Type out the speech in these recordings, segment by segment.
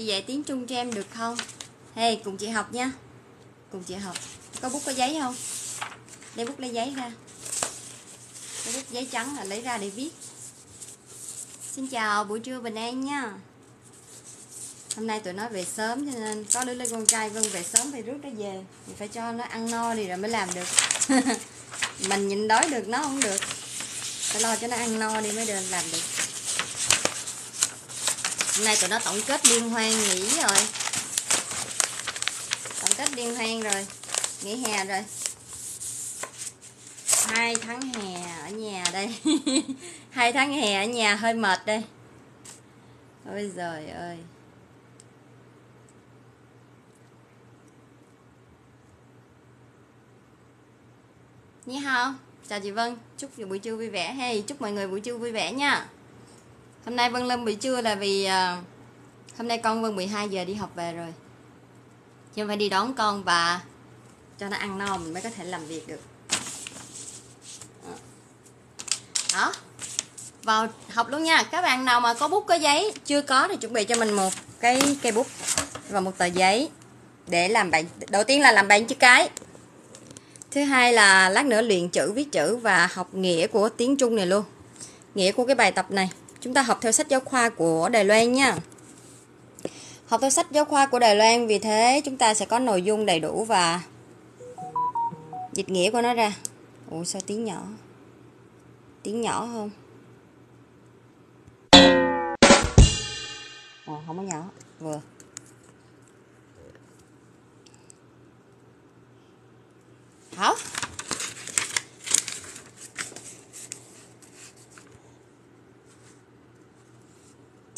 Chị dạy tiếng Trung cho em được không? Hey, cùng chị học nha Cùng chị học Có bút có giấy không? Lấy bút lấy giấy ra Lấy bút giấy trắng là lấy ra để viết Xin chào, buổi trưa bình an nha Hôm nay tụi nó về sớm cho nên có đứa lên con trai Vân về sớm thì rước nó về Mình phải cho nó ăn no đi rồi mới làm được Mình nhịn đói được nó không được Phải lo cho nó ăn no đi mới được làm được hôm nay tụi nó tổng kết liên hoan nghỉ rồi tổng kết liên hoan rồi nghỉ hè rồi hai tháng hè ở nhà đây hai tháng hè ở nhà hơi mệt đây ôi giời ơi nhé không chào chị vân chúc buổi trưa vui vẻ hay chúc mọi người buổi trưa vui vẻ nha hôm nay Vân Lâm buổi trưa là vì à, hôm nay con Vân 12 giờ đi học về rồi nhưng phải đi đón con và cho nó ăn no mình mới có thể làm việc được ờ. đó vào học luôn nha các bạn nào mà có bút có giấy chưa có thì chuẩn bị cho mình một cái cây bút và một tờ giấy để làm bạn đầu tiên là làm bạn chữ cái thứ hai là lát nữa luyện chữ viết chữ và học nghĩa của tiếng trung này luôn nghĩa của cái bài tập này chúng ta học theo sách giáo khoa của Đài Loan nha học theo sách giáo khoa của Đài Loan vì thế chúng ta sẽ có nội dung đầy đủ và dịch nghĩa của nó ra ủa sao tiếng nhỏ tiếng nhỏ không à, không có nhỏ vừa hảo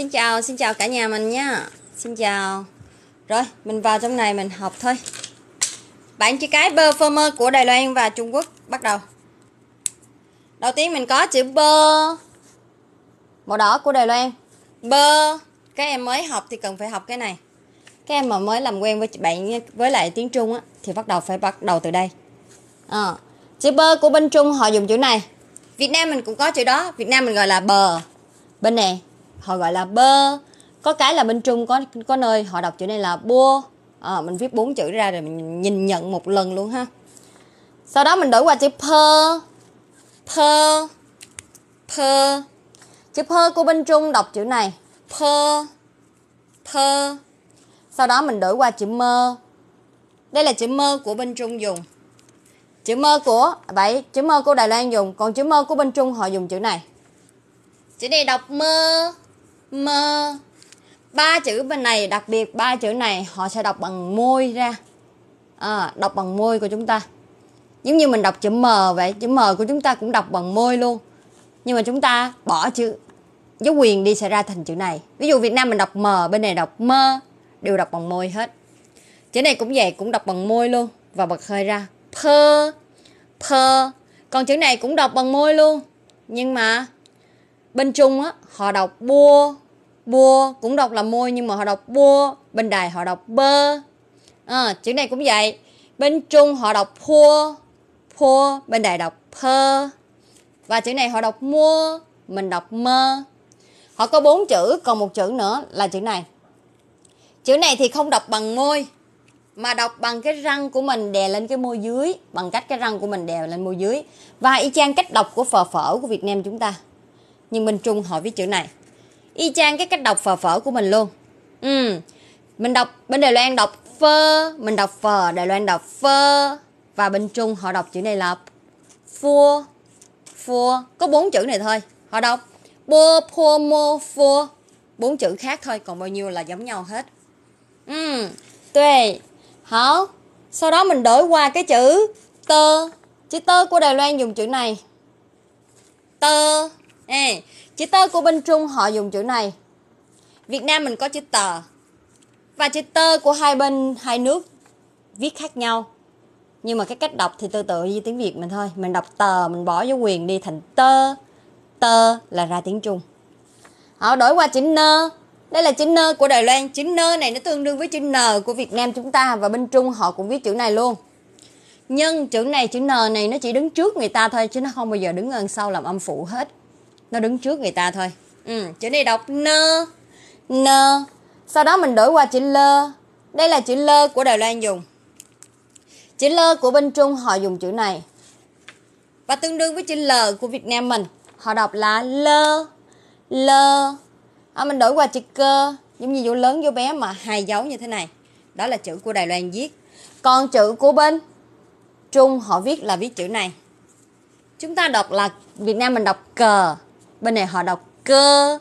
xin chào xin chào cả nhà mình nha xin chào rồi mình vào trong này mình học thôi bản chữ cái performer của Đài Loan và Trung Quốc bắt đầu đầu tiên mình có chữ bơ màu đỏ của Đài Loan bơ các em mới học thì cần phải học cái này các em mà mới làm quen với bạn với lại tiếng Trung á thì bắt đầu phải bắt đầu từ đây à, chữ bơ của bên Trung họ dùng chữ này Việt Nam mình cũng có chữ đó Việt Nam mình gọi là bờ bên này họ gọi là bơ có cái là bên trung có có nơi họ đọc chữ này là bua à, mình viết bốn chữ ra rồi mình nhìn nhận một lần luôn ha sau đó mình đổi qua chữ pơ pơ pơ chữ pơ của bên trung đọc chữ này pơ pơ sau đó mình đổi qua chữ mơ đây là chữ mơ của bên trung dùng chữ mơ của à, bảy chữ mơ của đài loan dùng còn chữ mơ của bên trung họ dùng chữ này chữ này đọc mơ mơ ba chữ bên này đặc biệt ba chữ này họ sẽ đọc bằng môi ra à, đọc bằng môi của chúng ta giống như mình đọc chữ m vậy chữ m của chúng ta cũng đọc bằng môi luôn nhưng mà chúng ta bỏ chữ dấu quyền đi sẽ ra thành chữ này ví dụ việt nam mình đọc m bên này đọc mơ đều đọc bằng môi hết chữ này cũng vậy cũng đọc bằng môi luôn và bật hơi ra p p còn chữ này cũng đọc bằng môi luôn nhưng mà bên trung á họ đọc bua bua cũng đọc là môi nhưng mà họ đọc bua bên đài họ đọc bơ à, chữ này cũng vậy bên trung họ đọc pua pua bên đài đọc pơ và chữ này họ đọc mua mình đọc mơ họ có bốn chữ còn một chữ nữa là chữ này chữ này thì không đọc bằng môi mà đọc bằng cái răng của mình đè lên cái môi dưới bằng cách cái răng của mình đè lên môi dưới và y chang cách đọc của phở phở của việt nam chúng ta nhưng Minh Trung hỏi viết chữ này. Y chang cái cách đọc phở phở của mình luôn. Ừ, mình đọc bên Đài Loan đọc phơ, mình đọc phở, Đài Loan đọc phơ. Và bên Trung họ đọc chữ này là phua, phua. Có bốn chữ này thôi. Họ đọc bô phô mô phua. Bốn chữ khác thôi, còn bao nhiêu là giống nhau hết. Ừ, tuệ. Hảo. Sau đó mình đổi qua cái chữ tơ. Chữ tơ của Đài Loan dùng chữ này. Tơ À, chữ tơ của bên Trung họ dùng chữ này. Việt Nam mình có chữ tờ. Và chữ tơ của hai bên hai nước viết khác nhau. Nhưng mà cái cách đọc thì tương tự như tiếng Việt mình thôi. Mình đọc tờ, mình bỏ dấu quyền đi thành tơ. Tơ là ra tiếng Trung. Họ ờ, đổi qua chữ nơ. Đây là chữ nơ của Đài Loan. Chữ nơ này nó tương đương với chữ n của Việt Nam chúng ta. Và bên Trung họ cũng viết chữ này luôn. Nhưng chữ này, chữ n này nó chỉ đứng trước người ta thôi. Chứ nó không bao giờ đứng ở sau làm âm phụ hết nó đứng trước người ta thôi ừ, chữ này đọc n n sau đó mình đổi qua chữ l đây là chữ l của đài loan dùng chữ l của bên trung họ dùng chữ này và tương đương với chữ l của việt nam mình họ đọc là l l à, mình đổi qua chữ cơ giống như dấu lớn dấu bé mà hai dấu như thế này đó là chữ của đài loan viết còn chữ của bên trung họ viết là viết chữ này chúng ta đọc là việt nam mình đọc cờ bên này họ đọc cơ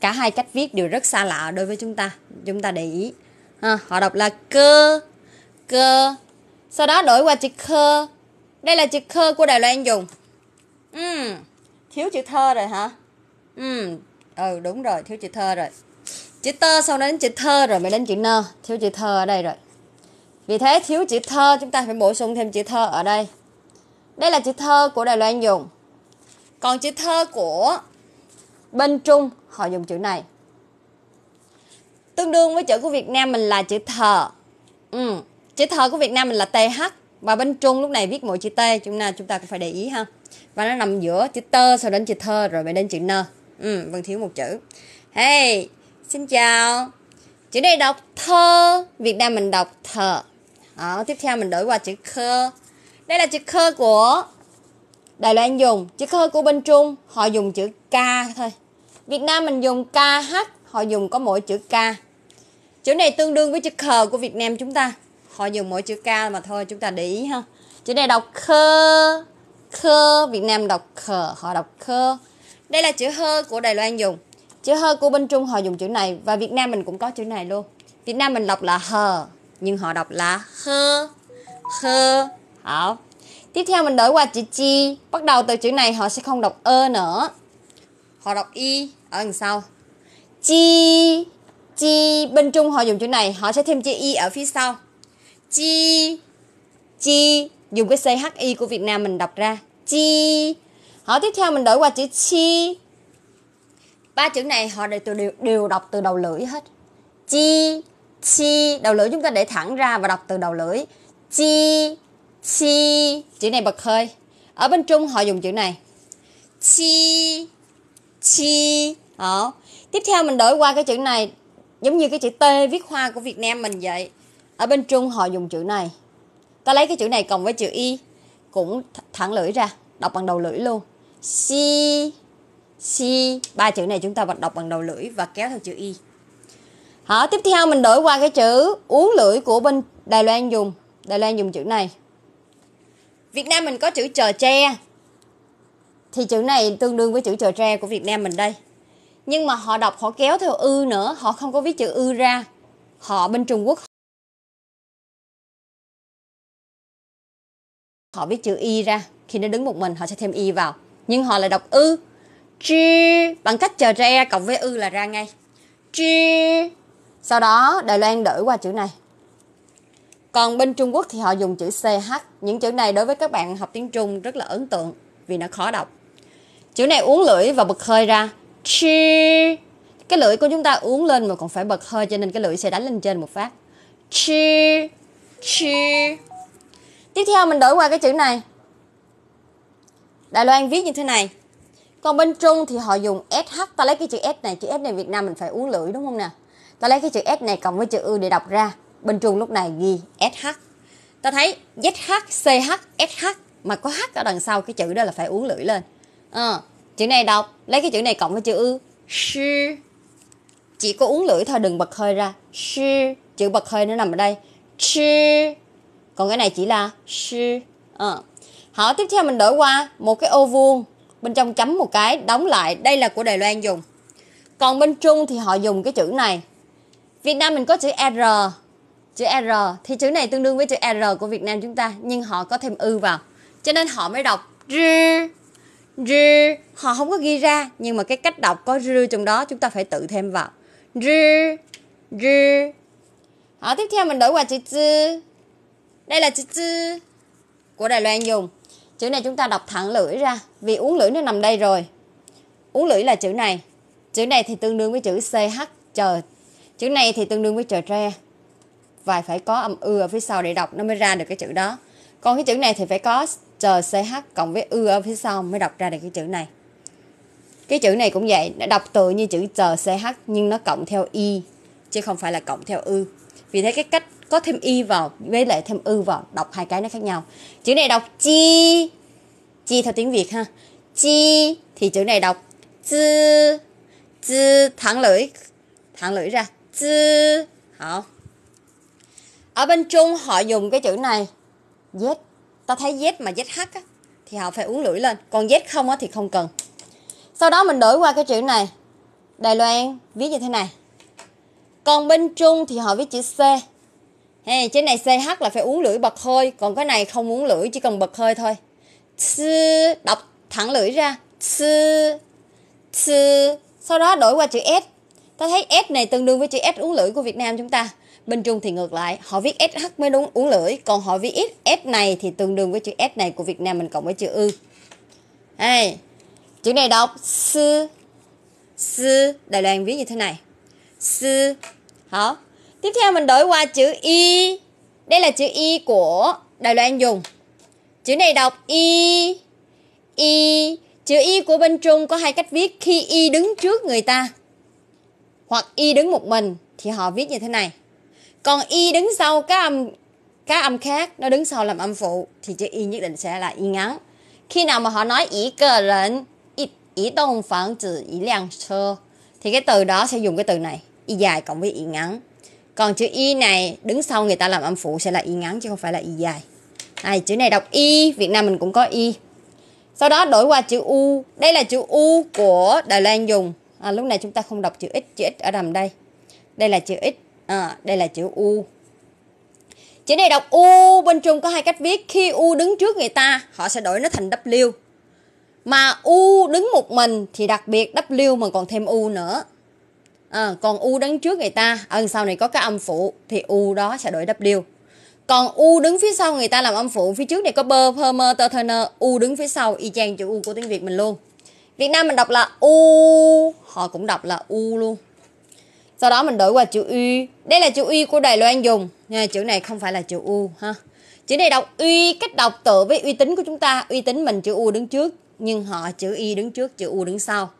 cả hai cách viết đều rất xa lạ đối với chúng ta chúng ta để ý à, họ đọc là cơ cơ sau đó đổi qua chữ khơ đây là chữ khơ của đài loan dùng ừ, thiếu chữ thơ rồi hả ừ, ừ đúng rồi thiếu chữ thơ rồi chữ tơ sau đến chữ thơ rồi mới đến chữ nơ thiếu chữ thơ ở đây rồi vì thế thiếu chữ thơ chúng ta phải bổ sung thêm chữ thơ ở đây đây là chữ thơ của đài loan dùng còn chữ thơ của bên Trung họ dùng chữ này. Tương đương với chữ của Việt Nam mình là chữ thờ. Ừ. Chữ thờ của Việt Nam mình là TH và bên Trung lúc này viết mỗi chữ T chúng ta chúng ta cũng phải để ý ha. Và nó nằm giữa chữ tơ sau đến chữ thơ rồi mới đến chữ nơ Ừ, vẫn thiếu một chữ. Hey, xin chào. Chữ này đọc thơ, Việt Nam mình đọc thờ. Đó, tiếp theo mình đổi qua chữ khơ. Đây là chữ khơ của Đài Loan dùng, chữ khơ của bên Trung họ dùng chữ ca thôi. Việt Nam mình dùng KH, họ dùng có mỗi chữ K. Chữ này tương đương với chữ khờ của Việt Nam chúng ta. Họ dùng mỗi chữ K mà thôi, chúng ta để ý ha. Chữ này đọc khơ, khơ, Việt Nam đọc khờ, họ đọc khơ. Đây là chữ hơ của Đài Loan dùng. Chữ hơ của bên Trung họ dùng chữ này và Việt Nam mình cũng có chữ này luôn. Việt Nam mình đọc là hờ, nhưng họ đọc là khơ, khơ. Đó. Tiếp theo mình đổi qua chữ chi, bắt đầu từ chữ này họ sẽ không đọc ơ nữa. Họ đọc y, ở đằng sau chi chi bên trung họ dùng chữ này họ sẽ thêm chữ y ở phía sau chi chi dùng cái chi của Việt Nam mình đọc ra chi họ tiếp theo mình đổi qua chữ chi ba chữ này họ đều, đều, đều đọc từ đầu lưỡi hết chi chi đầu lưỡi chúng ta để thẳng ra và đọc từ đầu lưỡi chi chi chữ này bật hơi ở bên trung họ dùng chữ này chi chi đó tiếp theo mình đổi qua cái chữ này giống như cái chữ T viết hoa của Việt Nam mình vậy ở bên Trung họ dùng chữ này ta lấy cái chữ này cộng với chữ Y cũng thẳng lưỡi ra đọc bằng đầu lưỡi luôn si si ba chữ này chúng ta bật đọc bằng đầu lưỡi và kéo theo chữ Y Hả, tiếp theo mình đổi qua cái chữ uống lưỡi của bên Đài Loan dùng Đài Loan dùng chữ này Việt Nam mình có chữ chờ tre Thì chữ này tương đương với chữ chờ tre của Việt Nam mình đây nhưng mà họ đọc họ kéo theo ư nữa họ không có viết chữ ư ra họ bên trung quốc họ viết chữ y ra khi nó đứng một mình họ sẽ thêm y vào nhưng họ lại đọc ư chi bằng cách chờ re cộng với ư là ra ngay chi sau đó đài loan đổi qua chữ này còn bên trung quốc thì họ dùng chữ ch những chữ này đối với các bạn học tiếng trung rất là ấn tượng vì nó khó đọc chữ này uống lưỡi và bật hơi ra chi cái lưỡi của chúng ta uống lên mà còn phải bật hơi cho nên cái lưỡi sẽ đánh lên trên một phát chi chi tiếp theo mình đổi qua cái chữ này Đài Loan viết như thế này còn bên Trung thì họ dùng SH ta lấy cái chữ S này chữ S này Việt Nam mình phải uống lưỡi đúng không nè ta lấy cái chữ S này cộng với chữ ư để đọc ra bên Trung lúc này ghi SH ta thấy ZH CH SH mà có H ở đằng sau cái chữ đó là phải uống lưỡi lên à, chữ này đọc lấy cái chữ này cộng với chữ ư sư chỉ có uống lưỡi thôi đừng bật hơi ra sư chữ bật hơi nó nằm ở đây sư còn cái này chỉ là sư à. Ờ. họ tiếp theo mình đổi qua một cái ô vuông bên trong chấm một cái đóng lại đây là của đài loan dùng còn bên trung thì họ dùng cái chữ này việt nam mình có chữ r chữ r thì chữ này tương đương với chữ r của việt nam chúng ta nhưng họ có thêm ư vào cho nên họ mới đọc r r họ không có ghi ra nhưng mà cái cách đọc có r trong đó chúng ta phải tự thêm vào. r r. Họ tiếp theo mình đổi qua chữ chư. Đây là chữ chư của Đài Loan dùng. Chữ này chúng ta đọc thẳng lưỡi ra vì uống lưỡi nó nằm đây rồi. Uống lưỡi là chữ này. Chữ này thì tương đương với chữ CH chờ. Chữ này thì tương đương với chờ tre. Và phải có âm ư ở phía sau để đọc nó mới ra được cái chữ đó. Còn cái chữ này thì phải có chờ ch cộng với ư ở phía sau mới đọc ra được cái chữ này cái chữ này cũng vậy nó đọc tự như chữ chờ ch nhưng nó cộng theo y chứ không phải là cộng theo ư vì thế cái cách có thêm y vào với lại thêm ư vào đọc hai cái nó khác nhau chữ này đọc chi chi theo tiếng việt ha chi thì chữ này đọc chư chư thẳng lưỡi thẳng lưỡi ra chư hảo ở bên trung họ dùng cái chữ này z ta thấy vết mà ZH á, thì họ phải uống lưỡi lên còn vết không á, thì không cần sau đó mình đổi qua cái chữ này Đài Loan viết như thế này còn bên Trung thì họ viết chữ C hey, Trên này CH là phải uống lưỡi bật hơi Còn cái này không uống lưỡi chỉ cần bật hơi thôi Ts, Đọc thẳng lưỡi ra Ts, ts. Sau đó đổi qua chữ S Ta thấy S này tương đương với chữ S uống lưỡi của Việt Nam chúng ta bên trung thì ngược lại họ viết sh mới đúng uống lưỡi còn họ viết s này thì tương đương với chữ s này của việt nam mình cộng với chữ ư đây chữ này đọc sư sư đài loan viết như thế này sư hả tiếp theo mình đổi qua chữ y đây là chữ y của đài loan dùng chữ này đọc y y chữ y của bên trung có hai cách viết khi y đứng trước người ta hoặc y đứng một mình thì họ viết như thế này còn y đứng sau các âm các âm khác nó đứng sau làm âm phụ thì chữ y nhất định sẽ là y ngắn khi nào mà họ nói ý cơ lệnh ý, ý đông phản từ ý làng sơ thì cái từ đó sẽ dùng cái từ này y dài cộng với y ngắn còn chữ y này đứng sau người ta làm âm phụ sẽ là y ngắn chứ không phải là y dài này chữ này đọc y việt nam mình cũng có y sau đó đổi qua chữ u đây là chữ u của đài loan dùng à, lúc này chúng ta không đọc chữ x chữ x ở đầm đây đây là chữ x à, đây là chữ u chữ này đọc u bên trung có hai cách viết khi u đứng trước người ta họ sẽ đổi nó thành w mà u đứng một mình thì đặc biệt w mà còn thêm u nữa à, còn u đứng trước người ta ở sau này có cái âm phụ thì u đó sẽ đổi w còn u đứng phía sau người ta làm âm phụ phía trước này có bơ phơ mơ tơ thơ nơ u đứng phía sau y chang chữ u của tiếng việt mình luôn việt nam mình đọc là u họ cũng đọc là u luôn sau đó mình đổi qua chữ y đây là chữ y của đài loan dùng nha chữ này không phải là chữ u ha chữ này đọc uy cách đọc tự với uy tín của chúng ta uy tín mình chữ u đứng trước nhưng họ chữ y đứng trước chữ u đứng sau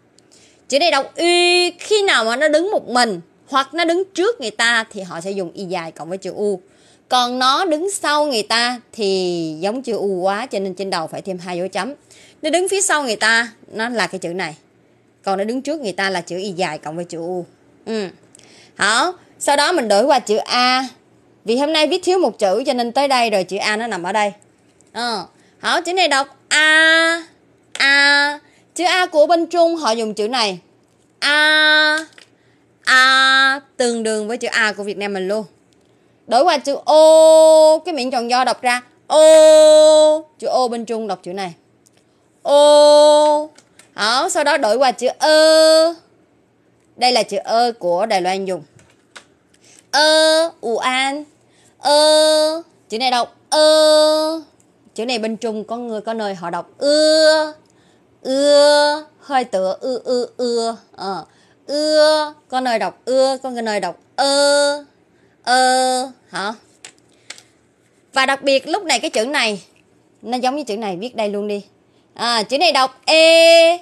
chữ này đọc uy khi nào mà nó đứng một mình hoặc nó đứng trước người ta thì họ sẽ dùng y dài cộng với chữ u còn nó đứng sau người ta thì giống chữ u quá cho nên trên đầu phải thêm hai dấu chấm nó đứng phía sau người ta nó là cái chữ này còn nó đứng trước người ta là chữ y dài cộng với chữ u ừ đó sau đó mình đổi qua chữ a vì hôm nay viết thiếu một chữ cho nên tới đây rồi chữ a nó nằm ở đây ờ à, chữ này đọc a a chữ a của bên trung họ dùng chữ này a a tương đương với chữ a của việt nam mình luôn đổi qua chữ o cái miệng tròn do đọc ra o chữ o bên trung đọc chữ này o đó sau đó đổi qua chữ ơ đây là chữ ơ của Đài Loan dùng. Ơ, ủ an. Ơ, chữ này đọc ơ. Chữ này bên Trung có người có nơi họ đọc ưa. Ưa, hơi tựa ư ư ưa. Ờ. Ưa, có nơi đọc ưa, có nơi đọc ơ. Ơ, hả? Và đặc biệt lúc này cái chữ này nó giống như chữ này viết đây luôn đi. À, chữ này đọc e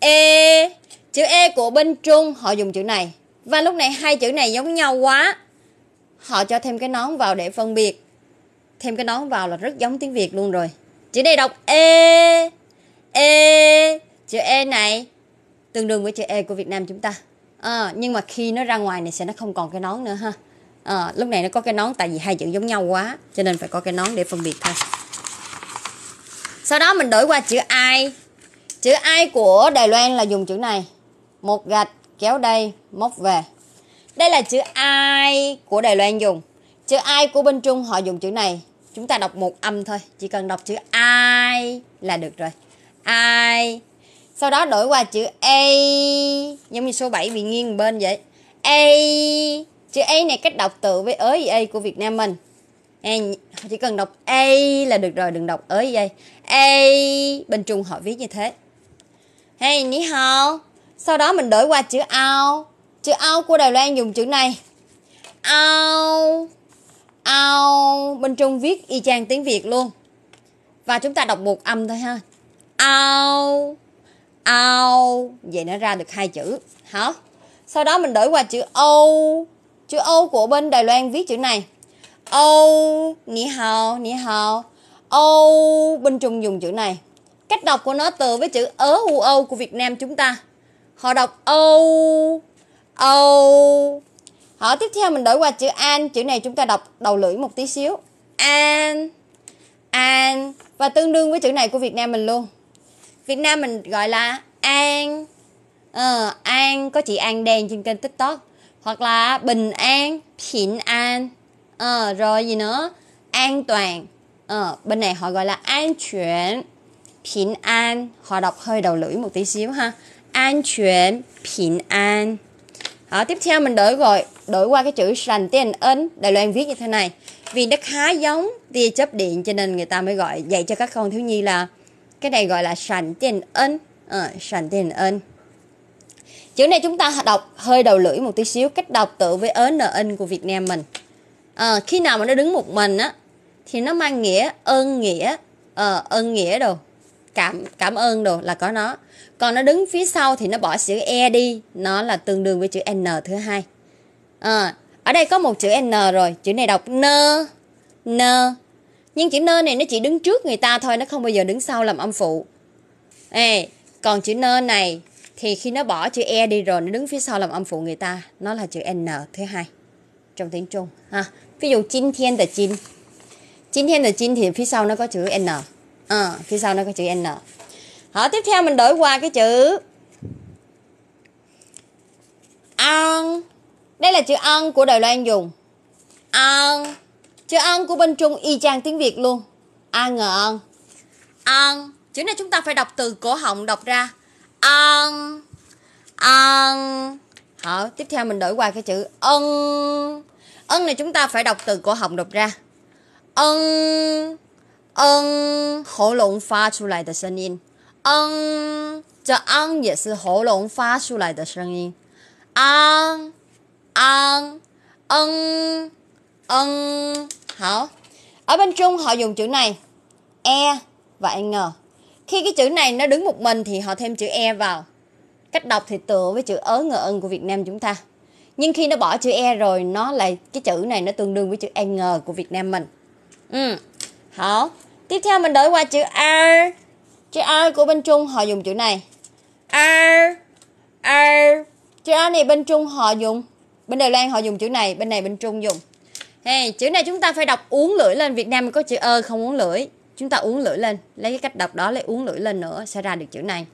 e Chữ E của bên Trung họ dùng chữ này. Và lúc này hai chữ này giống nhau quá. Họ cho thêm cái nón vào để phân biệt. Thêm cái nón vào là rất giống tiếng Việt luôn rồi. Chữ này đọc E. E. Chữ E này tương đương với chữ E của Việt Nam chúng ta. À, nhưng mà khi nó ra ngoài này sẽ nó không còn cái nón nữa ha. À, lúc này nó có cái nón tại vì hai chữ giống nhau quá cho nên phải có cái nón để phân biệt thôi. Sau đó mình đổi qua chữ ai. Chữ ai của Đài Loan là dùng chữ này một gạch kéo đây móc về đây là chữ ai của Đài Loan dùng chữ ai của bên Trung họ dùng chữ này chúng ta đọc một âm thôi chỉ cần đọc chữ ai là được rồi ai sau đó đổi qua chữ a giống như số 7 bị nghiêng bên vậy a chữ a này cách đọc tự với ới a của Việt Nam mình a, chỉ cần đọc a là được rồi đừng đọc ới a a bên Trung họ viết như thế hey ni hao sau đó mình đổi qua chữ ao chữ ao của đài loan dùng chữ này ao ao bên trong viết y chang tiếng việt luôn và chúng ta đọc một âm thôi ha ao ao vậy nó ra được hai chữ hả sau đó mình đổi qua chữ âu chữ âu của bên đài loan viết chữ này âu nị hào nị hào âu bên trong dùng chữ này cách đọc của nó từ với chữ ớ u âu của việt nam chúng ta họ đọc âu âu họ tiếp theo mình đổi qua chữ an chữ này chúng ta đọc đầu lưỡi một tí xíu an an và tương đương với chữ này của Việt Nam mình luôn Việt Nam mình gọi là an ờ, an có chị an đen trên kênh tiktok hoặc là bình an phịn an ờ, rồi gì nữa an toàn ờ, bên này họ gọi là an chuyển phịn an họ đọc hơi đầu lưỡi một tí xíu ha an chuyển, bình an. Đó, tiếp theo mình đổi gọi đổi qua cái chữ sành tiền ấn Đài Loan viết như thế này vì nó khá giống tia chấp điện cho nên người ta mới gọi dạy cho các con thiếu nhi là cái này gọi là sành tiền ấn à, ờ, sành tiền ấn chữ này chúng ta đọc hơi đầu lưỡi một tí xíu cách đọc tự với ớ nợ in của Việt Nam mình à, khi nào mà nó đứng một mình á thì nó mang nghĩa ơn nghĩa ờ, ơn nghĩa đồ cảm cảm ơn đồ là có nó còn nó đứng phía sau thì nó bỏ chữ e đi nó là tương đương với chữ n thứ hai à, ở đây có một chữ n rồi chữ này đọc n n nhưng chữ n này nó chỉ đứng trước người ta thôi nó không bao giờ đứng sau làm âm phụ Ê, còn chữ n này thì khi nó bỏ chữ e đi rồi nó đứng phía sau làm âm phụ người ta nó là chữ n thứ hai trong tiếng trung ha ví dụ chín thiên tờ chín chín thiên tờ chín thì phía sau nó có chữ n à, phía sau nó có chữ n Họ tiếp theo mình đổi qua cái chữ an. Đây là chữ an của Đài Loan dùng. An. Chữ an của bên Trung y chang tiếng Việt luôn. A ngờ an. An. Chữ này chúng ta phải đọc từ cổ họng đọc ra. An. An. Họ tiếp theo mình đổi qua cái chữ ân. Ân này chúng ta phải đọc từ cổ họng đọc ra. Ân. Ân. Hổ lộn pha ra 出来的声音。嗯，这 ng bên Trung họ dùng chữ này e và n. Khi cái chữ này nó đứng một mình thì họ thêm chữ e vào. Cách đọc thì tựa với chữ ớ ngờ ân của Việt Nam chúng ta. Nhưng khi nó bỏ chữ e rồi nó là cái chữ này nó tương đương với chữ e ng của Việt Nam mình. Ừ. Hảo. Tiếp theo mình đổi qua chữ r Chữ R của bên Trung họ dùng chữ này. R, R. Chữ R này bên Trung họ dùng. Bên Đài Loan họ dùng chữ này, bên này bên Trung dùng. Hey, chữ này chúng ta phải đọc uống lưỡi lên. Việt Nam có chữ ơ không uống lưỡi. Chúng ta uống lưỡi lên. Lấy cái cách đọc đó lấy uống lưỡi lên nữa sẽ ra được chữ này.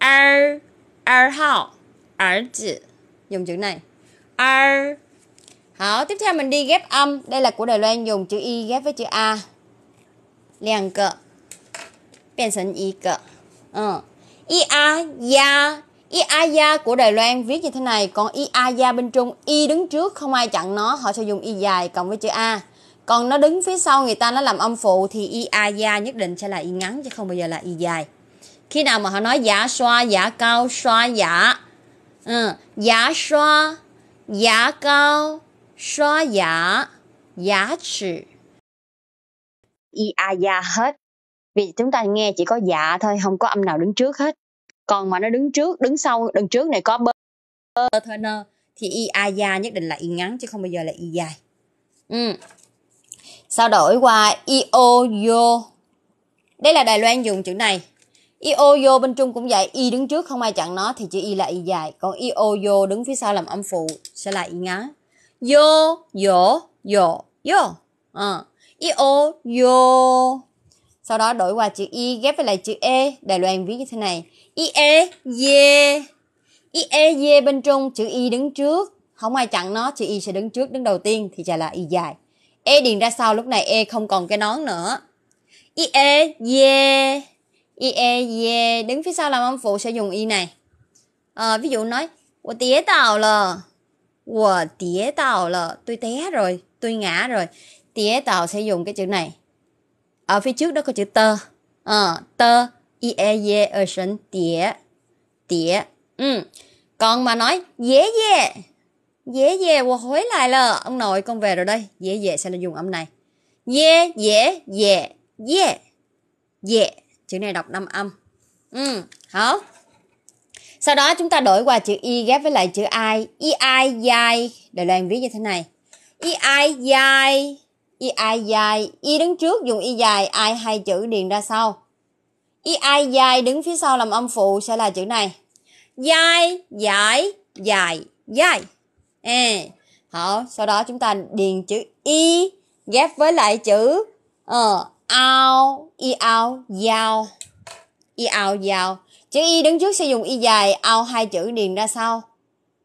R, R hao, R chữ. Dùng chữ này. R. 好, tiếp theo mình đi ghép âm. Đây là của Đài Loan dùng chữ Y ghép với chữ A. Liền cỡ. 变成 y cờ ừ. y a ya y a của đài loan viết như thế này còn y a ya bên trung i đứng trước không ai chặn nó họ sẽ dùng i e dài cộng với chữ a còn nó đứng phía sau người ta nó làm âm phụ thì y e a ya nhất định sẽ là i e ngắn chứ không bao giờ là i dài khi nào mà họ nói giả xoa giả cao xoa giả ừ. giả xoa giả cao xoa giả giả trừ i a ya hết vì chúng ta nghe chỉ có dạ thôi không có âm nào đứng trước hết còn mà nó đứng trước đứng sau đứng trước này có bơ bơ thôi nơ thì y a da nhất định là y ngắn chứ không bao giờ là y dài ừ. sau đổi qua i o yo đây là đài loan dùng chữ này i o yo bên trung cũng vậy y đứng trước không ai chặn nó thì chữ y là y dài còn i o yo đứng phía sau làm âm phụ sẽ là y ngắn yo yo yo yo à. i o yo sau đó đổi qua chữ Y ghép với lại chữ E. Đài Loan viết như thế này. Y E, Y. Y E, Y bên trong chữ Y đứng trước. Không ai chặn nó, chữ Y sẽ đứng trước, đứng đầu tiên thì trả là Y dài. E điền ra sau lúc này E không còn cái nón nữa. Y E, Y. Y E, Y. Đứng phía sau làm âm phụ sẽ dùng Y này. À, ví dụ nói, tôi té rồi, tôi ngã rồi. Tía tàu sẽ dùng cái chữ này ở phía trước đó có chữ tơ ờ tơ i e ye ở sân tía tía ừ còn mà nói dễ dễ dễ dễ qua hối lại là ông nội con về rồi đây dễ dễ sẽ là dùng âm này dễ dễ dễ dễ dễ chữ này đọc năm âm ừ hảo sau đó chúng ta đổi qua chữ y ghép với lại chữ i i i dài để làm viết như thế này i i dài y ai dài y đứng trước dùng y dài ai hai chữ điền ra sau y ai dài đứng phía sau làm âm phụ sẽ là chữ này dài giải dài dài e Hảo, sau đó chúng ta điền chữ y ghép với lại chữ ờ ao y ao dao y ao dao chữ y đứng trước sẽ dùng y dài ao hai chữ điền ra sau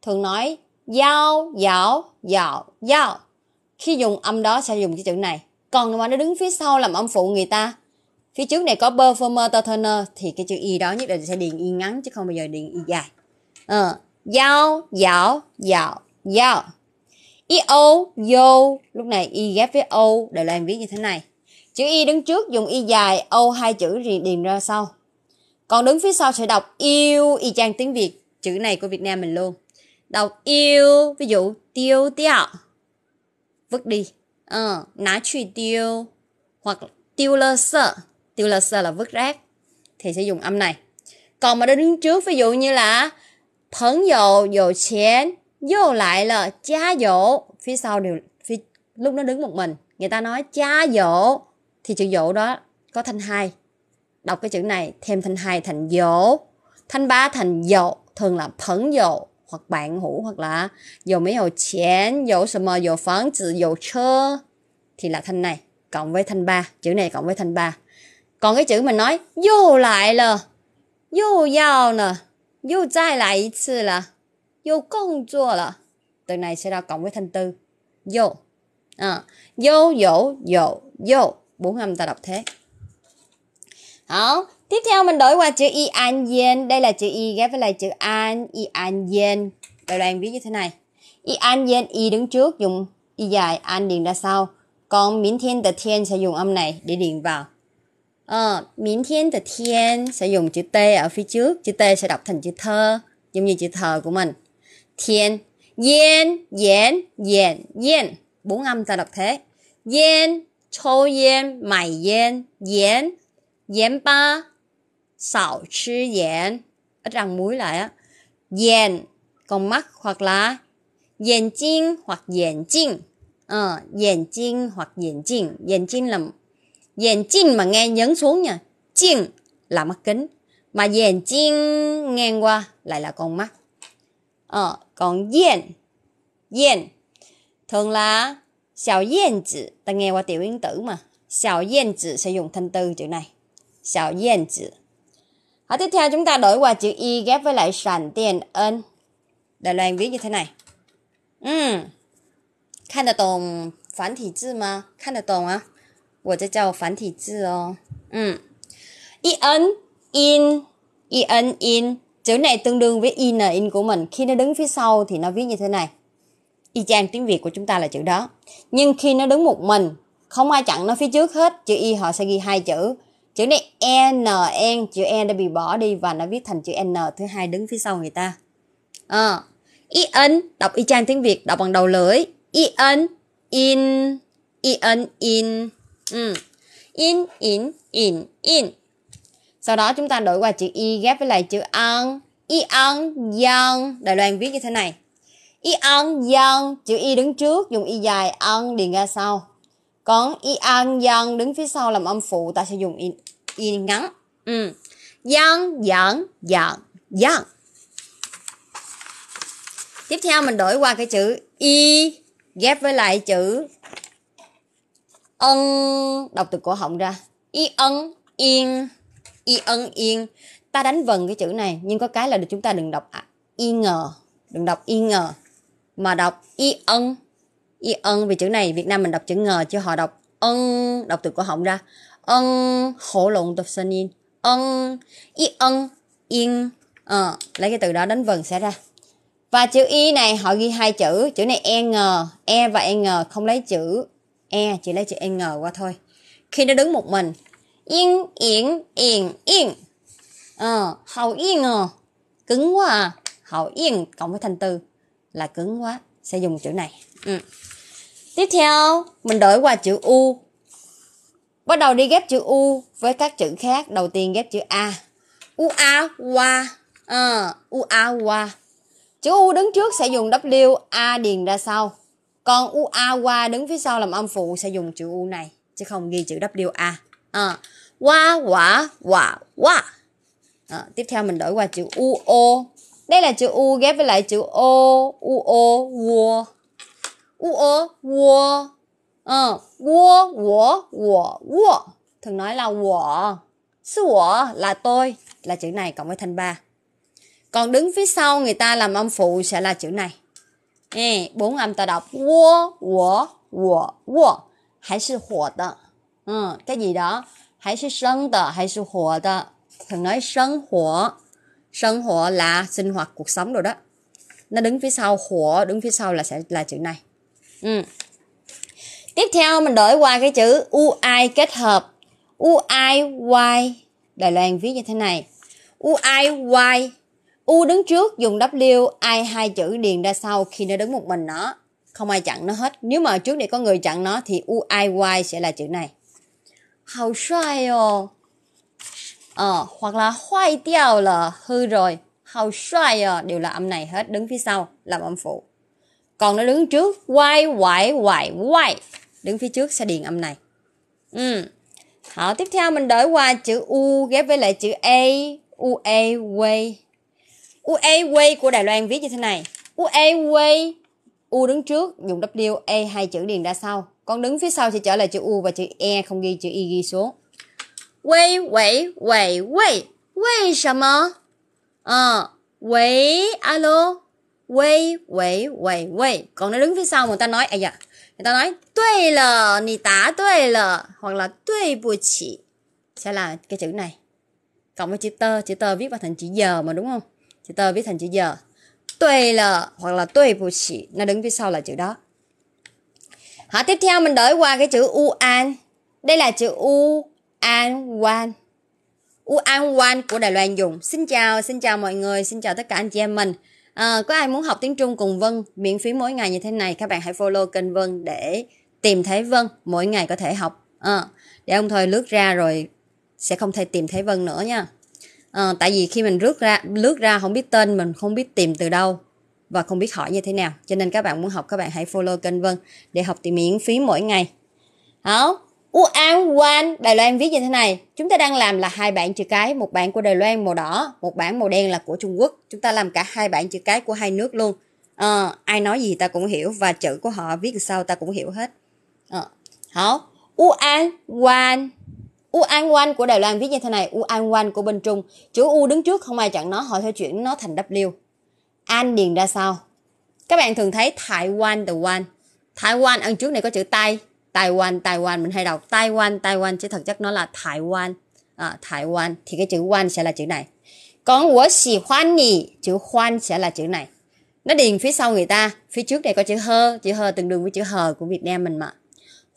thường nói dao dạo dạo dao khi dùng âm đó sẽ dùng cái chữ này còn mà nó đứng phía sau làm âm phụ người ta phía trước này có performer tertiner thì cái chữ y đó nhất định sẽ điền y ngắn chứ không bao giờ điền y dài ờ dao dạo dạo dao y o yo lúc này y ghép với o để là em viết như thế này chữ y đứng trước dùng y dài o hai chữ điền ra sau còn đứng phía sau sẽ đọc yêu y chang tiếng việt chữ này của việt nam mình luôn đọc yêu ví dụ tiêu tiêu vứt đi ờ, ná truy tiêu hoặc tiêu lơ sợ tiêu lơ sợ là vứt rác thì sẽ dùng âm này còn mà đứng trước ví dụ như là phấn dầu dầu chén vô lại là cha dỗ phía sau đều phía, lúc nó đứng một mình người ta nói cha dỗ thì chữ dỗ đó có thanh hai đọc cái chữ này thêm thanh hai thành dỗ thanh ba thành dỗ thường là phấn dỗ hoặc bạn hữu hoặc là dầu mấy dầu chén dầu sầm mờ dầu phán chữ dầu chơ thì là thanh này cộng với thanh ba chữ này cộng với thanh ba còn cái chữ mình nói vô lại là vô giao nè vô trai lại một 次 là vô công chua là từ này sẽ ra cộng với thanh tư vô à, vô dỗ dỗ vô bốn âm ta đọc thế 好，Tiếp theo mình đổi qua chữ y an yen. Đây là chữ y ghép với lại chữ an, y an yen. Đầu đoàn viết như thế này. Y an yen, y đứng trước dùng y dài, an điền ra sau. Còn miễn thiên tờ thiên sẽ dùng âm này để điền vào. Ờ, miễn thiên tờ thiên sẽ dùng chữ T ở phía trước. Chữ T sẽ đọc thành chữ thơ, giống như chữ thờ của mình. Thiên, yen, yen, yen, yen. Bốn âm ta đọc thế. Yen, chou yen, mày yen, yen, yen ba, xào chứ dẹn ít ăn muối lại á dẹn con mắt hoặc là dẹn chinh hoặc dẹn chinh ờ dẹn chinh hoặc dẹn chinh dẹn chinh là dẹn chinh mà nghe nhấn xuống nha chinh là mắt kính mà dẹn chinh ngang qua lại là con mắt ờ còn dẹn dẹn thường là xào dẹn chữ ta nghe qua tiểu yên tử mà xào dẹn chữ sẽ dùng thanh tư chữ này xào dẹn chữ ở tiếp theo chúng ta đổi qua chữ Y ghép với lại sản tiền ơn. Đài Loan viết như thế này. Ừ. Khăn được tổng phản thị chữ mà? Khăn được tổng á? Tôi sẽ cho phản thị chữ ồ. Ờ. Ừ. Y ấn, in, y ấn, in. Chữ này tương đương với in, in của mình. Khi nó đứng phía sau thì nó viết như thế này. Y chang tiếng Việt của chúng ta là chữ đó. Nhưng khi nó đứng một mình, không ai chặn nó phía trước hết, chữ Y họ sẽ ghi hai chữ chữ này n n chữ n e đã bị bỏ đi và nó viết thành chữ n thứ hai đứng phía sau người ta à, ờ, in đọc y chang tiếng việt đọc bằng đầu lưỡi in in in in ừ. in in in in sau đó chúng ta đổi qua chữ y ghép với lại chữ ăn y ăn yang đài loan viết như thế này y ăn yang chữ y đứng trước dùng y dài ăn điền ra sau còn y an yang đứng phía sau làm âm phụ ta sẽ dùng y, y ngắn ừ. yang yang yang yang tiếp theo mình đổi qua cái chữ y ghép với lại chữ ân đọc từ cổ họng ra y ân yên y ân yên ta đánh vần cái chữ này nhưng có cái là được chúng ta đừng đọc à, y ngờ đừng đọc y ngờ mà đọc y ân y ân vì chữ này việt nam mình đọc chữ ngờ chứ họ đọc ân đọc từ cổ họng ra ân khổ lộn tập sinh in ân y ân yên ờ, lấy cái từ đó đánh vần sẽ ra và chữ y này họ ghi hai chữ chữ này e ngờ e và e ngờ không lấy chữ e chỉ lấy chữ e ngờ qua thôi khi nó đứng một mình yên yên yên yên ờ hậu yên ngờ cứng quá à hậu yên cộng với thanh tư là cứng quá sẽ dùng chữ này ừ. Tiếp theo, mình đổi qua chữ U. Bắt đầu đi ghép chữ U với các chữ khác. Đầu tiên ghép chữ A. U A qua À, ờ, U A qua Chữ U đứng trước sẽ dùng W, A điền ra sau. Còn U A qua đứng phía sau làm âm phụ sẽ dùng chữ U này chứ không ghi chữ W A. À, ờ, wa quả wa wa. À, ờ, tiếp theo mình đổi qua chữ U O. Đây là chữ U ghép với lại chữ O, U O, wo. 我我，嗯，我我我我 thường nói là của sư của là tôi là chữ này cộng với thanh ba còn đứng phía sau người ta làm âm phụ sẽ là chữ này Ê, bốn âm ta đọc wo wo wo wo hay sư hỏa tờ ừ, cái gì đó hay sư sân tờ hay sư hỏa tờ thường nói sân hỏa sân hỏa là sinh hoạt cuộc sống rồi đó nó đứng phía sau hỏa đứng phía sau là sẽ là chữ này Ừ. tiếp theo mình đổi qua cái chữ ui kết hợp ui y đài loan viết như thế này ui y u đứng trước dùng w i hai chữ điền ra sau khi nó đứng một mình nó không ai chặn nó hết nếu mà trước đây có người chặn nó thì u i y sẽ là chữ này hào xoay ồ ờ hoặc là hoai tiêu là hư rồi hào xoay ồ đều là âm này hết đứng phía sau làm âm phụ còn nó đứng trước y y y y đứng phía trước sẽ điền âm này ừ. Họ tiếp theo mình đổi qua chữ u ghép với lại chữ a u a way u a way của Đài Loan viết như thế này u a way u đứng trước dùng w a hai chữ điền ra sau còn đứng phía sau sẽ trở lại chữ u và chữ e không ghi chữ y ghi xuống way way way way way 什么？啊、uh,，喂，alo。Wei Wei Wei Wei còn nó đứng phía sau người ta nói ai dạ người ta nói tuệ lờ nì tá tuệ lờ hoặc là tuệ bùa chỉ sẽ là cái chữ này cộng với chữ tơ chữ tơ viết vào thành chữ giờ mà đúng không chữ tơ viết thành chữ giờ tuệ lờ hoặc là tuệ bùa chỉ nó đứng phía sau là chữ đó hả tiếp theo mình đổi qua cái chữ u an đây là chữ u an wan u an wan của đài loan dùng xin chào xin chào mọi người xin chào tất cả anh chị em mình à, có ai muốn học tiếng Trung cùng Vân miễn phí mỗi ngày như thế này các bạn hãy follow kênh Vân để tìm thấy Vân mỗi ngày có thể học à, để ông thôi lướt ra rồi sẽ không thể tìm thấy Vân nữa nha à, tại vì khi mình rước ra lướt ra không biết tên mình không biết tìm từ đâu và không biết hỏi như thế nào cho nên các bạn muốn học các bạn hãy follow kênh Vân để học tiếng miễn phí mỗi ngày Hảo U An Wan Đài Loan viết như thế này chúng ta đang làm là hai bảng chữ cái một bảng của Đài Loan màu đỏ một bảng màu đen là của Trung Quốc chúng ta làm cả hai bảng chữ cái của hai nước luôn à, ai nói gì ta cũng hiểu và chữ của họ viết làm sao ta cũng hiểu hết à, hảo An Wan U An Wan của Đài Loan viết như thế này U An Wan của bên Trung chữ U đứng trước không ai chặn nó họ theo chuyển nó thành W An điền ra sao? các bạn thường thấy Thái Wan từ Wan Thái Wan ăn trước này có chữ tay Taiwan Taiwan mình hay đọc Taiwan Taiwan chứ thật chất nó là Thái Quan à, Thái Quan thì cái chữ quan sẽ là chữ này còn của xì hoan nhì chữ hoan sẽ là chữ này nó điền phía sau người ta phía trước này có chữ hơ chữ hơ tương đương với chữ hờ của Việt Nam mình mà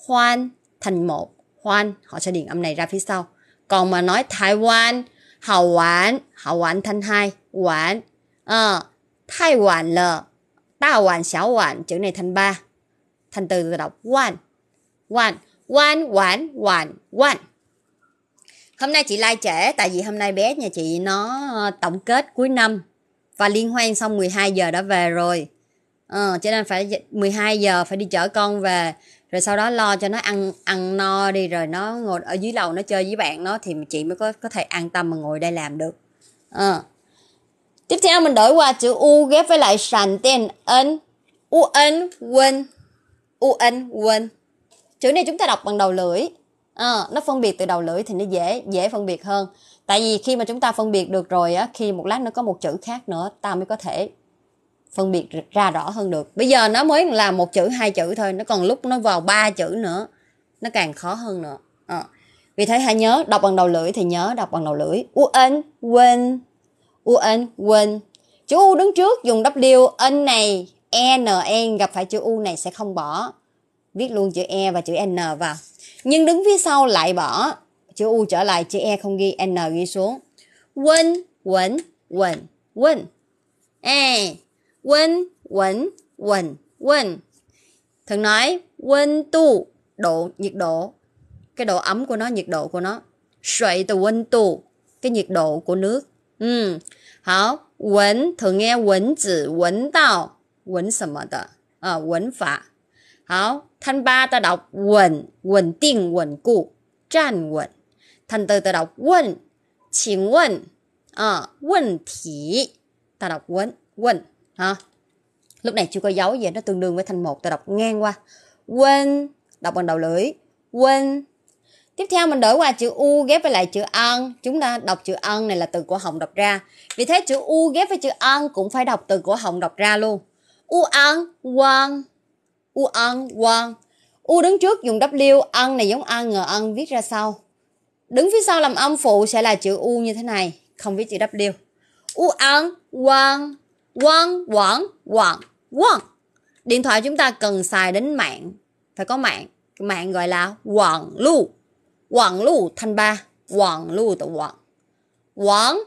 hoan thành một hoan họ sẽ điền âm này ra phía sau còn mà nói Thái Quan hậu quản hậu quản thanh hai quản ờ à, thái quản lờ ta quản xảo quản chữ này thành ba thành từ đọc quan one one one one one hôm nay chị lai trễ tại vì hôm nay bé nhà chị nó ờ, tổng kết cuối năm và liên hoan xong 12 giờ đã về rồi ờ, cho nên phải 12 giờ phải đi chở con về rồi sau đó lo cho nó ăn ăn no đi rồi nó ngồi ở dưới lầu nó chơi với bạn nó thì chị mới có có thể an tâm mà ngồi đây làm được ờ. tiếp theo mình đổi qua chữ u ghép với lại sàn tên ấn u ấn quên u ấn quên chữ này chúng ta đọc bằng đầu lưỡi à, nó phân biệt từ đầu lưỡi thì nó dễ dễ phân biệt hơn tại vì khi mà chúng ta phân biệt được rồi á khi một lát nó có một chữ khác nữa ta mới có thể phân biệt ra rõ hơn được bây giờ nó mới là một chữ hai chữ thôi nó còn lúc nó vào ba chữ nữa nó càng khó hơn nữa à. vì thế hãy nhớ đọc bằng đầu lưỡi thì nhớ đọc bằng đầu lưỡi u n quên u n quên chữ u đứng trước dùng w n này e n n gặp phải chữ u này sẽ không bỏ viết luôn chữ E và chữ N vào nhưng đứng phía sau lại bỏ chữ U trở lại chữ E không ghi N ghi xuống quân quẩn quẩn quẩn a quân quẩn quẩn quẩn thường nói quân tu độ nhiệt độ cái độ ấm của nó nhiệt độ của nó sợi từ quân tu cái nhiệt độ của nước ừ hảo quẩn thường nghe quẩn chữ quẩn tao quẩn 什么的啊，文法好。Thanh ba ta đọc quẩn, quẩn định, quẩn cụ, 站稳。Thanh tư ta đọc quẩn, chỉnh quẩn, ờ，à, quẩn thị. Ta đọc quẩn, quẩn. À. Lúc này chưa có dấu gì, nó tương đương với thanh một ta đọc ngang qua. Quẩn, đọc bằng đầu lưỡi. Quẩn, Tiếp theo mình đổi qua chữ U ghép với lại chữ ăn. Chúng ta đọc chữ ăn này là từ của họng đọc ra. Vì thế chữ U ghép với chữ ăn cũng phải đọc từ của họng đọc ra luôn. U ăn, quang, u ăn quan u đứng trước dùng w ăn này giống ăn ngờ ăn viết ra sau đứng phía sau làm âm phụ sẽ là chữ u như thế này không viết chữ w u ăn quan quan quản quảng quan điện thoại chúng ta cần xài đến mạng phải có mạng mạng gọi là quảng lưu quảng lưu thanh ba quảng lưu tự quảng quảng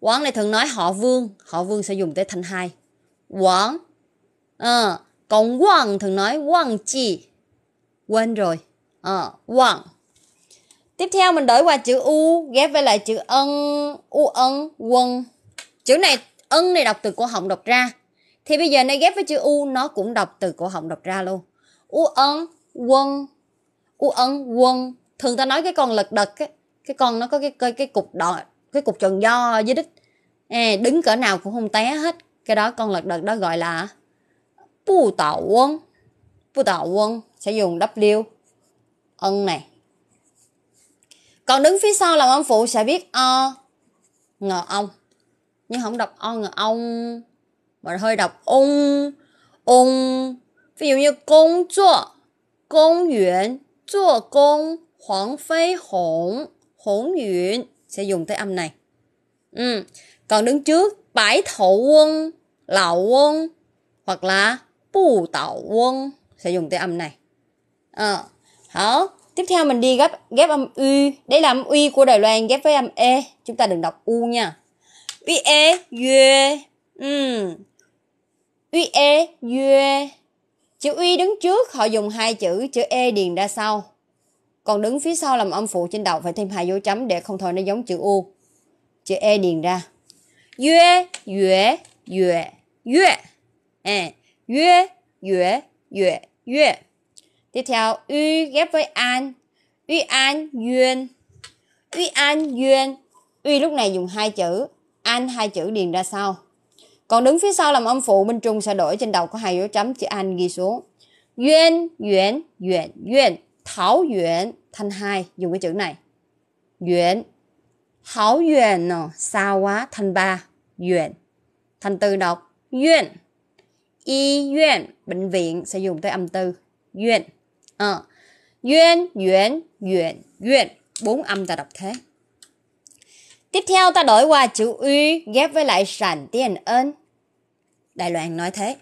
quảng này thường nói họ vương họ vương sẽ dùng tới thanh hai quảng ờ à, còn quăng thường nói quăng chi. Quên rồi. Ờ, quăng. Tiếp theo mình đổi qua chữ U ghép với lại chữ ân, u ân, quân. Chữ này ân này đọc từ cổ họng đọc ra. Thì bây giờ nó ghép với chữ U nó cũng đọc từ cổ họng đọc ra luôn. U ân, quân. U ân, quân. Thường ta nói cái con lật đật ấy, cái con nó có cái cái, cái cục đỏ cái cục tròn do dưới đích à, đứng cỡ nào cũng không té hết cái đó con lật đật đó gọi là bù tạo quân bù tạo quân sẽ dùng W ân này còn đứng phía sau làm âm phụ sẽ biết o ngờ ông nhưng không đọc o ngờ ông mà hơi đọc ung ung ví dụ như công chúa công viện chúa công hoàng phi hỗn hỗn viện sẽ dùng tới âm này ừ. còn đứng trước bãi thổ quân lậu quân hoặc là bù tạo quân sẽ dùng tới âm này à, hảo tiếp theo mình đi ghép ghép âm u đây là âm uy của đài loan ghép với âm e chúng ta đừng đọc u nha u e yue ừ. u e yue chữ u đứng trước họ dùng hai chữ chữ e điền ra sau còn đứng phía sau làm âm phụ trên đầu phải thêm hai dấu chấm để không thôi nó giống chữ u chữ e điền ra yue yue yue yue e Yue, yue, yue, yue. Tiếp theo, yu ghép với an. Yu an, yuan. Yu an, yuan. Uy lúc này dùng hai chữ. An hai chữ điền ra sau. Còn đứng phía sau làm âm phụ bên trung sẽ đổi trên đầu có hai dấu chấm chữ an ghi xuống. Yuan, yuan, yuan, yuan. Thảo yuan, thanh hai dùng cái chữ này. Yuan. Hảo yuan, xa quá, thanh ba, yuan. Thành tư đọc yuan y yuan bệnh viện sẽ dùng tới âm tư yuan ờ yuan yuan yuan yuan bốn âm ta đọc thế tiếp theo ta đổi qua chữ uy ghép với lại sản tiền ơn đại loan nói thế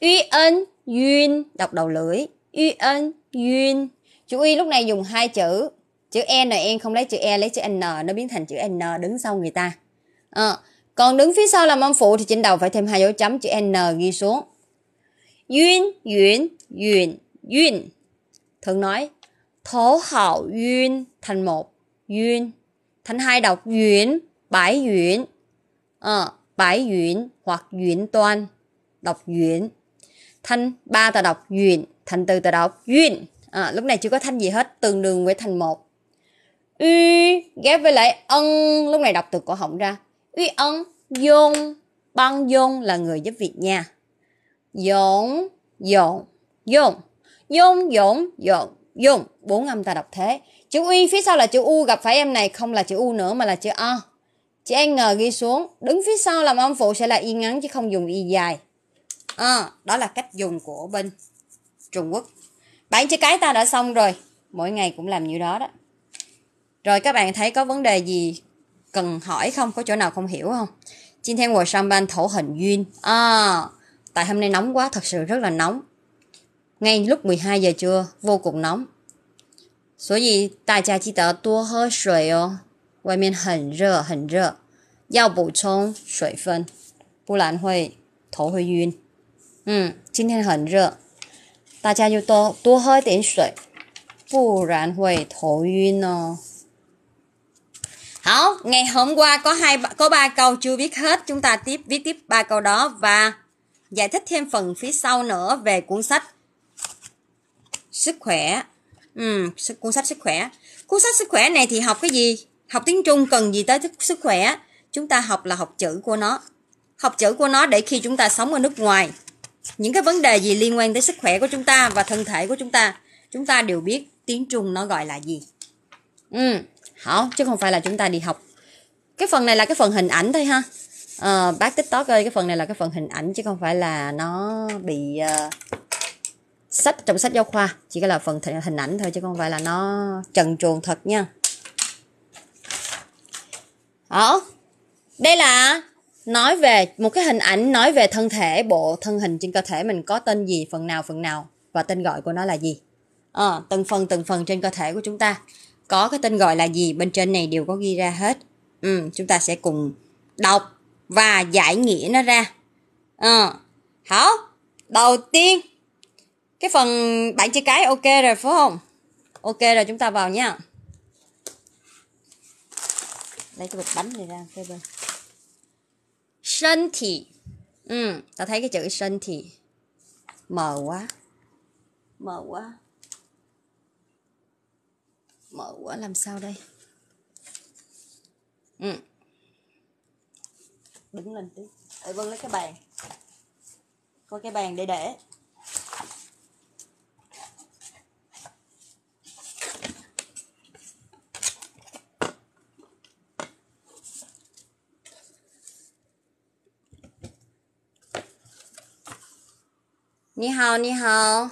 uy ơn yun đọc đầu lưỡi uy ơn yun chữ uy lúc này dùng hai chữ chữ e n n không lấy chữ e lấy chữ n nó biến thành chữ n đứng sau người ta ờ còn đứng phía sau làm âm phụ thì trên đầu phải thêm hai dấu chấm chữ N ghi xuống. Yun, yun, yun, yun. Thường nói, thổ hậu yun thành một, yun. Thành hai đọc yun, bãi yun. Ờ, bãi yun hoặc yun toan, đọc yun. Thành ba ta đọc yun, thành từ ta đọc yun. À, lúc này chưa có thanh gì hết, tương đương với thành một. Ư ghép với lại ân, lúc này đọc từ cổ họng ra. Uy ân Dũng Băng Dũng là người giúp việc nhà Dũng Dũng Dũng Dũng Dũng Dũng Dũng Bốn âm ta đọc thế Chữ Uy phía sau là chữ U gặp phải em này không là chữ U nữa mà là chữ O Chữ N ghi xuống Đứng phía sau làm âm phụ sẽ là Y ngắn chứ không dùng Y dài à, Đó là cách dùng của bên Trung Quốc Bản chữ cái ta đã xong rồi Mỗi ngày cũng làm như đó đó Rồi các bạn thấy có vấn đề gì cần hỏi không có chỗ nào không hiểu không Xin theo Hồ Sang Ban thổ hình duyên à, tại hôm nay nóng quá thật sự rất là nóng ngay lúc 12 giờ trưa vô cùng nóng Số gì tài trà chỉ tờ tua hơ sưởi ồ Ngoài miền hẳn rơ hẳn rơ Giao bổ sung sưởi phân Bù lãn hồi thổ hơi duyên Ừ, chính thiên hẳn rơ Tài trà yêu tố tua hơi tiến sưởi Bù lãn hồi thổ duyên ồ đó, ngày hôm qua có hai có ba câu chưa viết hết, chúng ta tiếp viết tiếp ba câu đó và giải thích thêm phần phía sau nữa về cuốn sách sức khỏe. Ừ, cuốn sách sức khỏe. Cuốn sách sức khỏe này thì học cái gì? Học tiếng Trung cần gì tới sức khỏe? Chúng ta học là học chữ của nó. Học chữ của nó để khi chúng ta sống ở nước ngoài, những cái vấn đề gì liên quan tới sức khỏe của chúng ta và thân thể của chúng ta, chúng ta đều biết tiếng Trung nó gọi là gì. Ừ, hảo chứ không phải là chúng ta đi học cái phần này là cái phần hình ảnh thôi ha à, bác tiktok ơi cái phần này là cái phần hình ảnh chứ không phải là nó bị uh, sách trong sách giáo khoa chỉ là phần hình ảnh thôi chứ không phải là nó trần truồng thật nha đó đây là nói về một cái hình ảnh nói về thân thể bộ thân hình trên cơ thể mình có tên gì phần nào phần nào và tên gọi của nó là gì à, từng phần từng phần trên cơ thể của chúng ta có cái tên gọi là gì bên trên này đều có ghi ra hết ừ, chúng ta sẽ cùng đọc và giải nghĩa nó ra ờ hảo đầu tiên cái phần bảng chữ cái ok rồi phải không ok rồi chúng ta vào nha lấy cái bịch bánh này ra cái bên sân thị ừ ta thấy cái chữ sân thị mờ quá mờ quá mở quả làm sao đây ừ. đứng lên tí để vân lấy cái bàn có cái bàn để để Ni hao, ni hao.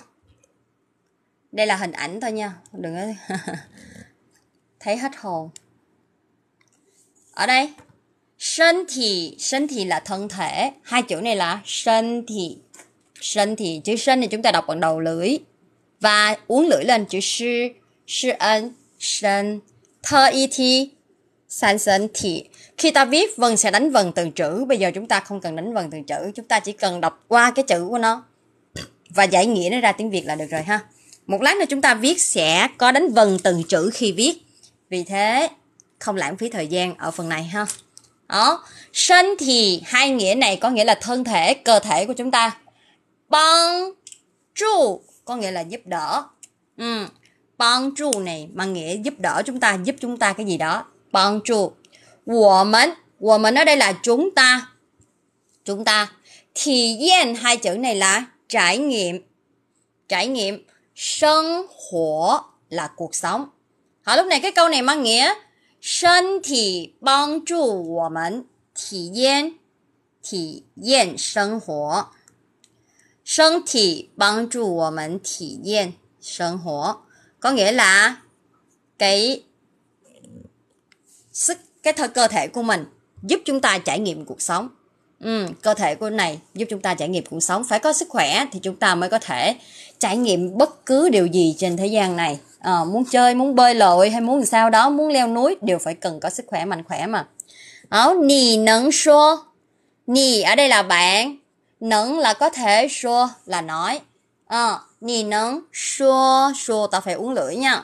Đây là hình ảnh thôi nha. Đừng có thấy hết hồn ở đây thân thể thân thể là thân thể Hai chữ này là thân thể thân thể chữ thân thì chúng ta đọc bằng đầu lưỡi Và uống lưỡi lên chữ sư Sư ân, thân Thơ y thi, san thân thể Khi ta viết vần sẽ đánh vần từng chữ Bây giờ chúng ta không cần đánh vần từng chữ Chúng ta chỉ cần đọc qua cái chữ của nó Và giải nghĩa nó ra tiếng Việt là được rồi ha Một lát nữa chúng ta viết sẽ có đánh vần từng chữ khi viết vì thế không lãng phí thời gian ở phần này ha đó sân thì hai nghĩa này có nghĩa là thân thể cơ thể của chúng ta bằng trụ có nghĩa là giúp đỡ ừ. bằng trụ này mang nghĩa giúp đỡ chúng ta giúp chúng ta cái gì đó bằng trụ của mình ở đây là chúng ta chúng ta thì yên hai chữ này là trải nghiệm trải nghiệm sân hổ là cuộc sống 好，lúc này cái câu này mang nghĩa Thân thể bang trụ wo men Thị yên Thị yên sinh Thân thể bang trụ wo men Thị yên sinh hồ Có nghĩa là Cái Sức cái thân cơ thể của mình giúp chúng ta trải nghiệm cuộc sống ừ, cơ thể của này giúp chúng ta trải nghiệm cuộc sống phải có sức khỏe thì chúng ta mới có thể trải nghiệm bất cứ điều gì trên thế gian này à, muốn chơi muốn bơi lội hay muốn làm sao đó muốn leo núi đều phải cần có sức khỏe mạnh khỏe mà áo ờ, nì nấn xua nì ở đây là bạn nấn là có thể xua là nói à, nì nấn xua xua ta phải uống lưỡi nha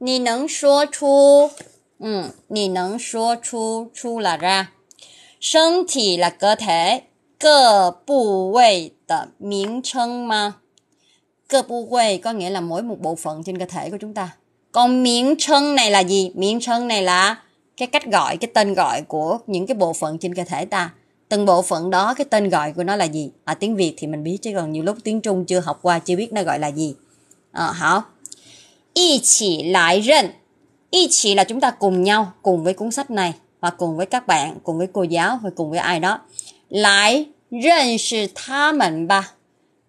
nì nấn xua chu ừ, nì nấn xua chu chu là ra Thân thể là cơ thể, cơ bộ vị 的名称吗？cơ bu quê có nghĩa là mỗi một bộ phận trên cơ thể của chúng ta còn miếng chân này là gì miếng chân này là cái cách gọi cái tên gọi của những cái bộ phận trên cơ thể ta từng bộ phận đó cái tên gọi của nó là gì ở à, tiếng việt thì mình biết chứ còn nhiều lúc tiếng trung chưa học qua chưa biết nó gọi là gì ờ à, hả y chỉ lại rên y chỉ là chúng ta cùng nhau cùng với cuốn sách này và cùng với các bạn cùng với cô giáo hoặc cùng với ai đó lại rên sự tha mình ba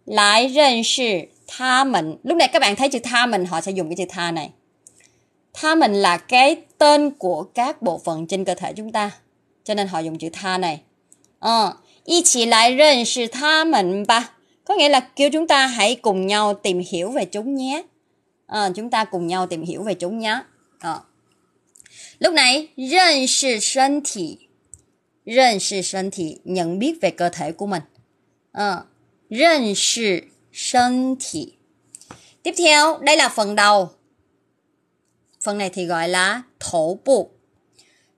lại rên sự tha mình lúc này các bạn thấy chữ tha mình họ sẽ dùng cái chữ tha này tha mình là cái tên của các bộ phận trên cơ thể chúng ta cho nên họ dùng chữ tha này ờ y chỉ có nghĩa là kêu chúng ta hãy cùng nhau tìm hiểu về chúng nhé à, chúng ta cùng nhau tìm hiểu về chúng nhé à. Ờ. lúc nhận biết về cơ thể của mình à, ờ. 认识 Sân thị. Tiếp theo, đây là phần đầu. Phần này thì gọi là thổ bộ.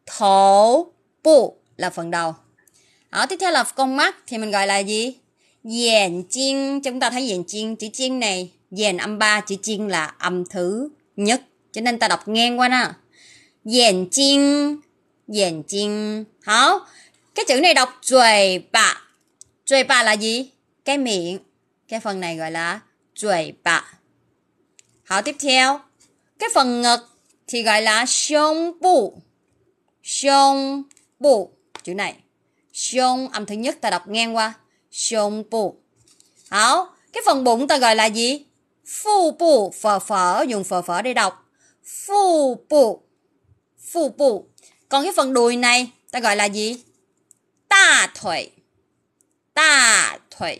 Thổ bộ là phần đầu. Đó, tiếp theo là con mắt thì mình gọi là gì? Dèn chiên. Chúng ta thấy dèn chiên, chữ chiên này. Dèn âm ba, chữ chiên là âm thứ nhất. Cho nên ta đọc ngang qua nè. Dèn chiên. Dèn chiên. Hảo. Cái chữ này đọc chuầy bạ. Chuầy bạ là gì? Cái miệng cái phần này gọi là chuẩy bạ. 好, tiếp theo. Cái phần ngực thì gọi là xiong bụ. Xiong bụ. Chữ này. Xiong âm thứ nhất ta đọc ngang qua. Xiong bụ. Hảo. Cái phần bụng ta gọi là gì? Phu bụ. Phở phở. Dùng phở phở để đọc. Phu bụ. Phu bụ. Còn cái phần đùi này ta gọi là gì? Ta thủy. Ta thủy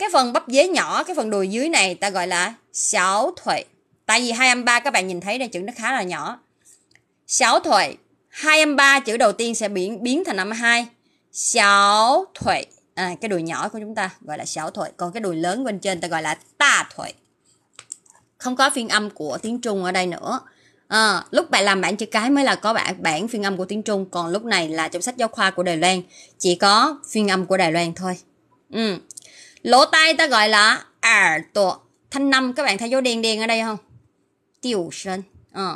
cái phần bắp dế nhỏ cái phần đùi dưới này ta gọi là sáu thuệ tại vì hai âm ba các bạn nhìn thấy đây chữ nó khá là nhỏ sáu thuệ hai âm ba chữ đầu tiên sẽ biến biến thành âm hai sáu thuệ à, cái đùi nhỏ của chúng ta gọi là sáu thuệ còn cái đùi lớn bên trên ta gọi là ta thuệ không có phiên âm của tiếng trung ở đây nữa à, lúc bạn làm bản chữ cái mới là có bản bản phiên âm của tiếng trung còn lúc này là trong sách giáo khoa của đài loan chỉ có phiên âm của đài loan thôi ừ lỗ tai ta gọi là ả tổ thanh năm các bạn thấy dấu đen đen ở đây không tiểu sơn à,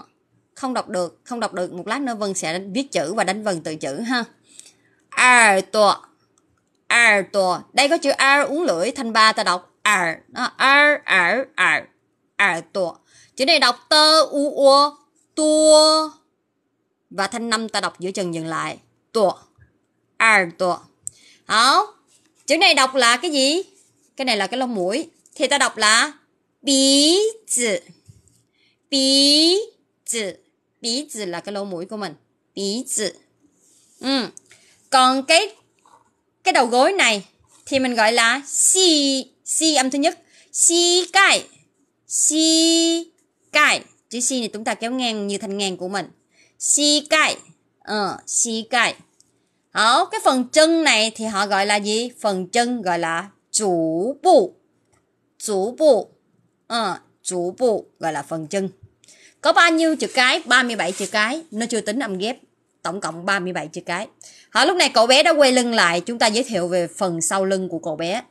không đọc được không đọc được một lát nữa vân sẽ viết chữ và đánh vần từ chữ ha ả tổ ả tổ đây có chữ r uống lưỡi thanh ba ta đọc r nó r r r r chữ này đọc tơ u u tua và thanh năm ta đọc giữa chừng dừng lại tua r tua 好 chữ này đọc là cái gì cái này là cái lông mũi thì ta đọc là bí tử bí tử bí tử là cái lỗ mũi của mình bí tử ừ. còn cái cái đầu gối này thì mình gọi là si si âm thứ nhất si cai si cai chữ si này chúng ta kéo ngang như thành ngang của mình si cai ờ si cai Hảo, cái phần chân này thì họ gọi là gì? Phần chân gọi là Chủ bộ Chủ bộ à, ờ, Chủ bộ gọi là phần chân Có bao nhiêu chữ cái? 37 chữ cái Nó chưa tính âm ghép Tổng cộng 37 chữ cái Hả, Lúc này cậu bé đã quay lưng lại Chúng ta giới thiệu về phần sau lưng của cậu bé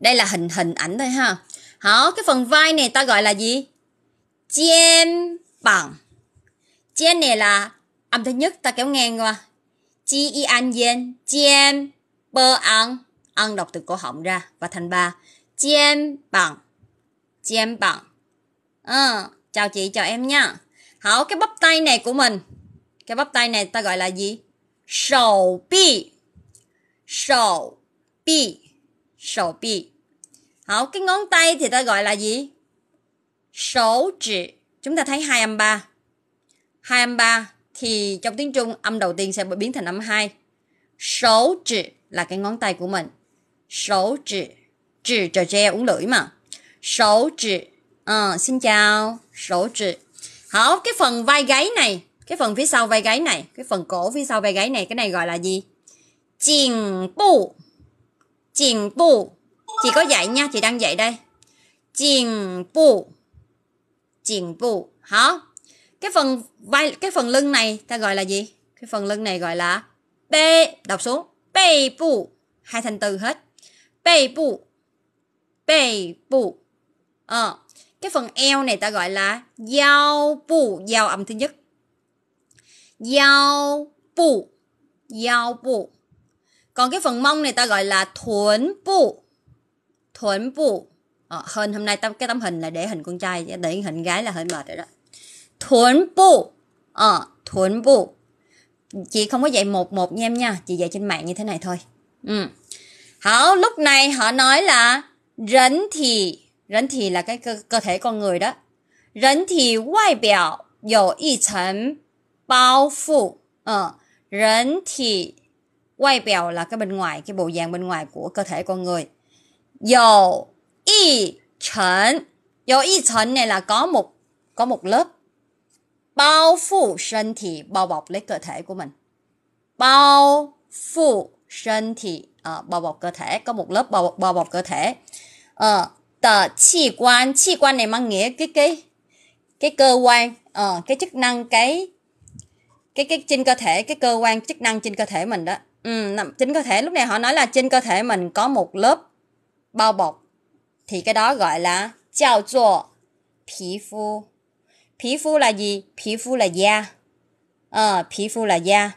Đây là hình hình ảnh thôi ha Hả, Cái phần vai này ta gọi là gì? Chien bằng Chien này là âm thứ nhất ta kéo ngang qua chi y an yên chien bơ ăn ăn đọc từ cổ họng ra và thành ba chém bằng chém bằng ừ, chào chị chào em nha hảo cái bắp tay này của mình cái bắp tay này ta gọi là gì sầu bi sầu bi sầu bi hảo cái ngón tay thì ta gọi là gì sổ chỉ. chúng ta thấy hai âm ba hai âm ba thì trong tiếng Trung âm đầu tiên sẽ biến thành âm hai Số chỉ là cái ngón tay của mình. 手指，指着这 uống lưỡi mà. Sổ trị. À, ờ, xin chào. Sổ trị. Hảo, cái phần vai gáy này, cái phần phía sau vai gáy này, cái phần cổ phía sau vai gáy này, cái này gọi là gì? Chỉnh bộ. Chỉnh bộ. Chị có dạy nha, chị đang dạy đây. Chỉnh bộ. Chỉnh bộ. Hảo. Cái phần vai cái phần lưng này ta gọi là gì? Cái phần lưng này gọi là bê, đọc xuống. Bê bộ. Hai thành từ hết. 背部背部 ờ, ờ, cái phần eo này ta gọi là giao bù giao âm thứ nhất giao bù giao bù còn cái phần mông này ta gọi là thuần bù thuần bù ờ, hơn hôm nay tấm cái tấm hình là để hình con trai để hình gái là hơi mệt rồi đó thuần bù ờ, à, thuần bù chị không có dạy một một nha em nha chị dạy trên mạng như thế này thôi ừ Hảo, lúc này họ nói là rẫn thì, rẫn thì là cái cơ, cơ thể con người đó. Rẫn thì Ờ, rẫn thì là cái bên ngoài, cái bộ dạng bên ngoài của cơ thể con người. này là có một có một lớp bao phủ thân thể bao bọc lấy cơ thể của mình bao phủ thân thể Ờ, bao bọc cơ thể có một lớp bao bao bọc cơ thể ờ tờ chi quan chi quan này mang nghĩa cái cái cái cơ quan ờ cái chức năng cái cái cái trên cơ thể cái cơ quan chức năng trên cơ thể mình đó ừ, trên cơ thể lúc này họ nói là trên cơ thể mình có một lớp bao bọc thì cái đó gọi là chào chùa phí phu phí phu là gì phí phu là da ờ phí phu là da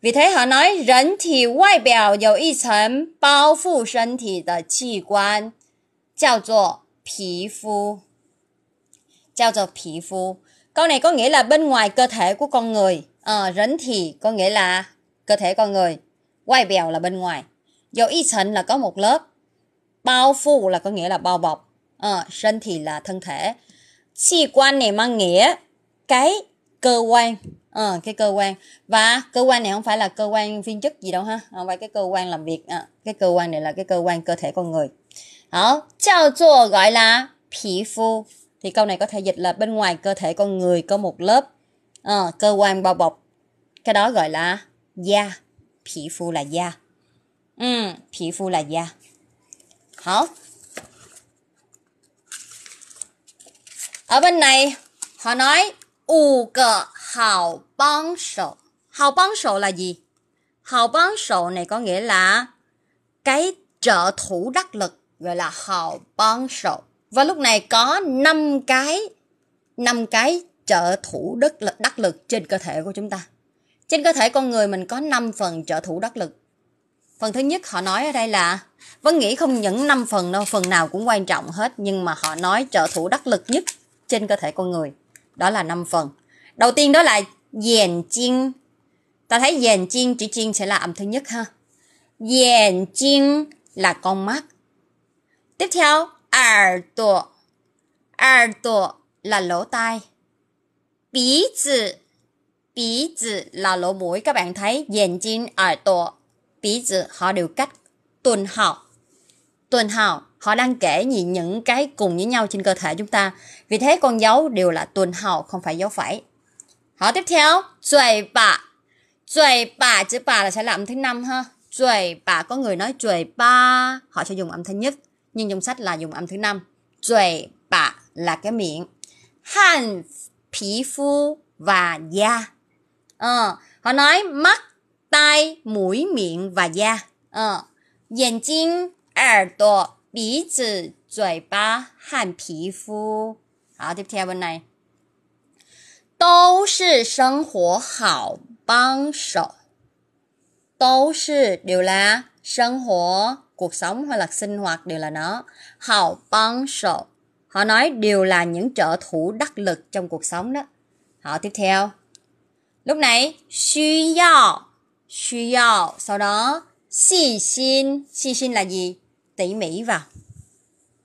vì thế họ câu này có nghĩa là bên ngoài cơ thể của con người. À, ờ, rắn thì có nghĩa là cơ thể con người. Quay bèo là bên ngoài. Dầu y sần là có một lớp. Bao phủ là có nghĩa là bao bọc. À, ờ, rấn thì là thân thể. cơ quan này mang nghĩa cái cơ quan à, cái cơ quan và cơ quan này không phải là cơ quan viên chức gì đâu ha không phải cái cơ quan làm việc à, cái cơ quan này là cái cơ quan cơ thể con người đó chào chùa gọi là phỉ phu thì câu này có thể dịch là bên ngoài cơ thể con người có một lớp à, cơ quan bao bọc cái đó gọi là da phỉ phu là da ừ, phỉ phu là da Hảo. ở bên này họ nói ù cờ hào 幫手。好幫手 là gì? Hào bán sổ này có nghĩa là cái trợ thủ đắc lực gọi là hào bán sổ. Và lúc này có 5 cái 5 cái trợ thủ đắc lực đắc lực trên cơ thể của chúng ta. Trên cơ thể con người mình có 5 phần trợ thủ đắc lực. Phần thứ nhất họ nói ở đây là vẫn vâng nghĩ không những 5 phần đâu, phần nào cũng quan trọng hết nhưng mà họ nói trợ thủ đắc lực nhất trên cơ thể con người. Đó là 5 phần. Đầu tiên đó là Dèn chinh. Ta thấy dèn chinh chữ chinh sẽ là âm thứ nhất ha. Dèn chinh là con mắt. Tiếp theo, ả tổ. Ả tổ là lỗ tai. Bí tử. Bí tử là lỗ mũi. Các bạn thấy dèn chinh, ả tổ, bí tử họ đều cách tuần học. Tuần học họ đang kể gì những cái cùng với nhau trên cơ thể chúng ta. Vì thế con dấu đều là tuần học không phải dấu phẩy. 好，tiếp theo, chuẩy bạ. Chuẩy bạ, chữ bạ là sẽ là âm thanh năm ha. Chuẩy bạ, có người nói chuẩy ba, họ sẽ dùng âm thanh nhất. Nhưng trong sách là dùng âm thứ năm. Chuẩy bạ là cái miệng. Hàn, da phu và da. Ờ, họ nói mắt, tai, mũi, miệng và da. Ờ, tai, mũi, miệng và da 都是生活好帮手. Tố sư đều là 生活, cuộc sống hay là sinh hoạt đều là nó. Hào băng sổ. Họ nói đều là những trợ thủ đắc lực trong cuộc sống đó. Họ tiếp theo. Lúc này, suy yào, suy yào, sau đó, xì xin, xì xin là gì? Tỉ mỉ vào.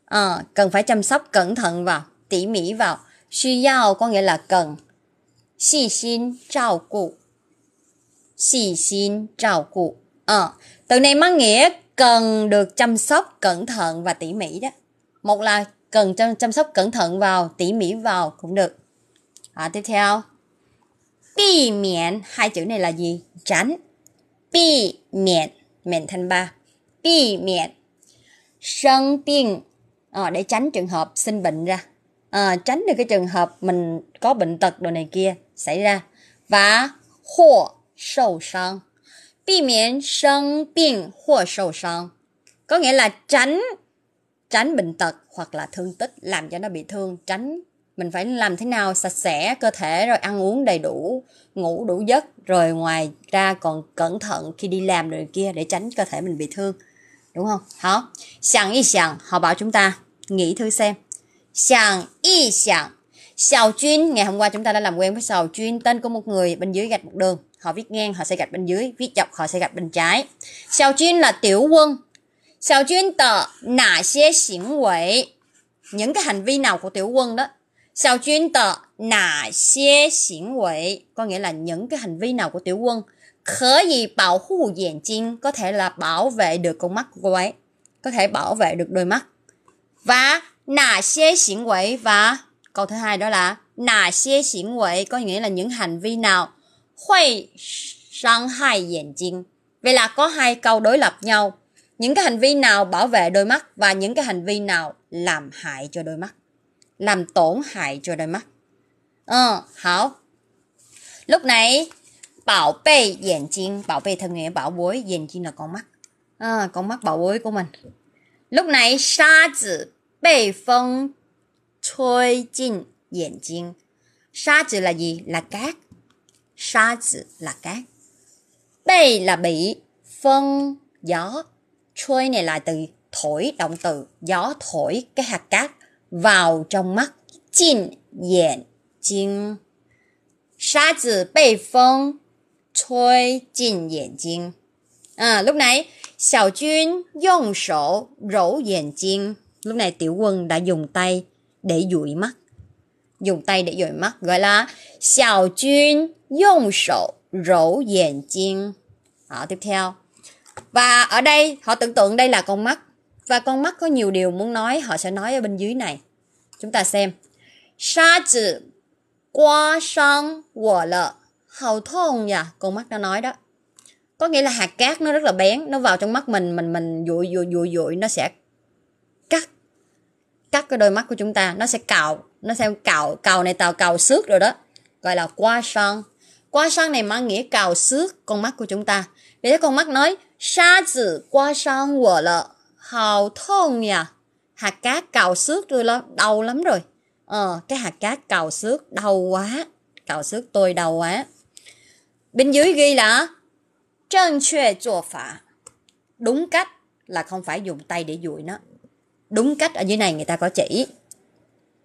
À, cần phải chăm sóc cẩn thận vào, tỉ mỉ vào. Suy yào có nghĩa là cần, 细心照顾细心照顾 ờ à, từ này mang nghĩa cần được chăm sóc cẩn thận và tỉ mỉ đó một là cần chăm, chăm sóc cẩn thận vào tỉ mỉ vào cũng được à, tiếp theo bì miễn hai chữ này là gì tránh bì miễn miễn thanh ba bì miễn sân biên à, để tránh trường hợp sinh bệnh ra à, tránh được cái trường hợp mình có bệnh tật đồ này kia xảy ra và hoặc sâu sang Bị miễn sinh bệnh hoặc sâu sang Có nghĩa là tránh tránh bệnh tật hoặc là thương tích làm cho nó bị thương tránh mình phải làm thế nào sạch sẽ cơ thể rồi ăn uống đầy đủ ngủ đủ giấc rồi ngoài ra còn cẩn thận khi đi làm rồi kia để tránh cơ thể mình bị thương đúng không? Hảo, họ bảo chúng ta nghĩ thử xem. 想一想 Sào Chuyên Ngày hôm qua chúng ta đã làm quen với Sào Chuyên Tên của một người bên dưới gạch một đường Họ viết ngang họ sẽ gạch bên dưới Viết dọc họ sẽ gạch bên trái Sào Chuyên là tiểu quân Sào Chuyên tờ nả xế xỉn quậy Những cái hành vi nào của tiểu quân đó Sào Chuyên tờ nả xế xỉn quậy Có nghĩa là những cái hành vi nào của tiểu quân Khớ gì bảo hù dẹn chinh Có thể là bảo vệ được con mắt của cô ấy Có thể bảo vệ được đôi mắt Và nả xế xỉn quậy Và Câu thứ hai đó là nà xie xỉn vậy có nghĩa là những hành vi nào huay sang hai dành chinh. Vậy là có hai câu đối lập nhau. Những cái hành vi nào bảo vệ đôi mắt và những cái hành vi nào làm hại cho đôi mắt. Làm tổn hại cho đôi mắt. Ờ, ừ, hảo. Lúc này bảo bê dành chinh, bảo bê thân nghĩa bảo bối, dành chinh là con mắt. À, con mắt bảo bối của mình. Lúc này sa tử bê phong chữ là gì? Là cát. Sa chữ là cát. Bay là bị, phân, gió. Chơi này là từ thổi, động từ, gió thổi cái hạt cát vào trong mắt. Chìn, dẹn, chinh. Sa chữ bị phong, chơi chìn dẹn chinh. À, lúc này, Xiao Jun dùng sổ rổ dẹn chinh. Lúc này tiểu quân đã dùng tay để dụi mắt. Dùng tay để dụi mắt gọi là Xiao Jun dùng sổ rổ dền chiên. Đó, tiếp theo. Và ở đây họ tưởng tượng đây là con mắt. Và con mắt có nhiều điều muốn nói họ sẽ nói ở bên dưới này. Chúng ta xem. Sa chữ qua sang của lợ. Hầu thôn dạ, con mắt nó nói đó. Có nghĩa là hạt cát nó rất là bén, nó vào trong mắt mình, mình mình dụi dụi dụi dụi nó sẽ cắt cái đôi mắt của chúng ta nó sẽ cào nó sẽ cào cào này tào cào xước rồi đó gọi là qua sang qua sang này mang nghĩa cào xước con mắt của chúng ta vì thế con mắt nói sa tử qua sang của lợ hào thông nhỉ hạt cá cào xước tôi lắm đau lắm rồi ờ cái hạt cá cào xước đau quá cào xước tôi đau quá bên dưới ghi là chân chue chùa phả đúng cách là không phải dùng tay để dụi nó Đúng cách ở dưới này người ta có chỉ.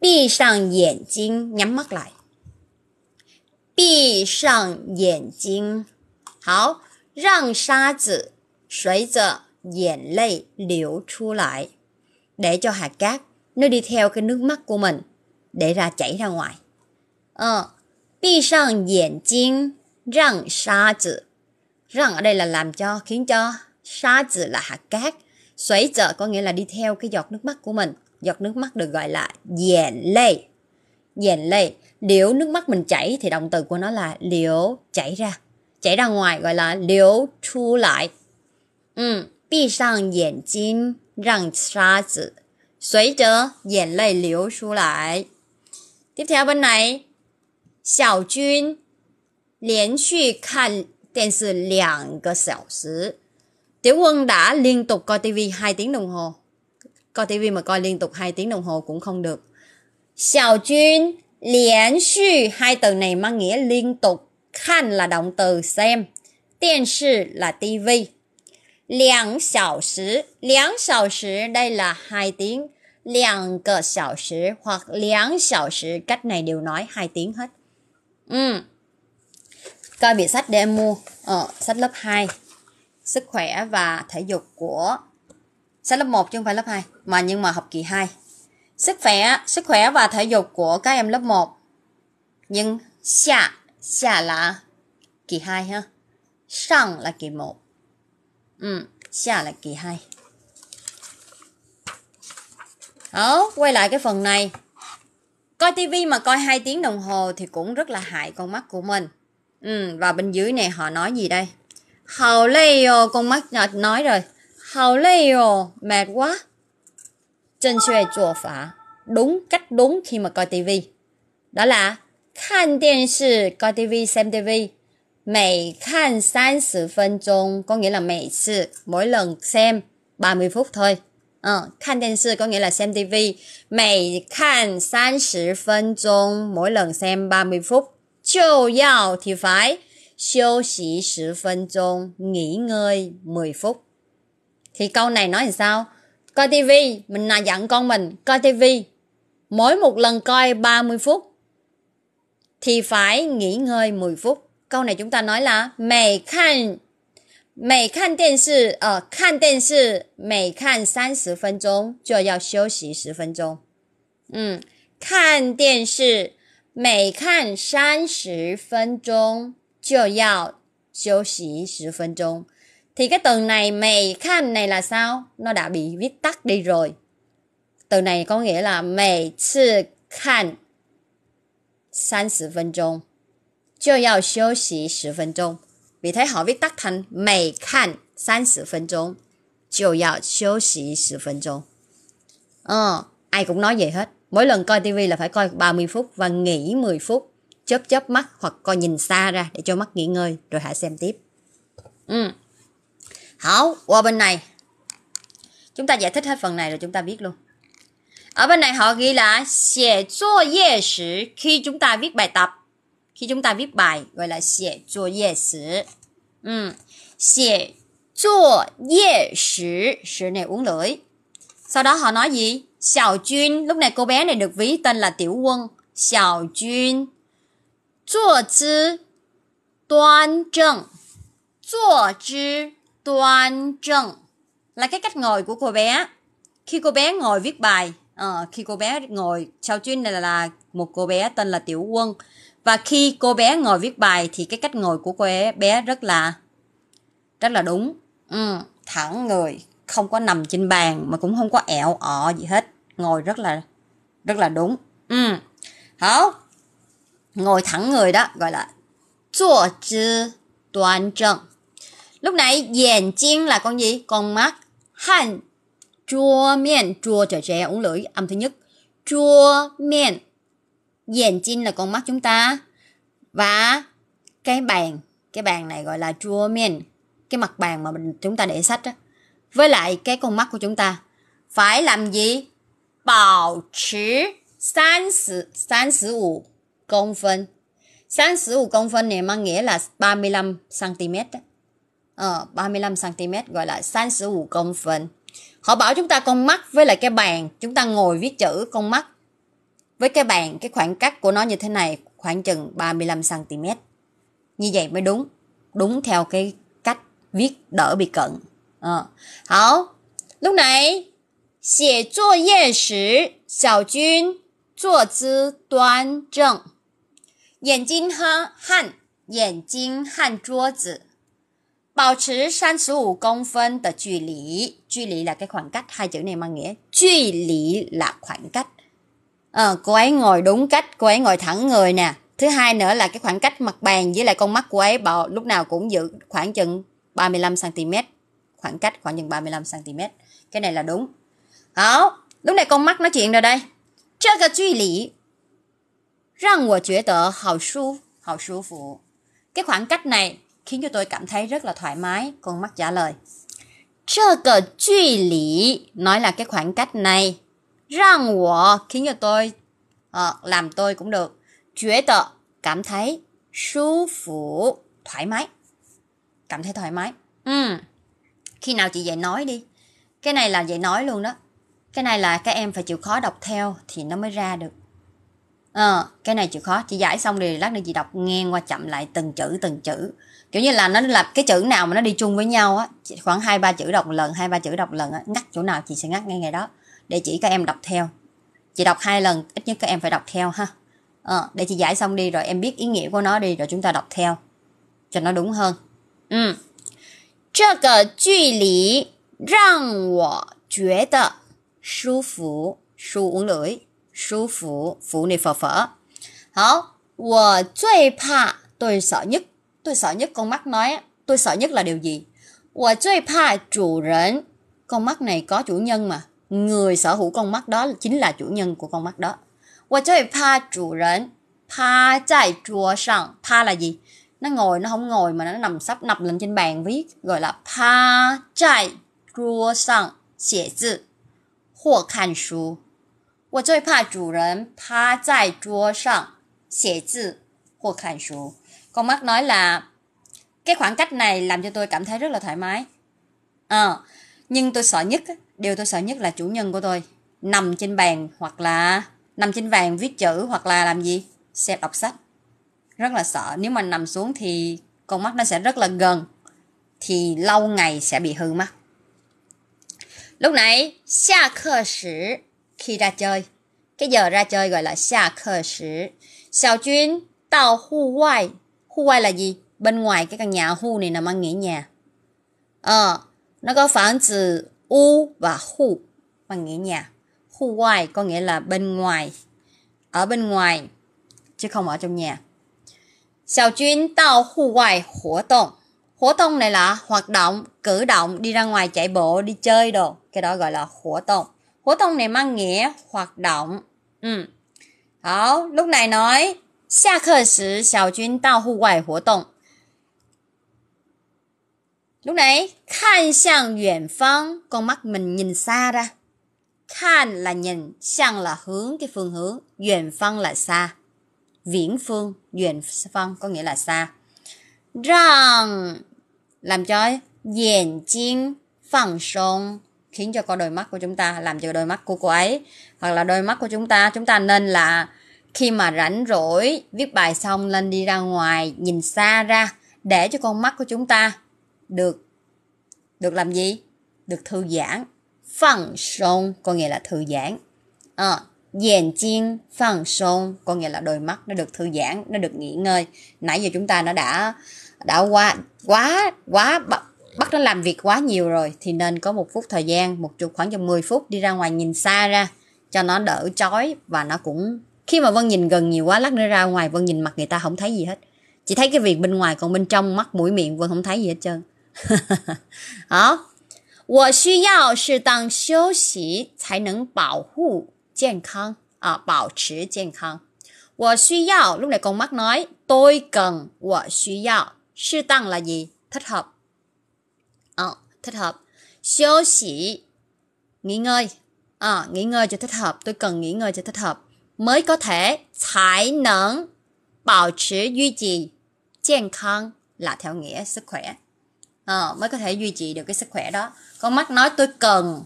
Bì sang 眼睛, nhắm mắt lại. Bì sang 眼睛. Hảo, răng sa tử, suối giờ, 眼泪流出来. Để cho hạt cát, nó đi theo cái nước mắt của mình, để ra chảy ra ngoài. Ờ, bì sang 眼睛, răng sa tử. Răng ở đây là làm cho, khiến cho, sa tử là hạt cát, xoáy trợ có nghĩa là đi theo cái giọt nước mắt của mình giọt nước mắt được gọi là dẹn lệ dẹn lệ liễu nước mắt mình chảy thì động từ của nó là liễu chảy ra chảy ra ngoài gọi là liễu chu lại ừ bi sang dẹn chín rằng xa tử xoáy trợ dẹn lê liễu chu lại tiếp theo bên này Xiao Jun 连续看电视两个小时。Tiểu Quân đã liên tục coi tivi 2 tiếng đồng hồ. Coi tivi mà coi liên tục 2 tiếng đồng hồ cũng không được. Xiao Jun, liền sư, hai từ này mang nghĩa liên tục. Khan là động từ xem, điện sư là tivi. Liang xào sứ, liang xào sứ đây là hai tiếng. Liang cờ xào sứ hoặc liang xào sứ, cách này đều nói hai tiếng hết. Ừ. Coi bị sách để em mua, ờ, sách lớp 2 sức khỏe và thể dục của sẽ lớp 1 chứ không phải lớp 2 mà nhưng mà học kỳ 2 sức khỏe sức khỏe và thể dục của các em lớp 1 nhưng xạ xạ là kỳ 2 ha sang là kỳ 1 ừ, xạ là kỳ 2 đó quay lại cái phần này coi tivi mà coi 2 tiếng đồng hồ thì cũng rất là hại con mắt của mình ừ, và bên dưới này họ nói gì đây Hào lây ồ, con mắt nhạt nói rồi. Hào lây ồ, mệt quá. Trần xuê chùa phả, đúng cách đúng khi mà coi tivi. Đó là khan điện sư, coi tivi, xem tivi. Mày khan 30 phân chung, có nghĩa là mày sư, mỗi lần xem 30 phút thôi. Ừ, khan điện sư có nghĩa là xem tivi. Mày khan 30 phân chung, mỗi lần xem 30 phút. Chiều yào thì phải 休息10 phân 钟, ngơi 10 phút. Thì câu này nói làm sao? Coi tivi, mình là dặn con mình, coi tivi. Mỗi một lần coi 30 phút thì phải nghỉ ngơi 10 phút. Câu này chúng ta nói là mày khan mày khan điện sư, ờ, khan điện sư, mày khan 30 phân 钟就要休息10分钟。嗯，看电视每看三十分钟就要休息十分钟. Thì cái từ này mày khăn này là sao? Nó đã bị viết tắt đi rồi. Từ này có nghĩa là mày chỉ khăn 30 phân 钟. Cho yào xiu xí 10 phân 钟. Vì thế họ viết tắt thành mày khăn 30 phân 钟. Cho yào xiu xí 10 phân 钟. Ờ, ai cũng nói vậy hết. Mỗi lần coi tivi là phải coi 30 phút và nghỉ 10 phút chớp chớp mắt hoặc coi nhìn xa ra để cho mắt nghỉ ngơi rồi hãy xem tiếp ừ. hảo qua bên này chúng ta giải thích hết phần này rồi chúng ta biết luôn ở bên này họ ghi là xie zuo ye shi khi chúng ta viết bài tập khi chúng ta viết bài gọi là xie zuo ye shi ừ. xie zuo ye shi shi này uống lưỡi sau đó họ nói gì Xiao Jun, lúc này cô bé này được ví tên là Tiểu Quân. Xiao Jun, 坐姿端正坐姿端正 là cái cách ngồi của cô bé khi cô bé ngồi viết bài à, khi cô bé ngồi sao chuyên này là một cô bé tên là tiểu quân và khi cô bé ngồi viết bài thì cái cách ngồi của cô bé rất là rất là đúng ừ, thẳng người không có nằm trên bàn mà cũng không có ẹo ọ gì hết ngồi rất là rất là đúng ừ. 好，ngồi thẳng người đó gọi là Zuo zhi đoan 正. Lúc nãy dèn chiên là con gì? Con mắt. Han chua miệng chua trở trẻ uống lưỡi âm thứ nhất. Chua miệng. Dèn chiên là con mắt chúng ta. Và cái bàn, cái bàn này gọi là chua miệng. Cái mặt bàn mà mình chúng ta để sách đó. Với lại cái con mắt của chúng ta phải làm gì? Bảo trì 三十三十五 công phân 65 công phân này mang nghĩa là 35 cm đó. Ờ, 35 cm gọi là 65 công phân họ bảo chúng ta con mắt với lại cái bàn chúng ta ngồi viết chữ con mắt với cái bàn cái khoảng cách của nó như thế này khoảng chừng 35 cm như vậy mới đúng đúng theo cái cách viết đỡ bị cận ờ. hảo lúc này Xie 作业时，小军坐姿端正。眼睛和和眼睛和桌子，保持三十五公分的距離。距離 là cái khoảng cách hai chữ này mang nghĩa là khoảng cách. Ờ, cô ấy ngồi đúng cách, cô ấy ngồi thẳng người nè. Thứ hai nữa là cái khoảng cách mặt bàn với lại con mắt của ấy bảo lúc nào cũng giữ khoảng chừng 35 cm. Khoảng cách khoảng chừng 35 cm. Cái này là đúng. Đó, lúc này con mắt nói chuyện rồi đây. Cái 距離 rằng 我觉得好舒好舒服。Cái khoảng cách này khiến cho tôi cảm thấy rất là thoải mái. Con mắt trả lời. 这个距离 nói là cái khoảng cách này. Rằng 我 khiến cho tôi à, làm tôi cũng được. Chuyện tờ cảm thấy 舒服 thoải mái. Cảm thấy thoải mái. Ừ. Khi nào chị dạy nói đi. Cái này là dạy nói luôn đó. Cái này là các em phải chịu khó đọc theo thì nó mới ra được ờ, cái này chịu khó chị giải xong rồi lát nữa chị đọc ngang qua chậm lại từng chữ từng chữ kiểu như là nó là cái chữ nào mà nó đi chung với nhau á khoảng hai ba chữ đọc một lần hai ba chữ đọc một lần á ngắt chỗ nào chị sẽ ngắt ngay ngày đó để chỉ các em đọc theo chị đọc hai lần ít nhất các em phải đọc theo ha ờ, để chị giải xong đi rồi em biết ý nghĩa của nó đi rồi chúng ta đọc theo cho nó đúng hơn ừ 这个距离让我觉得舒服，舒无累。舒服 phủ nị phở phở 好我最怕 tôi sợ nhất tôi sợ nhất con mắt nói tôi sợ nhất là điều gì 我最怕主人 con mắt này có chủ nhân mà người sở hữu con mắt đó chính là chủ nhân của con mắt đó và 我最怕主人 pa chạy chùa sẵn pa là gì nó ngồi nó không ngồi mà nó nằm sắp nập lên trên bàn viết gọi là pa chạy chùa sẵn xỉa tự hoặc khăn 书我最怕主人趴在桌上写字 mắt nói là cái khoảng cách này làm cho tôi cảm thấy rất là thoải mái. À, nhưng tôi sợ nhất, điều tôi sợ nhất là chủ nhân của tôi nằm trên bàn hoặc là nằm trên bàn viết chữ hoặc là làm gì? Xem đọc sách. Rất là sợ, nếu mà nằm xuống thì con mắt nó sẽ rất là gần thì lâu ngày sẽ bị hư mắt. Lúc nãy, 下课时 khi ra chơi. Cái giờ ra chơi gọi là xa khờ sử. Xào chuyến tao hu ngoại. Hu ngoại là gì? Bên ngoài cái căn nhà hu này nằm ở nghĩa nhà. Ờ, nó có phản từ u và hu bằng nghĩa nhà. Hu ngoại có nghĩa là bên ngoài. Ở bên ngoài, chứ không ở trong nhà. Xào chuyến tao hu ngoại hổ động. Hổ tông này là hoạt động, cử động, đi ra ngoài chạy bộ, đi chơi đồ. Cái đó gọi là hổ tông. 活动 này mang nghĩa hoạt động. Ừ. 好, lúc này nói 下课时小军到户外活动。Lúc này con mắt mình nhìn xa ra. Khan là nhìn, sang là hướng cái phương hướng, 远方 là xa. Viễn phương, 远方 có nghĩa là xa. Rằng làm cho dền chiên phẳng sông khiến cho con đôi mắt của chúng ta làm cho đôi mắt của cô ấy hoặc là đôi mắt của chúng ta chúng ta nên là khi mà rảnh rỗi viết bài xong lên đi ra ngoài nhìn xa ra để cho con mắt của chúng ta được được làm gì được thư giãn phẳng sông có nghĩa là thư giãn à, ờ, dèn chiên phẳng sông có nghĩa là đôi mắt nó được thư giãn nó được nghỉ ngơi nãy giờ chúng ta nó đã đã qua quá quá bắt nó làm việc quá nhiều rồi thì nên có một phút thời gian một chục khoảng chừng 10 phút đi ra ngoài nhìn xa ra cho nó đỡ chói và nó cũng khi mà vân nhìn gần nhiều quá lắc nó ra ngoài vân nhìn mặt người ta không thấy gì hết chỉ thấy cái việc bên ngoài còn bên trong mắt mũi miệng vân không thấy gì hết trơn đó 我需要适当休息才能保护健康啊，保持健康。我需要 này con mắt nói tôi cần, 我需要适当 là gì? thích hợp thích hợp. Xiao xỉ, nghỉ ngơi. À, nghỉ ngơi cho thích hợp. Tôi cần nghỉ ngơi cho thích hợp. Mới có thể, thải nẫn, bảo trì duy trì, 健康 là theo nghĩa sức khỏe. À, mới có thể duy trì được cái sức khỏe đó. Con mắt nói tôi cần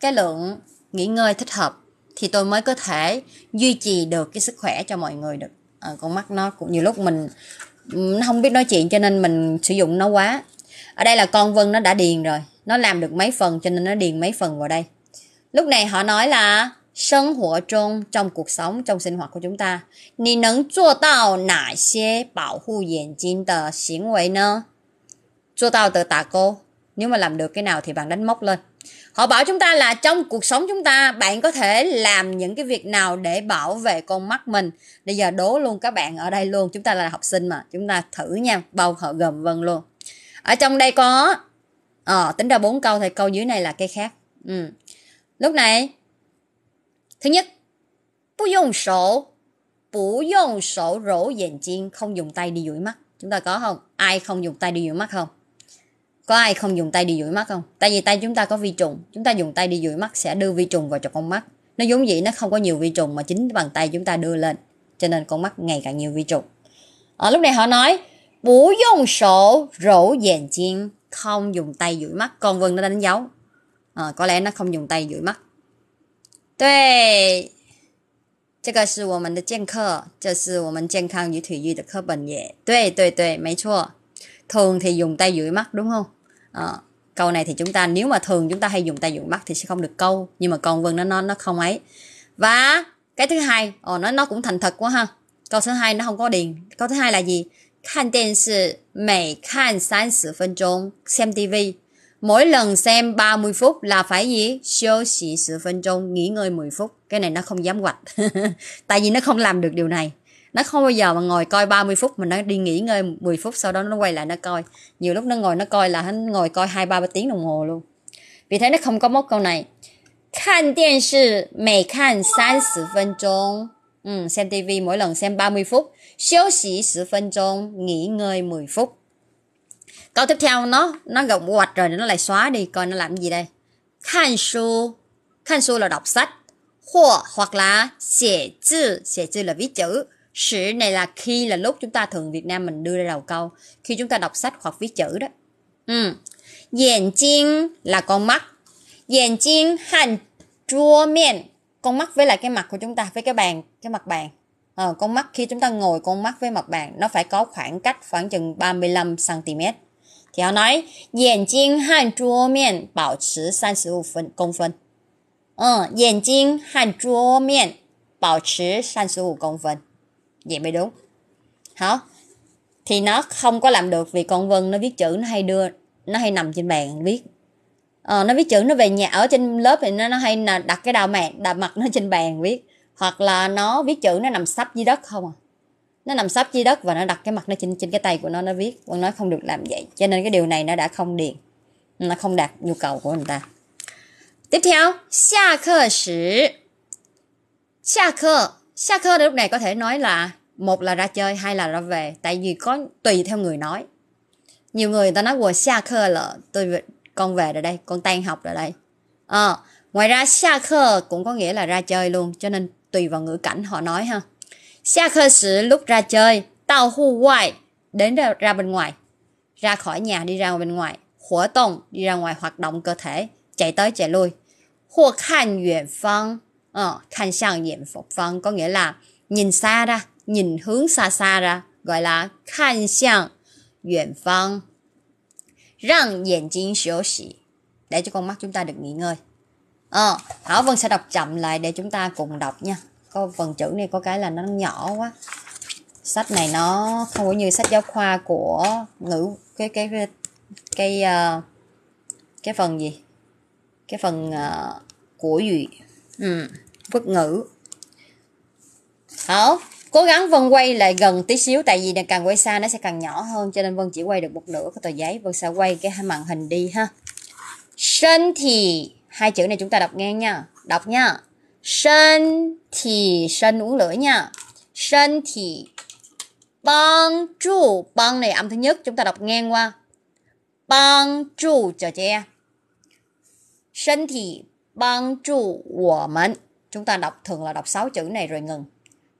cái lượng nghỉ ngơi thích hợp thì tôi mới có thể duy trì được cái sức khỏe cho mọi người được à, con mắt nó cũng nhiều lúc mình nó không biết nói chuyện cho nên mình sử dụng nó quá ở đây là con vân nó đã điền rồi nó làm được mấy phần cho nên nó điền mấy phần vào đây lúc này họ nói là sân hỏa trong trong cuộc sống trong sinh hoạt của chúng ta Nì nâng chua tạo nả xế bảo hộ 眼睛的行为呢 chua tạo từ tà cô nếu mà làm được cái nào thì bạn đánh móc lên họ bảo chúng ta là trong cuộc sống chúng ta bạn có thể làm những cái việc nào để bảo vệ con mắt mình bây giờ đố luôn các bạn ở đây luôn chúng ta là học sinh mà chúng ta thử nha bao họ gầm vân luôn ở trong đây có ờ tính ra bốn câu thì câu dưới này là cái khác ừ. lúc này thứ nhất bù dùng sổ bù dùng sổ rổ dành chiên không dùng tay đi dụi mắt chúng ta có không ai không dùng tay đi dụi mắt không có ai không dùng tay đi dụi mắt không tại vì tay chúng ta có vi trùng chúng ta dùng tay đi dụi mắt sẽ đưa vi trùng vào cho con mắt nó giống vậy nó không có nhiều vi trùng mà chính bằng tay chúng ta đưa lên cho nên con mắt ngày càng nhiều vi trùng ở ờ, lúc này họ nói bú dùng sổ 不用手 rổ dàn chiên không dùng tay dụi mắt con vân nó đánh dấu à, có lẽ nó không dùng tay dụi mắt cái này là 对，这个是我们的剑课，这是我们健康与体育的课本耶。对对对，没错。Thường thì dùng tay dụi mắt đúng không? À, câu này thì chúng ta nếu mà thường chúng ta hay dùng tay dụi mắt thì sẽ không được câu, nhưng mà con Vân nó nó nó không ấy. Và cái thứ hai, ồ ờ，nó nó cũng thành thật quá ha. Câu thứ hai nó không có điền. Câu thứ hai là gì? 看电视每看三十分钟 xem TV. Mỗi lần xem ba mươi phút là phải gì? Siêu xì 10 phân trong, nghỉ ngơi mười phút. Cái này nó không dám hoạch. Tại vì nó không làm được điều này. Nó không bao giờ mà ngồi coi 30 phút mà nó đi nghỉ ngơi 10 phút sau đó nó quay lại nó coi. Nhiều lúc nó ngồi nó coi là hắn ngồi coi 2 ba tiếng đồng hồ luôn. Vì thế nó không có mốt câu này. Khan điện sư, mày khan 30 phân trong. Ừ, xem TV mỗi lần xem 30 phút, siêu xỉ 10 phân 钟, nghỉ ngơi 10 phút. Câu tiếp theo nó nó gồng hoạch rồi nó lại xóa đi coi nó làm gì đây. Khan su, khan su là đọc sách. Hoặc hoặc là xie chữ, xie chữ là viết chữ. Sử này là khi là lúc chúng ta thường Việt Nam mình đưa ra đầu câu khi chúng ta đọc sách hoặc viết chữ đó. Ừ. Dèn chinh là con mắt. Dèn chinh hàn chúa miệng con mắt với lại cái mặt của chúng ta với cái bàn cái mặt bàn à, con mắt khi chúng ta ngồi con mắt với mặt bàn nó phải có khoảng cách khoảng chừng 35 cm thì họ nói dàn chinh hàn chúa miệng bảo trì 35 phân công phân ừ, ờ, dàn chinh hàn chúa miệng bảo trì 35 công phân vậy mới đúng hả thì nó không có làm được vì con vân nó viết chữ nó hay đưa nó hay nằm trên bàn viết ờ, nó viết chữ nó về nhà ở trên lớp thì nó, nó hay là đặt cái đào mạc đặt mặt nó trên bàn viết hoặc là nó viết chữ nó nằm sắp dưới đất không à nó nằm sắp dưới đất và nó đặt cái mặt nó trên trên cái tay của nó nó viết quân nói không được làm vậy cho nên cái điều này nó đã không điền nó không đạt nhu cầu của người ta tiếp theo xa khơ sử xa khơ xa khơ lúc này có thể nói là một là ra chơi hai là ra về tại vì có tùy theo người nói nhiều người ta nói của xa khơ là tôi con về rồi đây con tan học rồi đây à, ngoài ra xa khơ cũng có nghĩa là ra chơi luôn cho nên tùy vào ngữ cảnh họ nói ha xa khơ sự lúc ra chơi tao hu đến ra, ra bên ngoài ra khỏi nhà đi ra ngoài bên ngoài hỏa tông đi ra ngoài hoạt động cơ thể chạy tới chạy lui hua khan yuan phong ờ, khan sang yuan phong có nghĩa là nhìn xa ra nhìn hướng xa xa ra gọi là khan sang yuan phong Răng dành chiến sổ xỉ Để cho con mắt chúng ta được nghỉ ngơi à, Thảo Vân sẽ đọc chậm lại để chúng ta cùng đọc nha Có phần chữ này có cái là nó nhỏ quá Sách này nó không có như sách giáo khoa của ngữ cái cái cái cái, cái, ờ, cái phần gì cái phần uh, của gì ừ, quốc ngữ 好。cố gắng vân quay lại gần tí xíu tại vì càng quay xa nó sẽ càng nhỏ hơn cho nên vân chỉ quay được một nửa cái tờ giấy vân sẽ quay cái màn hình đi ha sân thì hai chữ này chúng ta đọc ngang nha đọc nha sân thì sân uống lửa nha sân thì băng trụ băng này âm thứ nhất chúng ta đọc ngang qua băng trụ cho che sân thì băng trụ của mình chúng ta đọc thường là đọc 6 chữ này rồi ngừng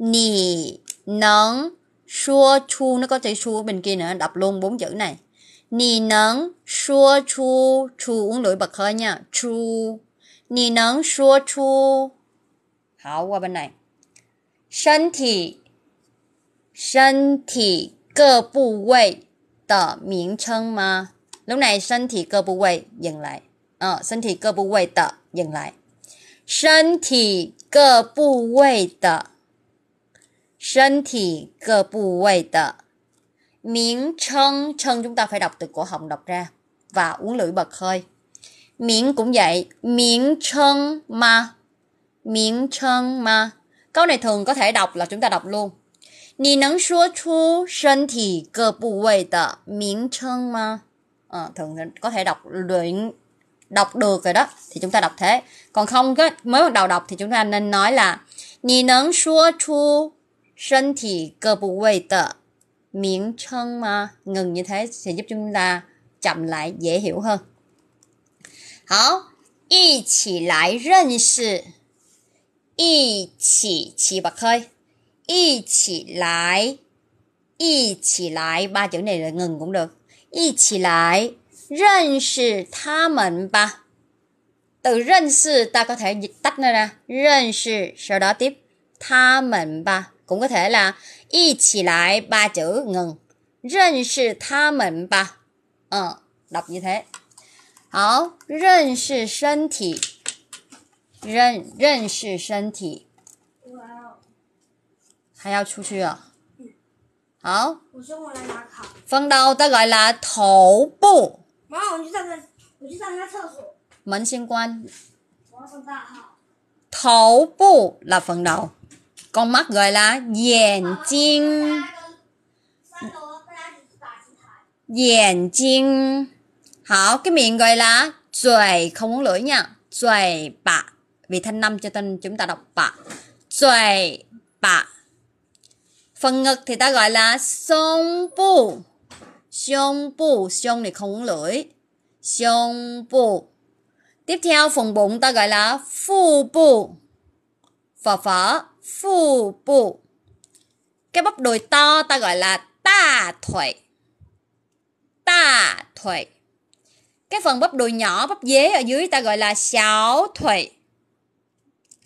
Nì nấng xua chu nó có chữ xua bên kia nữa đọc luôn bốn chữ này Nì nấng xua chu chu uống lưỡi bật hơi nha chu Nì nấng xua chu Hảo qua bên này Sân thị Sân thị cơ bù vệ tờ miếng chân mà Lúc này sân thị cơ bù vệ dừng lại Ờ, sân thị cơ bù vệ tờ dừng lại Sân thị cơ bù vệ tờ 身体各部位的名称 chân chúng ta phải đọc từ cổ họng đọc ra và uống lưỡi bật hơi miễn cũng vậy miễn chân ma miễn chân ma câu này thường có thể đọc là chúng ta đọc luôn 你能说出身体各部位的名称吗？À, ờ, thường có thể đọc luyện đọc được rồi đó thì chúng ta đọc thế còn không có mới bắt đầu đọc thì chúng ta nên nói là ni nấn xua chu 身体各部位的名称 mà ngừng như thế sẽ giúp chúng ta chậm lại dễ hiểu hơn. 好，一起来认识，一起起白 khơi，一起来，一起来，ba chữ này là ngừng cũng được. 一起来认识他们吧。Từ 认识 ta có thể tách nó ra, 认识 sau đó tiếp 他们吧。cũng có thể là，一起来，八九，n 认识他们吧，嗯，đọc h t h 好，认识身体，认认识身体，还要出去啊，好，我先我来拿卡，phần đầu t c ọ là 妈，我去上个，我去上个厕所，门先关，我是大号，头部 là p h con mắt gọi là 眼睛眼睛好 cái miệng gọi là 嘴 không uống lưỡi nha 嘴巴 vì thanh năm cho nên chúng ta đọc bạ 嘴巴 phần ngực thì ta gọi là sông bu sông bu sông này không uống lưỡi sông bu tiếp theo phần bụng ta gọi là phu bu phở phở Phụ bộ Cái bắp đùi to ta gọi là tà thuệ Tà thuệ Cái phần bắp đùi nhỏ, bắp dế ở dưới ta gọi là xảo thuệ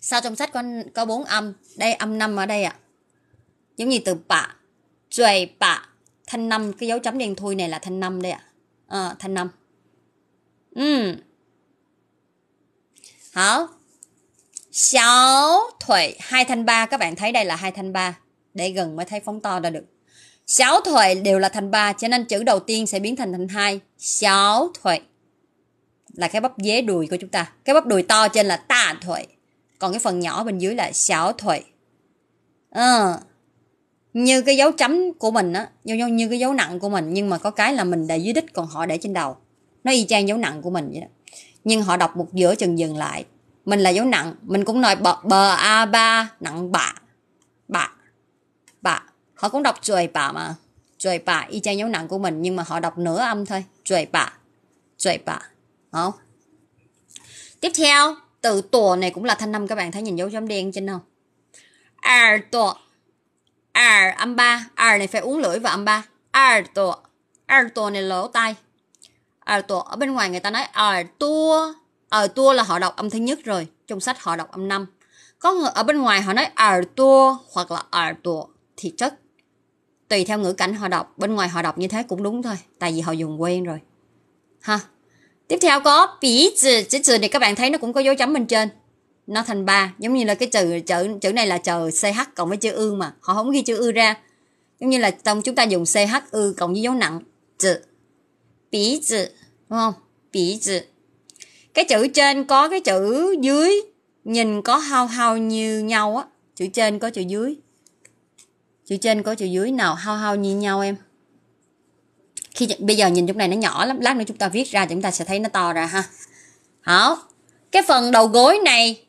Sao trong sách có có bốn âm Đây âm năm ở đây ạ à. Giống như từ bạ Trời bạ Thanh năm, cái dấu chấm đen thui này là thanh năm đây ạ à. à, Thanh năm Ừ Hảo sáu thuệ hai thanh ba các bạn thấy đây là hai thanh ba để gần mới thấy phóng to ra được sáu thuệ đều là thanh ba cho nên chữ đầu tiên sẽ biến thành thành hai sáu thuệ là cái bắp dế đùi của chúng ta cái bắp đùi to trên là ta thuệ còn cái phần nhỏ bên dưới là sáu thuệ à, như cái dấu chấm của mình á như, như cái dấu nặng của mình nhưng mà có cái là mình để dưới đít còn họ để trên đầu nó y chang dấu nặng của mình vậy đó nhưng họ đọc một giữa chừng dừng lại mình là dấu nặng mình cũng nói bờ bờ a ba nặng bạ bạ bạ họ cũng đọc chuột bạ mà chuột bạ y chang dấu nặng của mình nhưng mà họ đọc nửa âm thôi chuột bạ chuột bạ không tiếp theo từ tùa này cũng là thanh âm các bạn thấy nhìn dấu chấm đen trên không r tùa r âm ba r này phải uống lưỡi vào âm ba r tùa r tùa này lỗ tai r tùa ở bên ngoài người ta nói r tua ở ờ, tour là họ đọc âm thứ nhất rồi trong sách họ đọc âm năm có người ở bên ngoài họ nói ở tour hoặc là ở tour thì chất tùy theo ngữ cảnh họ đọc bên ngoài họ đọc như thế cũng đúng thôi tại vì họ dùng quen rồi ha tiếp theo có bỉ trừ chữ trừ này các bạn thấy nó cũng có dấu chấm bên trên nó thành ba giống như là cái trừ chữ chữ này là chữ ch cộng với chữ ư mà họ không ghi chữ ư ra giống như là trong chúng ta dùng ch ư cộng với dấu nặng chữ bỉ trừ đúng không bỉ trừ cái chữ trên có cái chữ dưới nhìn có hao hao như nhau á chữ trên có chữ dưới chữ trên có chữ dưới nào hao hao như nhau em khi bây giờ nhìn trong này nó nhỏ lắm lát nữa chúng ta viết ra chúng ta sẽ thấy nó to ra ha hảo cái phần đầu gối này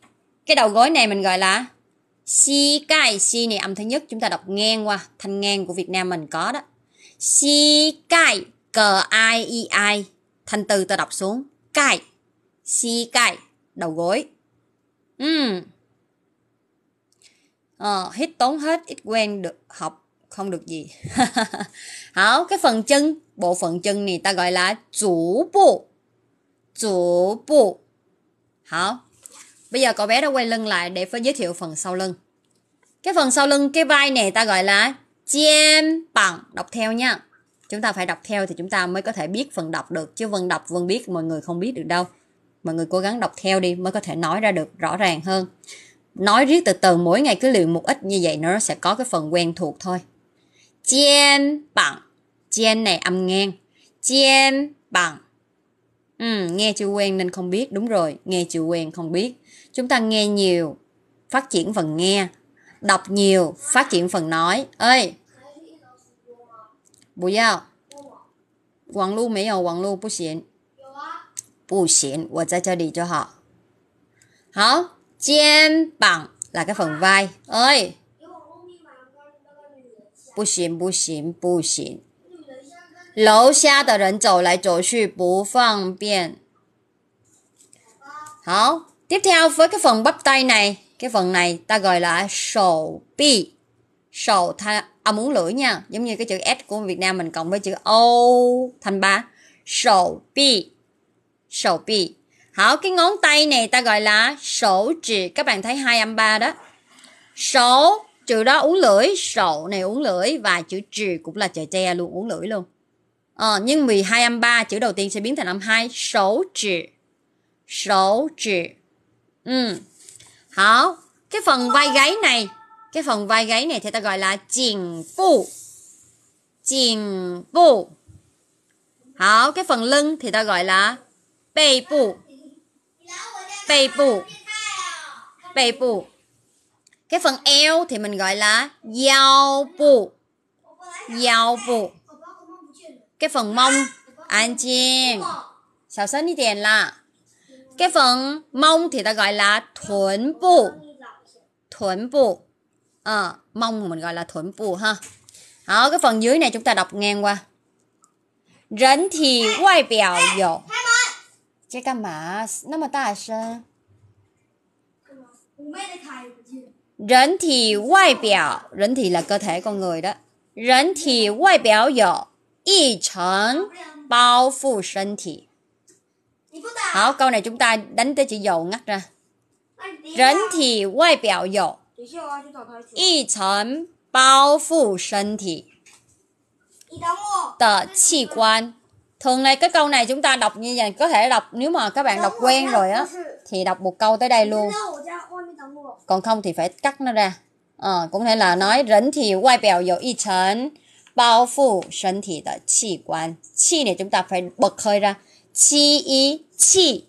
cái đầu gối này mình gọi là si cai si này âm thứ nhất chúng ta đọc ngang qua thanh ngang của việt nam mình có đó si cai c i i e i thanh từ ta đọc xuống cai Xí cải, đầu gối. Ừ. Ờ, hít tốn hết, ít quen được học, không được gì. Hảo, cái phần chân, bộ phận chân này ta gọi là chủ bộ. Chủ bộ. Hảo, bây giờ cậu bé đã quay lưng lại để phải giới thiệu phần sau lưng. Cái phần sau lưng, cái vai này ta gọi là chém bằng. Đọc theo nha chúng ta phải đọc theo thì chúng ta mới có thể biết phần đọc được chứ phần đọc phần biết mọi người không biết được đâu mọi người cố gắng đọc theo đi mới có thể nói ra được rõ ràng hơn nói riết từ từ mỗi ngày cứ liều một ít như vậy nó sẽ có cái phần quen thuộc thôi chien bằng chien này âm ngang chien bằng ừ, nghe chưa quen nên không biết đúng rồi nghe chưa quen không biết chúng ta nghe nhiều phát triển phần nghe đọc nhiều phát triển phần nói ơi bùi giao quảng lưu mấy ở quảng lưu bù xịn 不行，我在这里就好。好，肩膀 là cái phần vai. ơi, không 行不行不行。楼下的人走来走去不方便。好, tiếp theo với phần bắp tay này, phần này ta gọi là sầu bi. Sầu tha à, muốn lưỡi nha, giống như cái chữ S của Việt Nam mình cộng với chữ O thành ba. Sầu bi bì, Hảo, cái ngón tay này ta gọi là sổ chỉ. Các bạn thấy hai âm ba đó. Sổ, chữ đó uống lưỡi. Sổ này uống lưỡi. Và chữ trì cũng là chữ tre luôn, uống lưỡi luôn. Ờ, nhưng 12 âm ba chữ đầu tiên sẽ biến thành âm hai Sổ chỉ. Sổ chỉ. Ừ. Hảo, cái phần vai gáy này. Cái phần vai gáy này thì ta gọi là chỉnh bộ. Chỉnh bộ. Hảo, cái phần lưng thì ta gọi là 背部，背部，背部。Cái phần eo thì mình gọi là giao bộ, giao bộ. Cái phần mông, an chiên, sao sân đi tiền là. Cái phần mông thì ta gọi là thuần bộ, thuần bộ. À, mông mình gọi là thuần bộ ha. Đó, cái phần dưới này chúng ta đọc ngang qua. Rỉnh thì ngoại biểu dầu. 在干嘛？那么大声！人体外表，人体来歌台工作的。人体外表有一层包覆身体。好，高奶就不大，人得起有啊，是人体外表有，一层包覆身体的器官。thường nay cái câu này chúng ta đọc như vậy có thể đọc nếu mà các bạn đọc quen rồi á thì đọc một câu tới đây luôn còn không thì phải cắt nó ra ờ, cũng thể là nói rỉnh thì quay bèo dầu y trần bao phủ thân thể đó chi quan chi này chúng ta phải bật hơi ra chi ý chi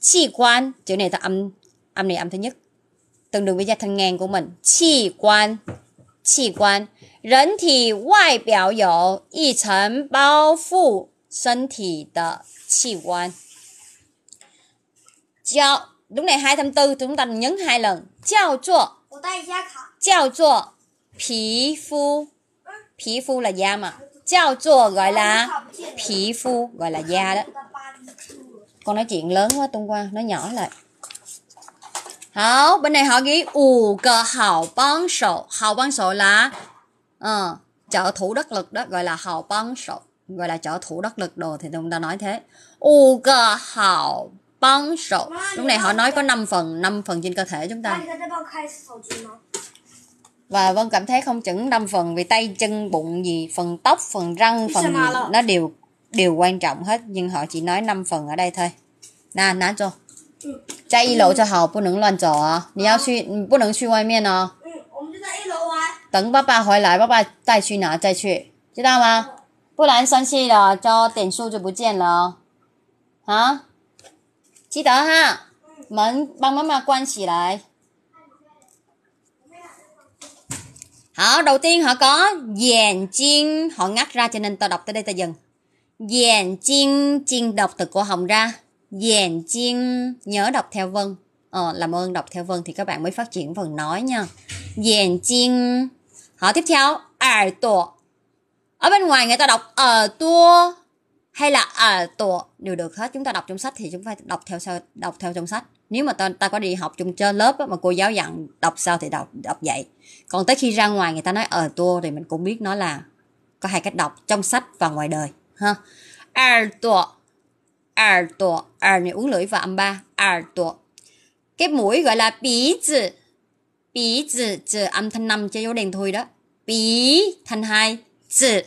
chi quan chữ này ta âm âm này âm thứ nhất tương đương với gia thân ngang của mình chi quan chi quan rỉnh thì ngoại biểu dầu y trần bao phủ 身体的器官. Giao, đúng này hai tháng tư chúng ta nhấn hai lần. là da mà. gọi là phí gọi là da đó. Con nói chuyện lớn quá tung qua, nói nhỏ lại. Hảo, bên này họ ghi ủ cờ hảo băng sổ. Hảo băng sổ là uh, trợ thủ đất lực đó gọi là hảo băng sổ gọi là trợ thủ đắc lực đồ thì chúng ta nói thế u cơ hào bóng sổ lúc này họ nói có 5 phần 5 phần trên cơ thể chúng ta và vân cảm thấy không chững 5 phần vì tay chân bụng gì phần tóc phần răng phần gì, nó đều đều quan trọng hết nhưng họ chỉ nói 5 phần ở đây thôi nè nán cho ừ. ừ. Tại ờ. ừ, 一楼就好，不能乱走啊！你要去，你不能去外面哦。嗯，我们就在一楼玩。等爸爸回来，爸爸带去拿再去，知道吗？不然生气了就点数就不见了哦。啊，记得哈，门帮妈妈关起来。Họ đầu tiên họ có dàn chiên họ ngắt ra cho nên tao đọc tới đây tao dừng. Dàn chiên chiên đọc từ cổ họng ra. Dàn chiên nhớ đọc theo vân. Ờ, làm ơn đọc theo vân thì các bạn mới phát triển phần nói nha. Dàn chiên. Họ tiếp theo, ải tổ ở bên ngoài người ta đọc ở ờ, tua hay là ở ờ, uh, tua đều được hết chúng ta đọc trong sách thì chúng ta phải đọc theo sao đọc theo trong sách nếu mà ta, ta có đi học chung chơi lớp mà cô giáo dặn đọc sao thì đọc đọc vậy còn tới khi ra ngoài người ta nói ở ờ, tua thì mình cũng biết nó là có hai cách đọc trong sách và ngoài đời ha ở tua ở tua ở này uống lưỡi và âm ba ở tua cái mũi gọi là bí zi bí zi âm thanh năm cho dấu đèn thui đó bí thanh hai 字。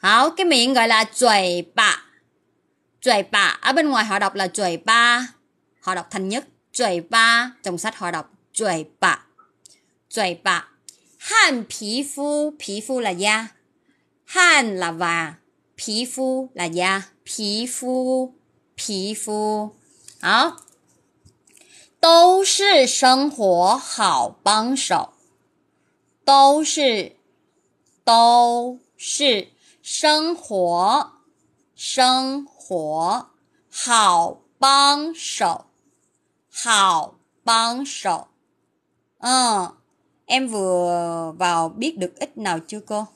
好，cái miệng gọi là chuẩy bạ. Chuẩy bạ ở bên ngoài họ đọc là chuẩy ba. Họ đọc thành nhất chuẩy ba, trong sách họ đọc chuẩy bạ. Chuẩy bạ. Hàn phí phu, phí phu là da. Hàn là và, phí phu là da. Phí phu, phí phu. Đó. Đâu 是生活好帮手。都是都是生活，生活好帮手，好帮手。À, vừa vào biết được ít nào chưa cô?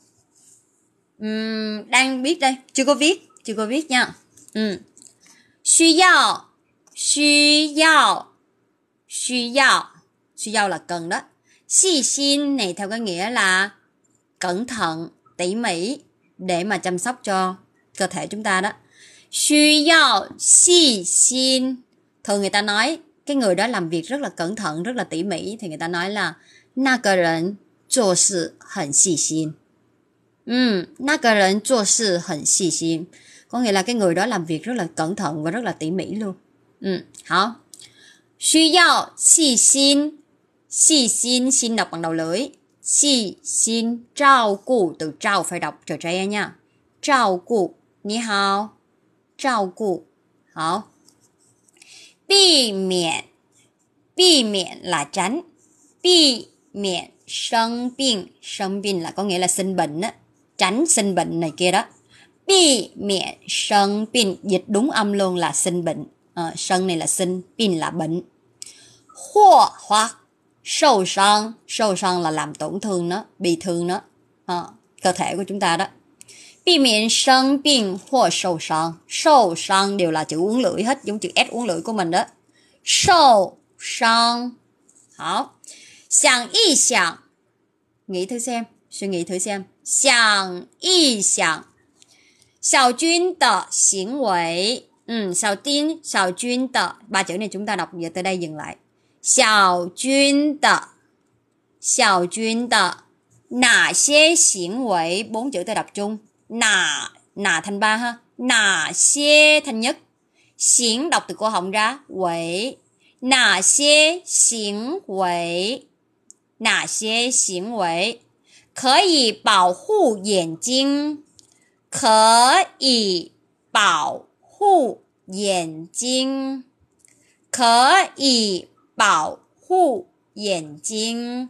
biết đây, chưa có viết, chưa có viết nha. là cần đó. này theo cái nghĩa là cẩn thận, tỉ mỉ để mà chăm sóc cho cơ thể chúng ta đó. Xu yào xì xin. Thường người ta nói cái người đó làm việc rất là cẩn thận, rất là tỉ mỉ thì người ta nói là na cơ rẩn 做事很细心. Ừ, na cơ rẩn 做事很细心. Có nghĩa là cái người đó làm việc rất là cẩn thận và rất là tỉ mỉ luôn. Ừ, hảo. Xu yào xì xin. Xì xin xin đọc bằng đầu lưỡi. Xì xin trao cụ từ trao phải đọc trở trẻ nha. Trao cụ, ni hào. Trao cụ, hào. Bị miễn. Bị miễn là tránh. Bị miễn sinh bệnh. Sinh bệnh là có nghĩa là sinh bệnh á. Tránh sinh bệnh này kia đó. Bị miễn sinh bệnh. Dịch đúng âm luôn là sinh bệnh. À, sân này là sinh, bệnh là bệnh. Hoặc hoặc sâu sang, sâu sang là làm tổn thương nó bị thương nó à, cơ thể của chúng ta đó bị miễn sân bệnh hoặc sâu sang, sâu sang đều là chữ uống lưỡi hết giống chữ s uống lưỡi của mình đó sâu sang, hảo Xiang y xiang Nghĩ thử xem, suy nghĩ thử xem Xiang y xiang Xiao Jun tờ xỉn quẩy Ừ, Xiao Tiên, Xiao Jun tờ Ba chữ này chúng ta đọc giờ tới đây dừng lại 小军的，小军的哪些行为 bốn chữ tôi đọc chung nà nà thành ba ha nà xê thành nhất xiển đọc từ cổ họng ra quẩy nà xê xiển quẩy nà xê xiển quẩy có thể bảo hộ 眼睛可以保护眼睛可以 bảo hộ hộ 眼睛.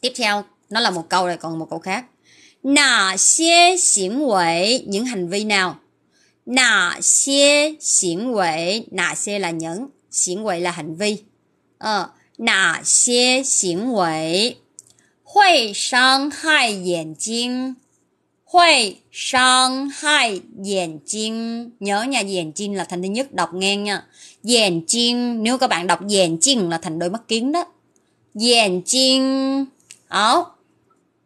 Tiếp theo, nó là một câu rồi, còn một câu khác. Nà xie 行为, những hành vi nào? Nà xie 行为, nà xie là những, 行为 là hành vi. Ờ, nà xie 行为, hội sang hại 眼睛. Hội sang hại 眼睛. Nhớ là thành thứ nhất, đọc ngang nha. Dèn chiên, nếu các bạn đọc dèn chiên là thành đôi mắt kiến đó. Dèn chiên. Đó.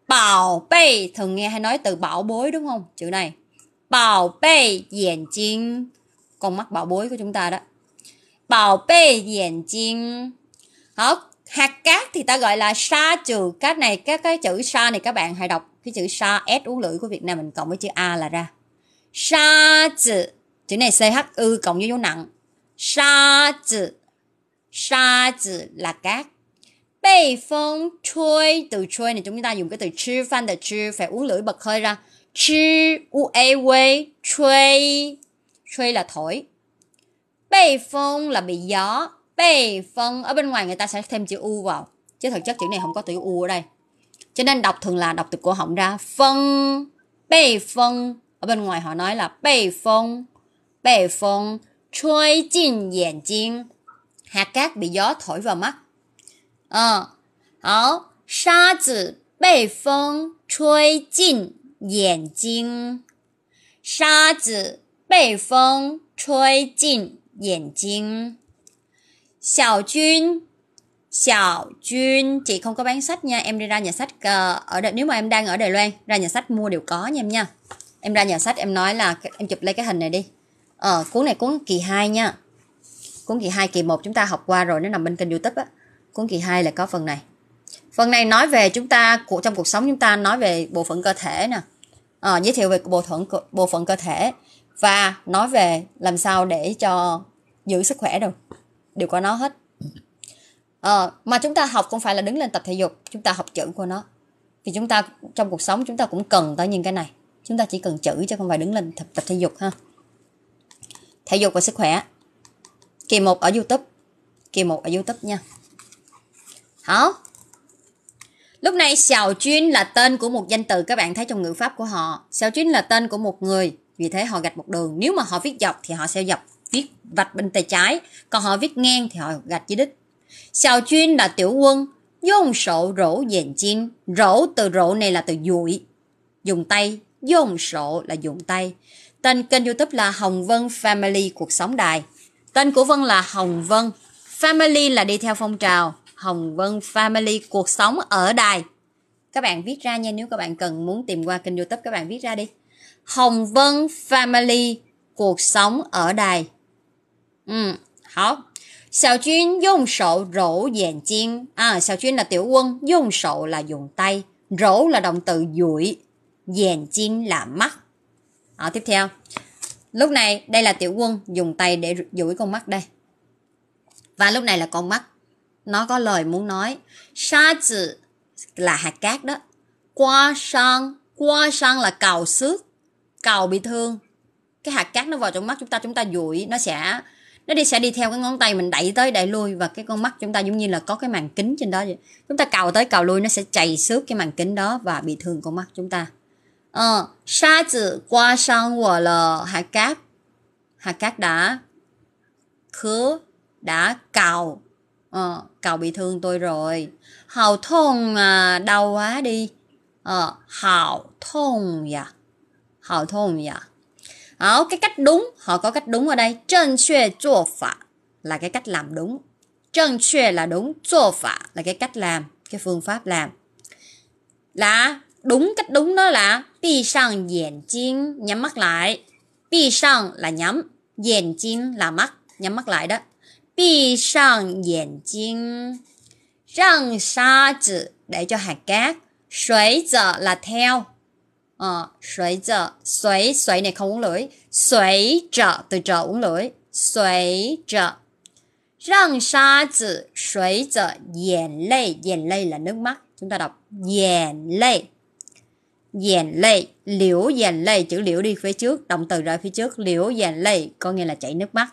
Bảo bê, thường nghe hay nói từ bảo bối đúng không? Chữ này. Bảo bê dèn chiên. Con mắt bảo bối của chúng ta đó. Bảo bê dèn chiên. Đó. Hạt cát thì ta gọi là sa trừ cát này. Các cái chữ sa này các bạn hãy đọc cái chữ sa s uống lưỡi của Việt Nam mình cộng với chữ a là ra sa chữ chữ này ch u cộng với dấu nặng 沙子，沙子 là cát. Bị phong chui, từ chúng ta dùng cái từ chư phanh từ chư phải uống lưỡi bật hơi ra. Chư, u e quê, chui, chui là thổi. Bị phong là bị gió. Bị phong ở bên ngoài người ta sẽ thêm chữ u vào. Chứ thực chất chữ này không có chữ u ở đây. Cho nên đọc thường là đọc từ cổ họng ra. Phân, bị phân Ở bên ngoài họ nói là bị phong, bị phong hạt cát bị gió thổi vào mắt. Ờ, hảo, sa zi bị phong chui jin yan jing. Sa zi bei phong chui jin yan jing. Xiao Jun Xiao Jun Chị không có bán sách nha Em đi ra nhà sách ờ, ở đây, Nếu mà em đang ở Đài Loan Ra nhà sách mua đều có nha em nha Em ra nhà sách em nói là Em chụp lấy cái hình này đi ờ, cuốn này cuốn kỳ 2 nha cuốn kỳ 2 kỳ 1 chúng ta học qua rồi nó nằm bên kênh youtube á cuốn kỳ 2 là có phần này phần này nói về chúng ta cuộc trong cuộc sống chúng ta nói về bộ phận cơ thể nè à, giới thiệu về bộ phận bộ phận cơ thể và nói về làm sao để cho giữ sức khỏe đâu đều có nó hết à, mà chúng ta học không phải là đứng lên tập thể dục chúng ta học chữ của nó vì chúng ta trong cuộc sống chúng ta cũng cần tới những cái này chúng ta chỉ cần chữ chứ không phải đứng lên tập, tập thể dục ha thể dục và sức khỏe kỳ 1 ở youtube kỳ 1 ở youtube nha hảo lúc này xào chuyên là tên của một danh từ các bạn thấy trong ngữ pháp của họ xào chuyên là tên của một người vì thế họ gạch một đường nếu mà họ viết dọc thì họ sẽ dọc viết vạch bên tay trái còn họ viết ngang thì họ gạch dưới đích xào chuyên là tiểu quân dùng sổ rổ dền chiên rổ từ rổ này là từ dụi dùng tay dùng sổ là dùng tay Tên kênh youtube là Hồng Vân Family Cuộc Sống Đài. Tên của Vân là Hồng Vân. Family là đi theo phong trào. Hồng Vân Family Cuộc Sống ở Đài. Các bạn viết ra nha nếu các bạn cần muốn tìm qua kênh youtube các bạn viết ra đi. Hồng Vân Family Cuộc Sống ở Đài. Ừ, hảo. Xiao Chuyên dùng sổ rổ dàn chiên. À, Xiao Chuyên là tiểu quân, dùng sổ là dùng tay. Rổ là động từ duỗi, dàn chiên là mắt à, tiếp theo lúc này đây là tiểu quân dùng tay để dụi con mắt đây và lúc này là con mắt nó có lời muốn nói sa zi là hạt cát đó qua sang qua sang là cầu xước cầu bị thương cái hạt cát nó vào trong mắt chúng ta chúng ta dụi nó sẽ nó đi sẽ đi theo cái ngón tay mình đẩy tới đẩy lui và cái con mắt chúng ta giống như là có cái màn kính trên đó vậy. chúng ta cào tới cào lui nó sẽ chày xước cái màn kính đó và bị thương con mắt chúng ta Ờ, sa tử qua sang của là hạt cát. Hạt cát đã khứ đã cào. Ờ, cào bị thương tôi rồi. Hào thông à, đau quá đi. Ờ, hào thông dạ. Hào thông dạ. Đó, ờ, cái cách đúng, họ có cách đúng ở đây. Trần xuê chua phạ là cái cách làm đúng. Trần xuê là đúng, chua phạ là cái cách làm, cái phương pháp làm. Là đúng cách đúng đó là bì sang dèn chinh nhắm mắt lại bì sang là nhắm dèn chinh là mắt nhắm mắt lại đó bì sang dèn chinh răng sa chữ để cho hạt cát suối giờ là theo ờ suối giờ suối suối này không uống lưỡi suối trợ từ trợ uống lưỡi suối trợ răng sa chữ suối giờ dèn lệ dèn lệ là nước mắt chúng ta đọc dèn lệ dàn lệ liễu dàn lệ chữ liễu đi phía trước động từ ra phía trước liễu dàn lệ có nghĩa là chảy nước mắt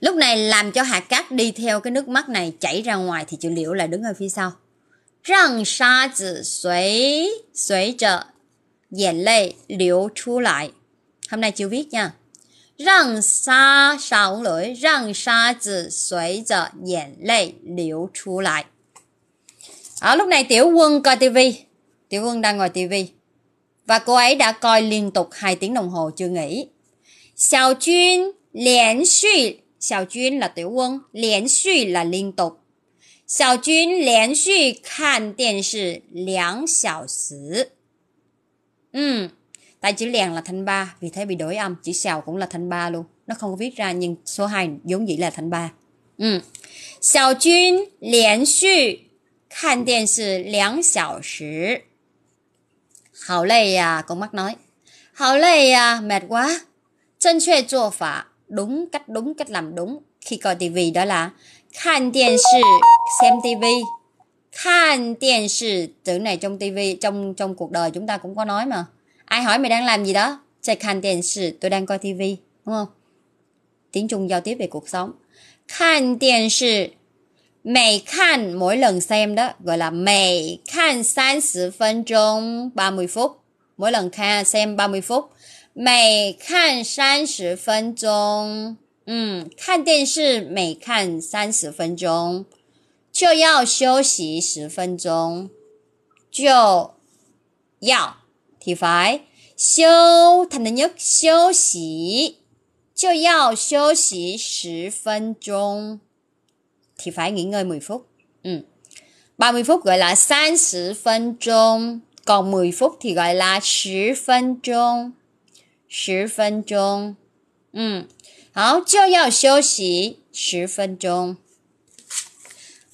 lúc này làm cho hạt cát đi theo cái nước mắt này chảy ra ngoài thì chữ liễu lại đứng ở phía sau rằng sa tử xuế xuế trợ dàn lệ liễu chú lại hôm nay chưa viết nha rằng sa sa uống lưỡi rằng sa tử xuế trợ dàn lệ liễu chú lại ở lúc này tiểu quân coi tivi Tiểu Vân đang ngồi tivi và cô ấy đã coi liên tục 2 tiếng đồng hồ chưa nghỉ. Xiao Jun liền suy Xiao Jun là Tiểu Quân, liền suy là liên tục. Xiao Jun liền suy khan điện sư liang xiao sử. Ừ, tại chữ liền là thanh ba, vì thế bị đổi âm, chữ xiao cũng là thanh ba luôn. Nó không có viết ra nhưng số 2 giống dĩ là thanh ba. Ừ. Xiao Jun liền suy khan điện sư liang xiao sử. Hảo lây à, con mắt nói. Hảo lây à, mệt quá. Chân chuệ chua phả, đúng cách đúng cách làm đúng. Khi coi tivi đó là Khan điện xem tivi. Khan này trong tivi, trong trong cuộc đời chúng ta cũng có nói mà. Ai hỏi mày đang làm gì đó? Chạy khan điện sư, tôi đang coi tivi, đúng không? Tiếng Trung giao tiếp về cuộc sống. Khan điện sư, 每看 mỗi lần xem đó gọi là mày khan 30 phân trung 30 phút mỗi lần kha xem 30 phút mày khan 30 phân trung ừ, khan điện sư mày khan 30 phân trung 就要休息10分钟就要 thì phải Xiu thành thứ nhất xiu xỉ Chiu yào xiu xỉ 10 phân trung thì phải nghỉ ngơi 10 phút. Ừ. 30 phút gọi là 30 phân trung, còn 10 phút thì gọi là 10 phân trung. 10分钟. Ừ. 好,就要休息10分钟.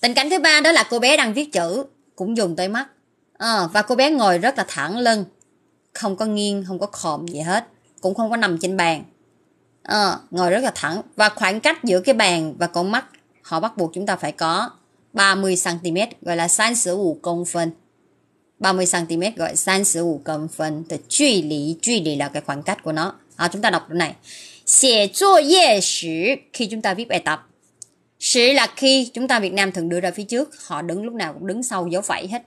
Tình cảnh thứ ba đó là cô bé đang viết chữ, cũng dùng tới mắt. À, và cô bé ngồi rất là thẳng lưng, không có nghiêng, không có khom gì hết, cũng không có nằm trên bàn. À, ngồi rất là thẳng và khoảng cách giữa cái bàn và con mắt họ bắt buộc chúng ta phải có 30cm gọi là 35 phân 30cm gọi 35 công phân thì truy lý, truy lý là cái khoảng cách của nó. À, chúng ta đọc chỗ này. Xie zuo ye shi khi chúng ta viết bài tập. Sĩ là khi chúng ta Việt Nam thường đưa ra phía trước, họ đứng lúc nào cũng đứng sau dấu phẩy hết.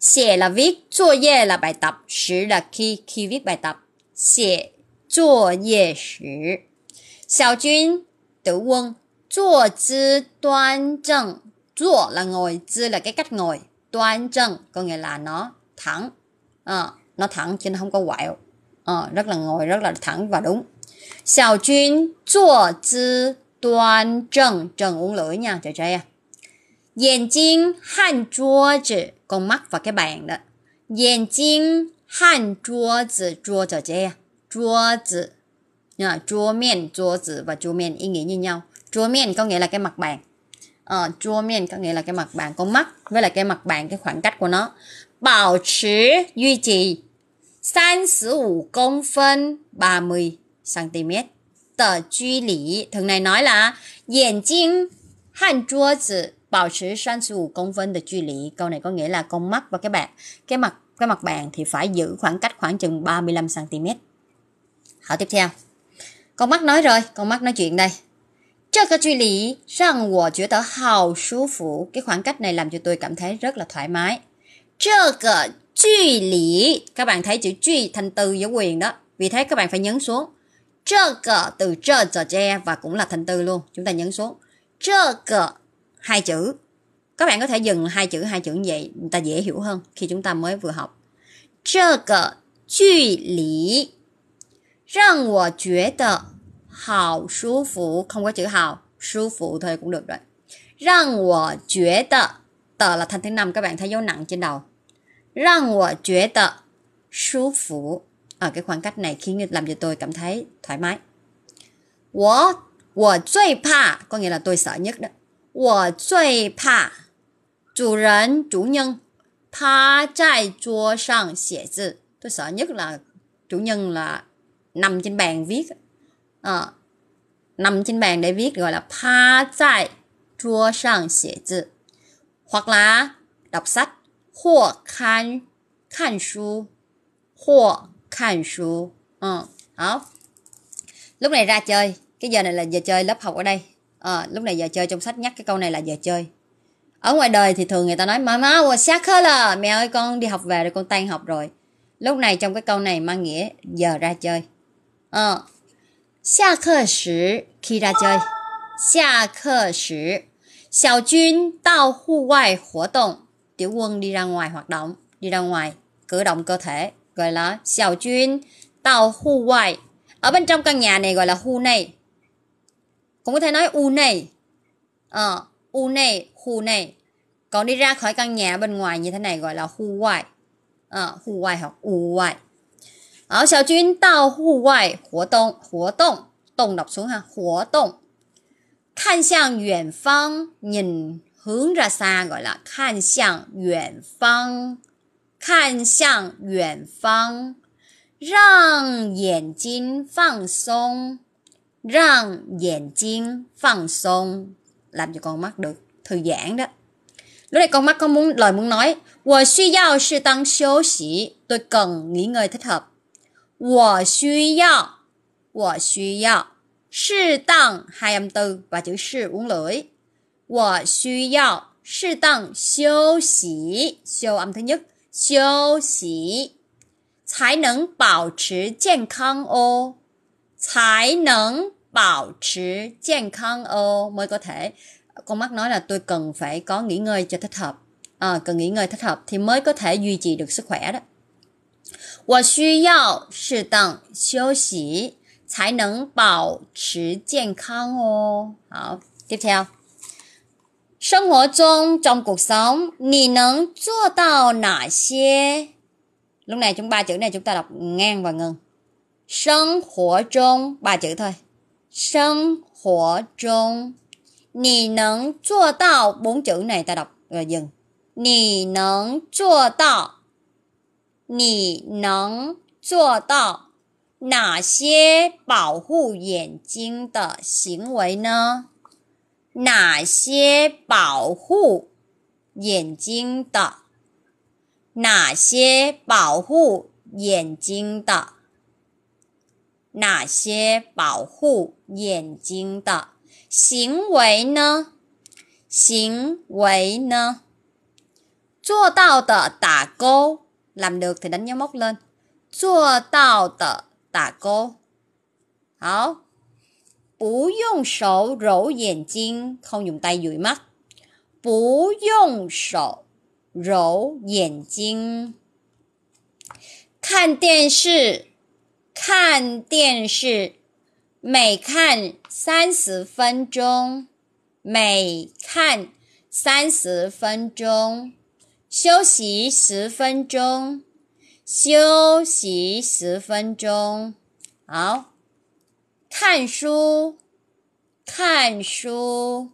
Xie là viết, zuo ye là bài tập, sĩ là khi khi viết bài tập. Xie zuo ye shi. Xiao Jun, Tử Quân 坐姿端正坐 là ngồi 姿 là cái cách ngồi đoan chân có nghĩa là nó thẳng à, nó thẳng chứ nó không có quẹo à, rất là ngồi rất là thẳng và đúng Xiao Jun zuo zi đoan trần trần uống lưỡi nha trời trai à Dèn chinh hàn chua zi con mắt và cái bàn đó Dèn chinh hàn chua zi chua trời trai à chua zi nha, chua miệng chua zi và chua miệng ý nghĩa như nhau Draw man có nghĩa là cái mặt bàn ờ, uh, draw có nghĩa là cái mặt bàn con mắt với là cái mặt bàn cái khoảng cách của nó bảo trì duy trì 35 công phân 30 cm tờ truy lý thường này nói là 眼睛和桌子保持35 công phân tờ truy lý câu này có nghĩa là con mắt và cái bàn cái mặt cái mặt bàn thì phải giữ khoảng cách khoảng chừng 35 cm. Hỏi tiếp theo. Con mắt nói rồi, con mắt nói chuyện đây. 这个距离让我觉得好舒服。Cái khoảng cách này làm cho tôi cảm thấy rất là thoải mái. Chơ cờ Các bạn thấy chữ truy thành từ dấu quyền đó. Vì thế các bạn phải nhấn xuống. Chơ từ chơ trở che và cũng là thành từ luôn. Chúng ta nhấn xuống. Chơ hai chữ. Các bạn có thể dừng hai chữ hai chữ như vậy. Người ta dễ hiểu hơn khi chúng ta mới vừa học. Chơ cờ hào phụ không có chữ hào phụ thôi cũng được rồi rằng wo 觉得 tờ là thanh thứ năm các bạn thấy dấu nặng trên đầu rằng ở cái khoảng cách này khiến làm cho tôi cảm thấy thoải mái wo wo 最怕 có nghĩa là tôi sợ nhất đó wo 最怕主人主 nhân 趴在桌上写字 tôi sợ nhất là chủ nhân là nằm trên bàn viết à, nằm trên bàn để viết gọi là pa tại chúa sang xỉa chữ hoặc là đọc sách hoặc khan khan su hoặc khan su à, ờ, đó lúc này ra chơi cái giờ này là giờ chơi lớp học ở đây à, lúc này giờ chơi trong sách nhắc cái câu này là giờ chơi ở ngoài đời thì thường người ta nói mama wa sát là mẹ ơi con đi học về rồi con tan học rồi lúc này trong cái câu này mang nghĩa giờ ra chơi à, 下课时，khi ra chơi。下课时，小军到户外活动。Tiểu quân đi ngoài hoạt động, đi ra ngoài cử động cơ thể, gọi là Ở bên trong căn nhà này gọi là Cũng có thể nói ờ，Còn đi ra khỏi căn nhà bên ngoài như thế này gọi là 好，小军到户外活动活动，动 đọc xuống ha，活动。看向远方，nhìn hướng ra xa gọi là cho con mắt được thư giãn đó. Lúc này con mắt có muốn lời muốn nói, tôi cần nghỉ ngơi thích hợp. 我需要，我需要，适当 hai âm tư và chữ sư uốn lưỡi. 我需要适当休息，休 âm thứ nhất, mới có thể. Con mắt nói là tôi cần phải có nghỉ ngơi cho thích hợp, à, cần nghỉ ngơi thích hợp thì mới có thể duy trì được sức khỏe đó. 我需要适当休息才能保持健康哦。好，tiếp theo. Sinh hoạt trong trong cuộc sống, Lúc này chúng ba chữ này chúng ta đọc ngang và ngừng. Sinh hoạt trong ba chữ thôi. Sinh hoạt trong bốn chữ này ta đọc rồi ờ, dừng. 你能做到你能做到哪些保护眼睛的行为呢？哪些保护眼睛的？哪些保护眼睛的？哪些保护眼睛的行为呢？行为呢？做到的打勾。Làm được thì đánh dấu mốc lên. Chua tạo tờ tả cô. Hảo. Bú dùng sổ rổ dền chinh. Không dùng tay dụi mắt. Bú dùng sổ rổ dền chinh. 看电视，看电视，每看三十分钟，每看三十分钟。休息十分钟，休息十分钟，好。看书，看书，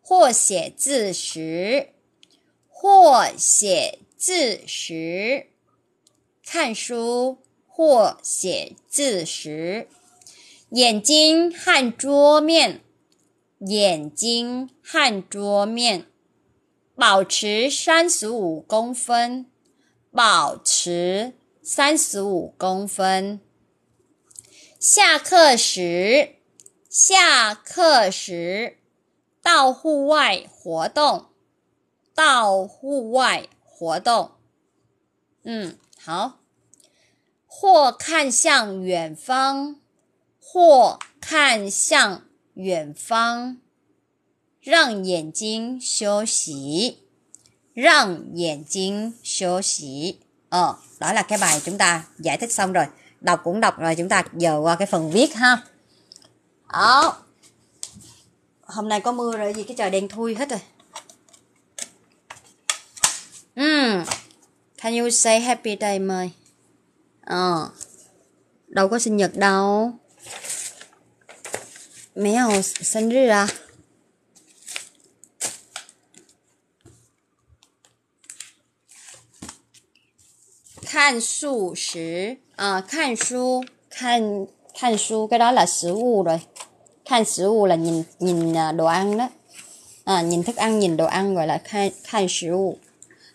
或写字时，或写字时，看书或写字时，眼睛看桌面，眼睛看桌面。保持三十五公分，保持三十五公分。下课时，下课时到户外活动，到户外活动。嗯，好。或看向远方，或看向远方。让眼睛休息. Rằng ờ, đó là cái bài chúng ta giải thích xong rồi. Đọc cũng đọc rồi, chúng ta giờ qua cái phần viết ha. Đó. Ờ. Hôm nay có mưa rồi gì cái trời đen thui hết rồi. Mm. Can you say happy day mời? Ờ. Đâu có sinh nhật đâu. mẹ sinh ra. 看素食啊、呃，看书看看书 cái đó là sử u rồi khan là nhìn nhìn đồ ăn đó à, nhìn thức ăn nhìn đồ ăn gọi là khan khan sử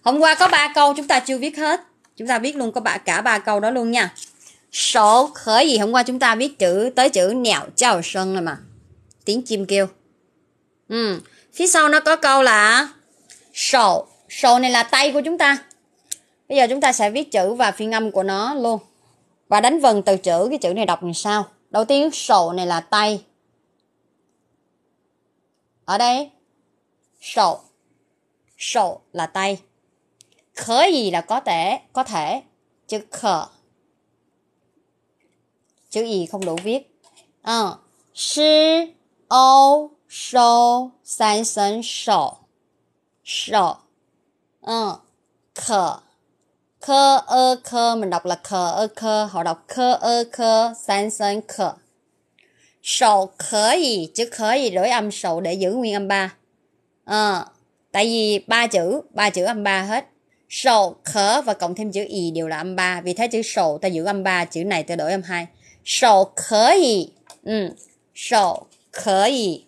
hôm qua có ba câu chúng ta chưa viết hết chúng ta viết luôn có ba cả ba câu đó luôn nha số khởi gì hôm qua chúng ta viết chữ tới chữ nẻo chào sân rồi mà tiếng chim kêu ừ. phía sau nó có câu là sổ sổ này là tay của chúng ta bây giờ chúng ta sẽ viết chữ và phiên âm của nó luôn và đánh vần từ chữ cái chữ này đọc như sau đầu tiên sổ này là tay ở đây sổ sổ là tay khớ gì là có thể có thể chữ khờ chữ gì không đủ viết à, sư ô sô san sân sổ sổ à, khờ cơ ơ cơ mình đọc là khờ ơ cơ họ đọc cơ ơ cơ san san khờ sầu khở gì chứ khở gì đổi âm sầu để giữ nguyên âm ba à, tại vì ba chữ ba chữ âm ba hết sầu khở và cộng thêm chữ y đều là âm ba vì thế chữ sầu ta giữ âm ba chữ này ta đổi âm hai sầu khở gì ừ sầu khở gì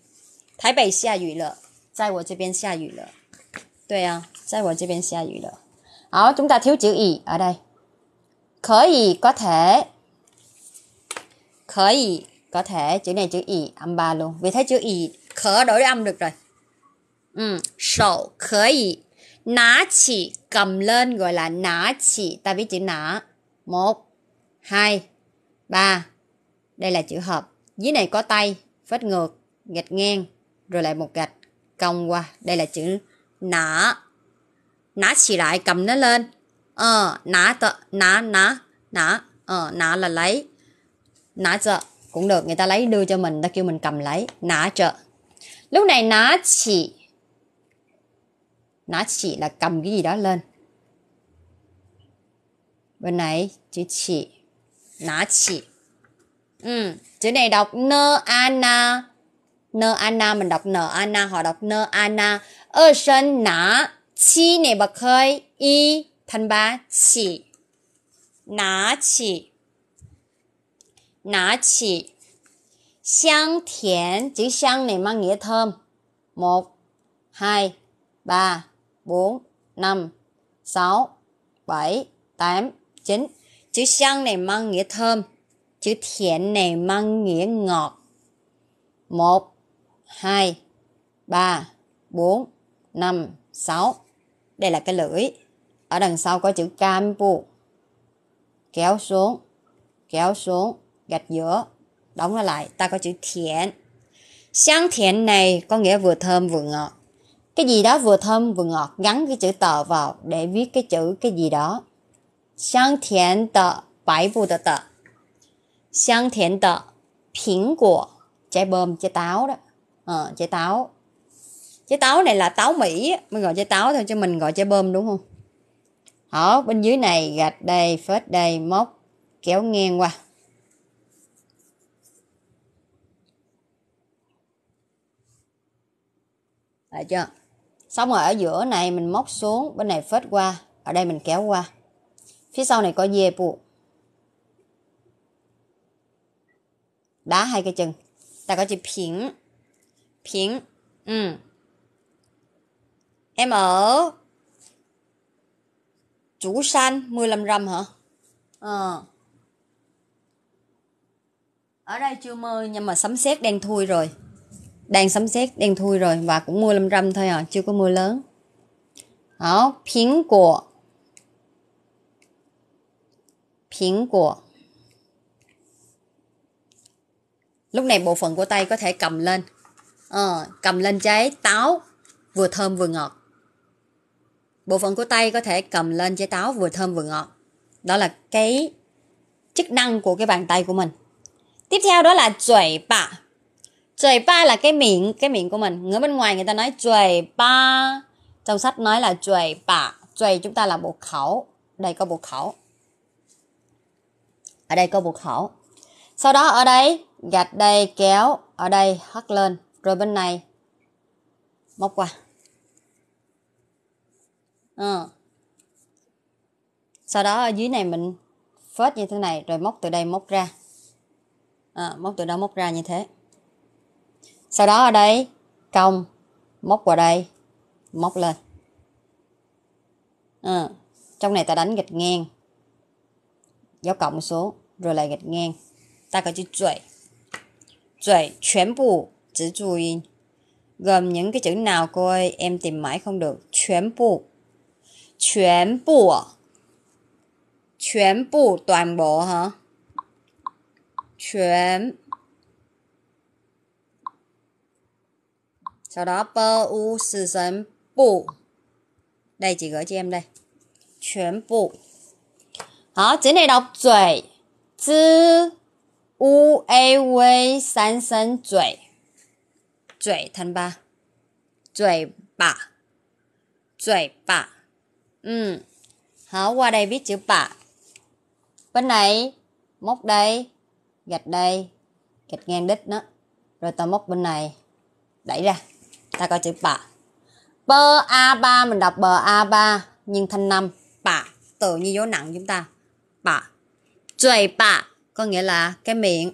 Thái Bắc 下雨了，在我这边下雨了。对啊，在我这边下雨了。đó, chúng ta thiếu chữ ý ở đây. Khởi ý có thể. Khởi ý có thể. Chữ này chữ ý âm ba luôn. Vì thế chữ ý khở đổi âm được rồi. Ừ, sổ khởi ý. Ná chỉ cầm lên gọi là nã chỉ. Ta viết chữ nã Một, hai, ba. Đây là chữ hợp. Dưới này có tay, phết ngược, gạch ngang, rồi lại một gạch cong qua. Đây là chữ nã Ná chỉ lại cầm nó lên. Ờ, ná tợ, ná, ná, ná, ờ, ná là lấy. Ná trợ cũng được, người ta lấy đưa cho mình, ta kêu mình cầm lấy. Ná trợ. Lúc này ná chỉ. Ná chỉ là cầm cái gì đó lên. Bên này chữ chỉ. Ná chỉ. Ừ, chữ này đọc nơ ana. Nơ ana mình đọc nơ ana, họ đọc nơ ana. Ơ sân ná. 七 này bậc hơi y thân ba chỉ ná chỉ ná chỉ Xiang thiện chữ xiang này mang nghĩa thơm một hai ba bốn năm sáu bảy tám chín chữ xiang này mang nghĩa thơm chữ thiện này mang nghĩa ngọt một hai ba bốn năm sáu đây là cái lưỡi. Ở đằng sau có chữ Kampu. Kéo xuống. Kéo xuống. Gạch giữa. Đóng nó lại. Ta có chữ thiện. Sáng thiện này có nghĩa vừa thơm vừa ngọt. Cái gì đó vừa thơm vừa ngọt gắn cái chữ tờ vào để viết cái chữ cái gì đó. Sáng thiện tờ. Bảy bu tờ tờ. Sáng thiện tờ. Phiến của. Trái bơm, trái táo đó. Ờ, trái táo trái táo này là táo mỹ mình gọi trái táo thôi chứ mình gọi trái bơm đúng không hở bên dưới này gạch đây phết đây móc kéo ngang qua Đấy chưa? Xong rồi ở giữa này mình móc xuống, bên này phết qua, ở đây mình kéo qua. Phía sau này có dê buộc. Đá hai cái chân. Ta có chữ phiến. Phiến. Ừ em ở chủ san mười lăm rầm hả ờ ở đây chưa mưa nhưng mà sấm sét đang thui rồi đang sấm sét đang thui rồi và cũng mưa lâm râm thôi à chưa có mưa lớn đó phiến của phiến của lúc này bộ phận của tay có thể cầm lên ờ, cầm lên trái táo vừa thơm vừa ngọt bộ phận của tay có thể cầm lên trái táo vừa thơm vừa ngọt đó là cái chức năng của cái bàn tay của mình tiếp theo đó là chuẩy ba chuẩy ba là cái miệng cái miệng của mình người bên ngoài người ta nói chuẩy ba trong sách nói là chuẩy ba chuẩy chúng ta là bộ khẩu đây có bộ khẩu ở đây có bộ khẩu sau đó ở đây gạch đây kéo ở đây hất lên rồi bên này móc qua ừ. sau đó ở dưới này mình phết như thế này rồi móc từ đây móc ra à, móc từ đó móc ra như thế sau đó ở đây cong móc qua đây móc lên à, trong này ta đánh gạch ngang dấu cộng số rồi lại gạch ngang ta có chữ chuỗi chuỗi chuyển bộ chữ chú gồm những cái chữ nào cô ơi em tìm mãi không được chuyển bộ 全部，哦，全部短模哈，全。找到《百无死神部》，那几个给 jem 全部。好，整理到嘴，z u a v 三声嘴，嘴疼吧？嘴巴，嘴巴。Ừ. Hảo qua đây viết chữ bạ. Bên này, móc đây, gạch đây, gạch ngang đít nó. Rồi ta móc bên này, đẩy ra. Ta coi chữ bạ. Bờ A3 mình đọc bờ A3 nhưng thanh năm bạ tự như dấu nặng chúng ta. Bạ. Trời bạ có nghĩa là cái miệng.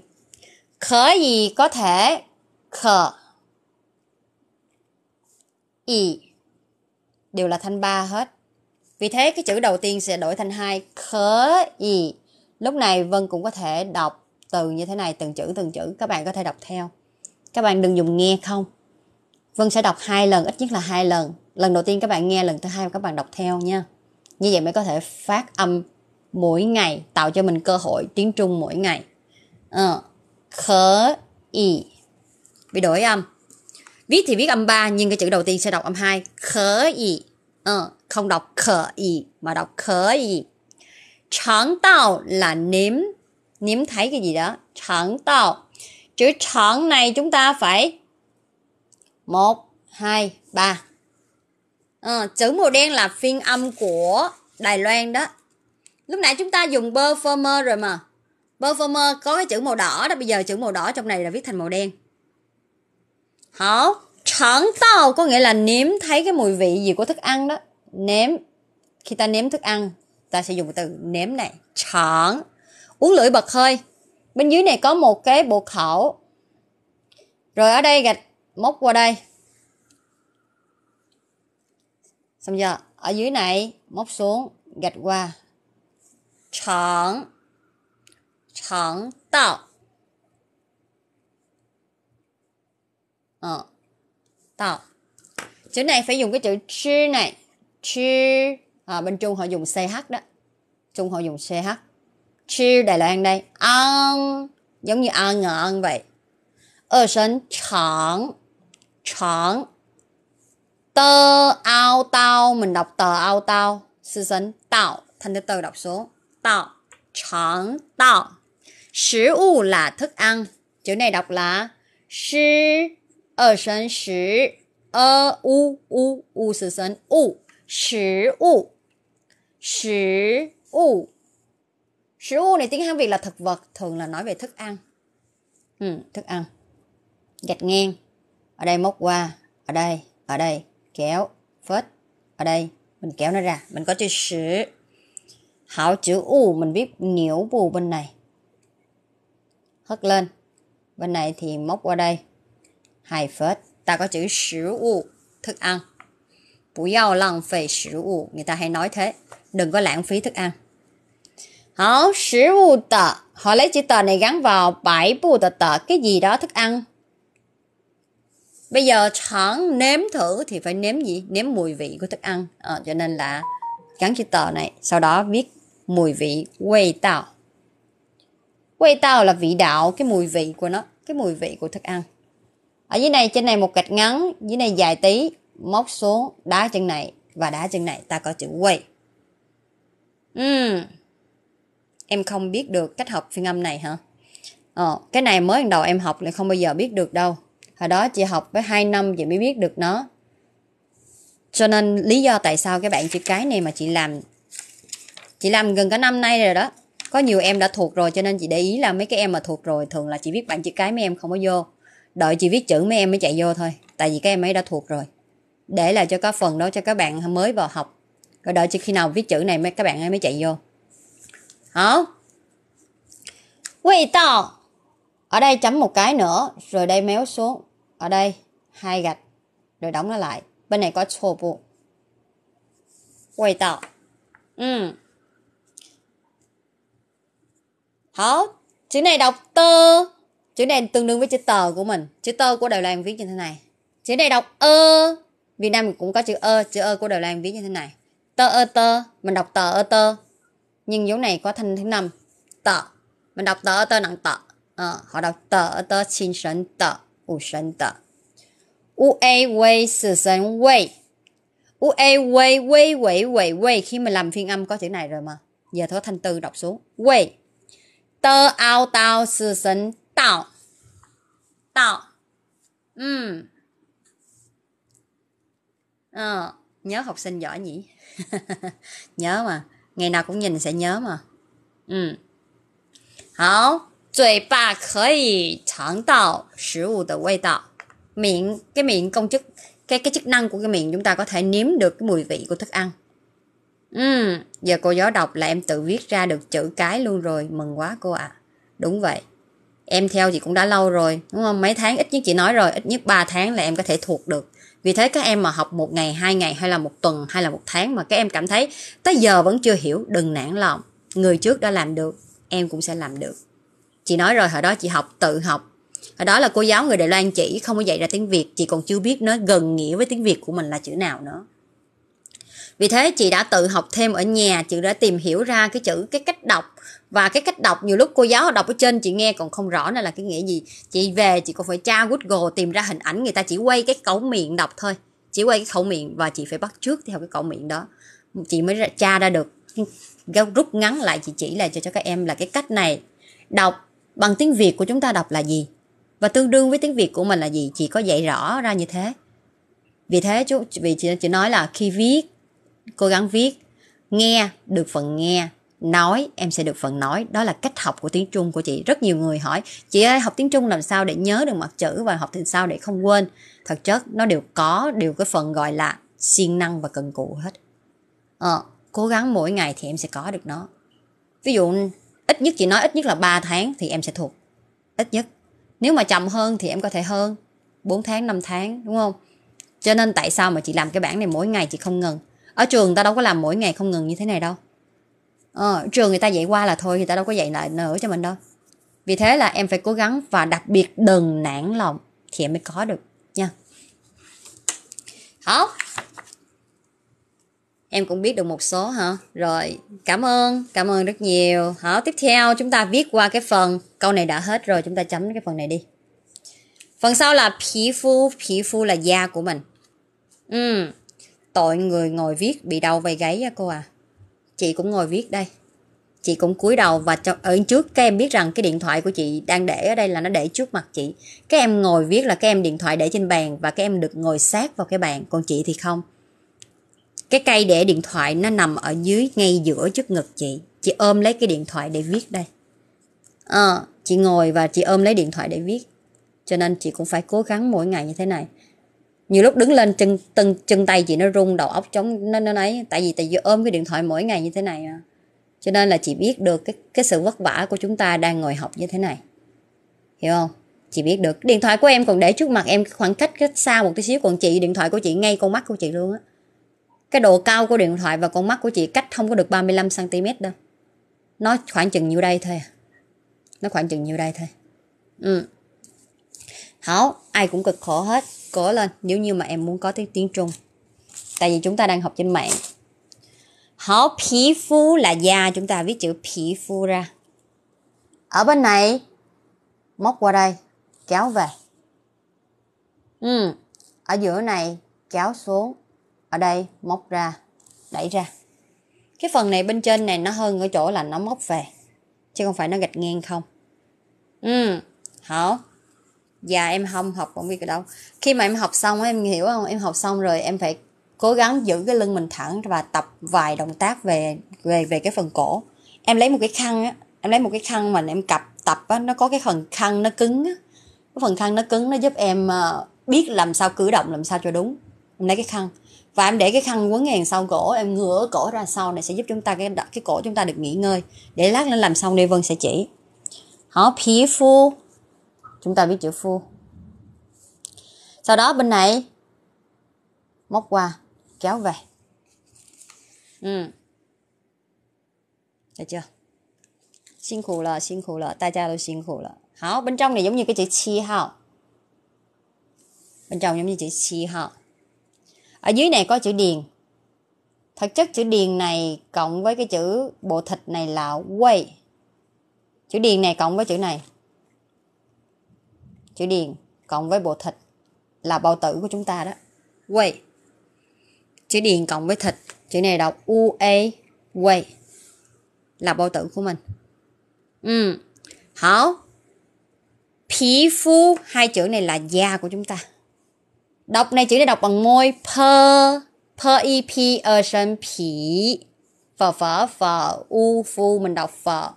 Khở gì có thể khở y đều là thanh ba hết vì thế cái chữ đầu tiên sẽ đổi thành hai khớ y. Lúc này Vân cũng có thể đọc từ như thế này từng chữ từng chữ các bạn có thể đọc theo. Các bạn đừng dùng nghe không. Vân sẽ đọc hai lần ít nhất là hai lần. Lần đầu tiên các bạn nghe lần thứ hai các bạn đọc theo nha. Như vậy mới có thể phát âm mỗi ngày tạo cho mình cơ hội tiếng Trung mỗi ngày. Ờ, khớ y. Bị đổi âm. Viết thì viết âm 3 nhưng cái chữ đầu tiên sẽ đọc âm 2. Khớ y. Ờ, không đọc khở ý mà đọc khở ý tráng tao là nếm nếm thấy cái gì đó tráng tao chữ tráng này chúng ta phải một hai ba à, chữ màu đen là phiên âm của Đài Loan đó lúc nãy chúng ta dùng performer rồi mà performer có cái chữ màu đỏ đó bây giờ chữ màu đỏ trong này là viết thành màu đen hảo tráng tao có nghĩa là nếm thấy cái mùi vị gì của thức ăn đó nếm khi ta nếm thức ăn ta sẽ dùng từ nếm này chọn uống lưỡi bật hơi bên dưới này có một cái bộ khẩu rồi ở đây gạch móc qua đây xong giờ ở dưới này móc xuống gạch qua chọn chọn tạo ờ tạo chữ này phải dùng cái chữ chữ này cheer à, bên trung họ dùng ch đó trung họ dùng ch cheer đài loan đây ăn giống như ăn ngon à, vậy ở ờ, sân chẳng chẳng tơ ao tao mình đọc tờ ao tao sư sân tạo thành thứ tư đọc số tạo chẳng tạo Sử u là thức ăn chữ này đọc là sư ở sân sử ơ u u u sư sân u này tiếng Hán Việt là thực vật thường là nói về thức ăn ừ, thức ăn gạch ngang ở đây móc qua ở đây ở đây kéo phết ở đây mình kéo nó ra mình có chữ sử hảo chữ u mình viết nhiễu bù bên này hất lên bên này thì móc qua đây hai phết ta có chữ sử u thức ăn 不要浪费食物，người ta hay nói thế, đừng có lãng phí thức ăn. 好，食物的 họ lấy chữ tờ này gắn vào bảy bù tờ tờ cái gì đó thức ăn. Bây giờ chẳng nếm thử thì phải nếm gì? Nếm mùi vị của thức ăn. À, cho nên là gắn chữ tờ này, sau đó viết mùi vị quay tao Quay tao là vị đạo, cái mùi vị của nó, cái mùi vị của thức ăn. Ở dưới này trên này một gạch ngắn, dưới này dài tí, móc xuống đá chân này và đá chân này ta có chữ quay uhm. em không biết được cách học phiên âm này hả ờ, cái này mới đầu em học lại không bao giờ biết được đâu hồi đó chị học với 2 năm chị mới biết được nó cho nên lý do tại sao các bạn chữ cái này mà chị làm chị làm gần cả năm nay rồi đó có nhiều em đã thuộc rồi cho nên chị để ý là mấy cái em mà thuộc rồi thường là chị viết bảng chữ cái mấy em không có vô đợi chị viết chữ mấy em mới chạy vô thôi tại vì các em ấy đã thuộc rồi để là cho có phần đó cho các bạn mới vào học rồi đợi cho khi nào viết chữ này mấy các bạn ấy mới chạy vô hả quay to ở đây chấm một cái nữa rồi đây méo xuống ở đây hai gạch rồi đóng nó lại bên này có chô bu quay to ừ hảo chữ này đọc tơ chữ này tương đương với chữ tờ của mình chữ tơ của đài loan viết như thế này chữ này đọc ơ Việt Nam cũng có chữ ơ, chữ ơ của Đài Loan viết như thế này. Tơ ơ tơ, mình đọc tờ ơ tơ. Nhưng dấu này có thanh thứ năm. Tờ. Mình đọc tờ ơ tơ nặng tờ. Ờ, họ đọc tờ ơ tơ xin sân tờ, ủ sân tờ. U a wei sử sân wei. U a wei wei wei wei wei. Khi mình làm phiên âm có chữ này rồi mà. Giờ thôi thanh tư đọc xuống. Wei. Tơ ao tao sử sân tạo. Tạo. Ừm ờ, nhớ học sinh giỏi nhỉ nhớ mà ngày nào cũng nhìn sẽ nhớ mà ừ 好，嘴巴可以尝到食物的味道。miệng cái miệng công chức cái cái chức năng của cái miệng chúng ta có thể nếm được cái mùi vị của thức ăn. Ừ, giờ cô giáo đọc là em tự viết ra được chữ cái luôn rồi, mừng quá cô ạ. À. Đúng vậy. Em theo chị cũng đã lâu rồi, đúng không? Mấy tháng ít nhất chị nói rồi, ít nhất 3 tháng là em có thể thuộc được vì thế các em mà học một ngày hai ngày hay là một tuần hay là một tháng mà các em cảm thấy tới giờ vẫn chưa hiểu đừng nản lòng người trước đã làm được em cũng sẽ làm được chị nói rồi hồi đó chị học tự học hồi đó là cô giáo người đài loan chỉ không có dạy ra tiếng việt chị còn chưa biết nó gần nghĩa với tiếng việt của mình là chữ nào nữa vì thế chị đã tự học thêm ở nhà chị đã tìm hiểu ra cái chữ cái cách đọc và cái cách đọc nhiều lúc cô giáo đọc ở trên chị nghe còn không rõ nên là cái nghĩa gì chị về chị còn phải tra google tìm ra hình ảnh người ta chỉ quay cái cẩu miệng đọc thôi chỉ quay cái khẩu miệng và chị phải bắt trước theo cái cẩu miệng đó chị mới ra, tra ra được rút ngắn lại chị chỉ là cho cho các em là cái cách này đọc bằng tiếng việt của chúng ta đọc là gì và tương đương với tiếng việt của mình là gì chị có dạy rõ ra như thế vì thế chú vì chị, chị nói là khi viết cố gắng viết nghe được phần nghe nói em sẽ được phần nói đó là cách học của tiếng trung của chị rất nhiều người hỏi chị ơi học tiếng trung làm sao để nhớ được mặt chữ và học làm sao để không quên thật chất nó đều có đều cái phần gọi là siêng năng và cần cù hết ờ, cố gắng mỗi ngày thì em sẽ có được nó ví dụ ít nhất chị nói ít nhất là 3 tháng thì em sẽ thuộc ít nhất nếu mà chậm hơn thì em có thể hơn 4 tháng 5 tháng đúng không cho nên tại sao mà chị làm cái bảng này mỗi ngày chị không ngừng ở trường ta đâu có làm mỗi ngày không ngừng như thế này đâu ờ, trường người ta dạy qua là thôi thì ta đâu có dạy lại nữa cho mình đâu vì thế là em phải cố gắng và đặc biệt đừng nản lòng thì em mới có được nha em cũng biết được một số hả rồi cảm ơn cảm ơn rất nhiều hả tiếp theo chúng ta viết qua cái phần câu này đã hết rồi chúng ta chấm cái phần này đi phần sau là phí phu phí phu là da của mình ừ tội người ngồi viết bị đau vai gáy á cô à chị cũng ngồi viết đây chị cũng cúi đầu và cho, ở trước các em biết rằng cái điện thoại của chị đang để ở đây là nó để trước mặt chị các em ngồi viết là các em điện thoại để trên bàn và các em được ngồi sát vào cái bàn còn chị thì không cái cây để điện thoại nó nằm ở dưới ngay giữa trước ngực chị chị ôm lấy cái điện thoại để viết đây à, chị ngồi và chị ôm lấy điện thoại để viết cho nên chị cũng phải cố gắng mỗi ngày như thế này nhiều lúc đứng lên chân chân chân tay chị nó run đầu óc chống nó nó ấy tại vì tại vì ôm cái điện thoại mỗi ngày như thế này à. cho nên là chị biết được cái cái sự vất vả của chúng ta đang ngồi học như thế này hiểu không chị biết được điện thoại của em còn để trước mặt em khoảng cách cách xa một tí xíu còn chị điện thoại của chị ngay con mắt của chị luôn á cái độ cao của điện thoại và con mắt của chị cách không có được 35 cm đâu nó khoảng chừng nhiêu đây thôi à. nó khoảng chừng nhiêu đây thôi ừ thảo ai cũng cực khổ hết cố lên nếu như mà em muốn có tiếng tiếng Trung tại vì chúng ta đang học trên mạng hảo phí phu là da chúng ta viết chữ phí phu ra ở bên này móc qua đây kéo về ừ, ở giữa này kéo xuống ở đây móc ra đẩy ra cái phần này bên trên này nó hơn ở chỗ là nó móc về chứ không phải nó gạch ngang không ừ hảo và dạ, em không học bổng việc đâu khi mà em học xong em hiểu không em học xong rồi em phải cố gắng giữ cái lưng mình thẳng và tập vài động tác về về về cái phần cổ em lấy một cái khăn á em lấy một cái khăn mà em cặp tập á nó có cái phần khăn nó cứng á cái phần khăn nó cứng nó giúp em ờ, biết làm sao cử động làm sao cho đúng em lấy cái khăn và em để cái khăn quấn hàng sau cổ em ngửa cổ ra sau này sẽ giúp chúng ta cái cái cổ chúng ta được nghỉ ngơi để lát lên làm xong đi vân sẽ chỉ phía phu chúng ta viết chữ full sau đó bên này móc qua kéo về ừ. được chưa 辛苦了，辛苦了，大家都辛苦了。好，bên trong này giống như cái chữ chi hao. Bên trong giống như chữ chi hao. Ở dưới này có chữ điền. thực chất chữ điền này cộng với cái chữ bộ thịt này là quay. Chữ điền này cộng với chữ này chữ điền cộng với bộ thịt là bao tử của chúng ta đó quay chữ điền cộng với thịt chữ này đọc u e quay là bao tử của mình ừ hảo phí phu hai chữ này là da của chúng ta đọc này chữ này đọc bằng môi per per y p ở trên phí phở phở phở u phu mình đọc phở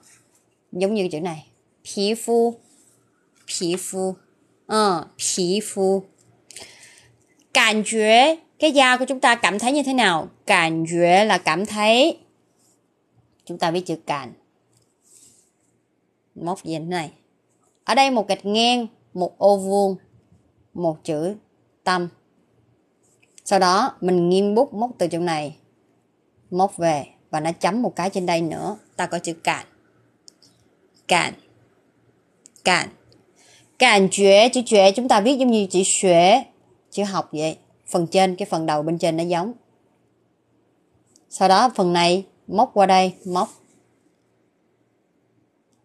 giống như chữ này phí phu phí phu ờ, 皮肤. Cảm 觉, cái da của chúng ta cảm thấy như thế nào? Cảm giác là cảm thấy. Chúng ta viết chữ cảm. Móc gì thế này. Ở đây một gạch ngang, một ô vuông, một chữ tâm. Sau đó mình nghiêng bút móc từ trong này móc về và nó chấm một cái trên đây nữa ta có chữ cạn cạn cạn Cảm chuyển chữ chuyển chúng ta viết giống như chữ xuế, chữ học vậy. Phần trên, cái phần đầu bên trên nó giống. Sau đó phần này móc qua đây, móc.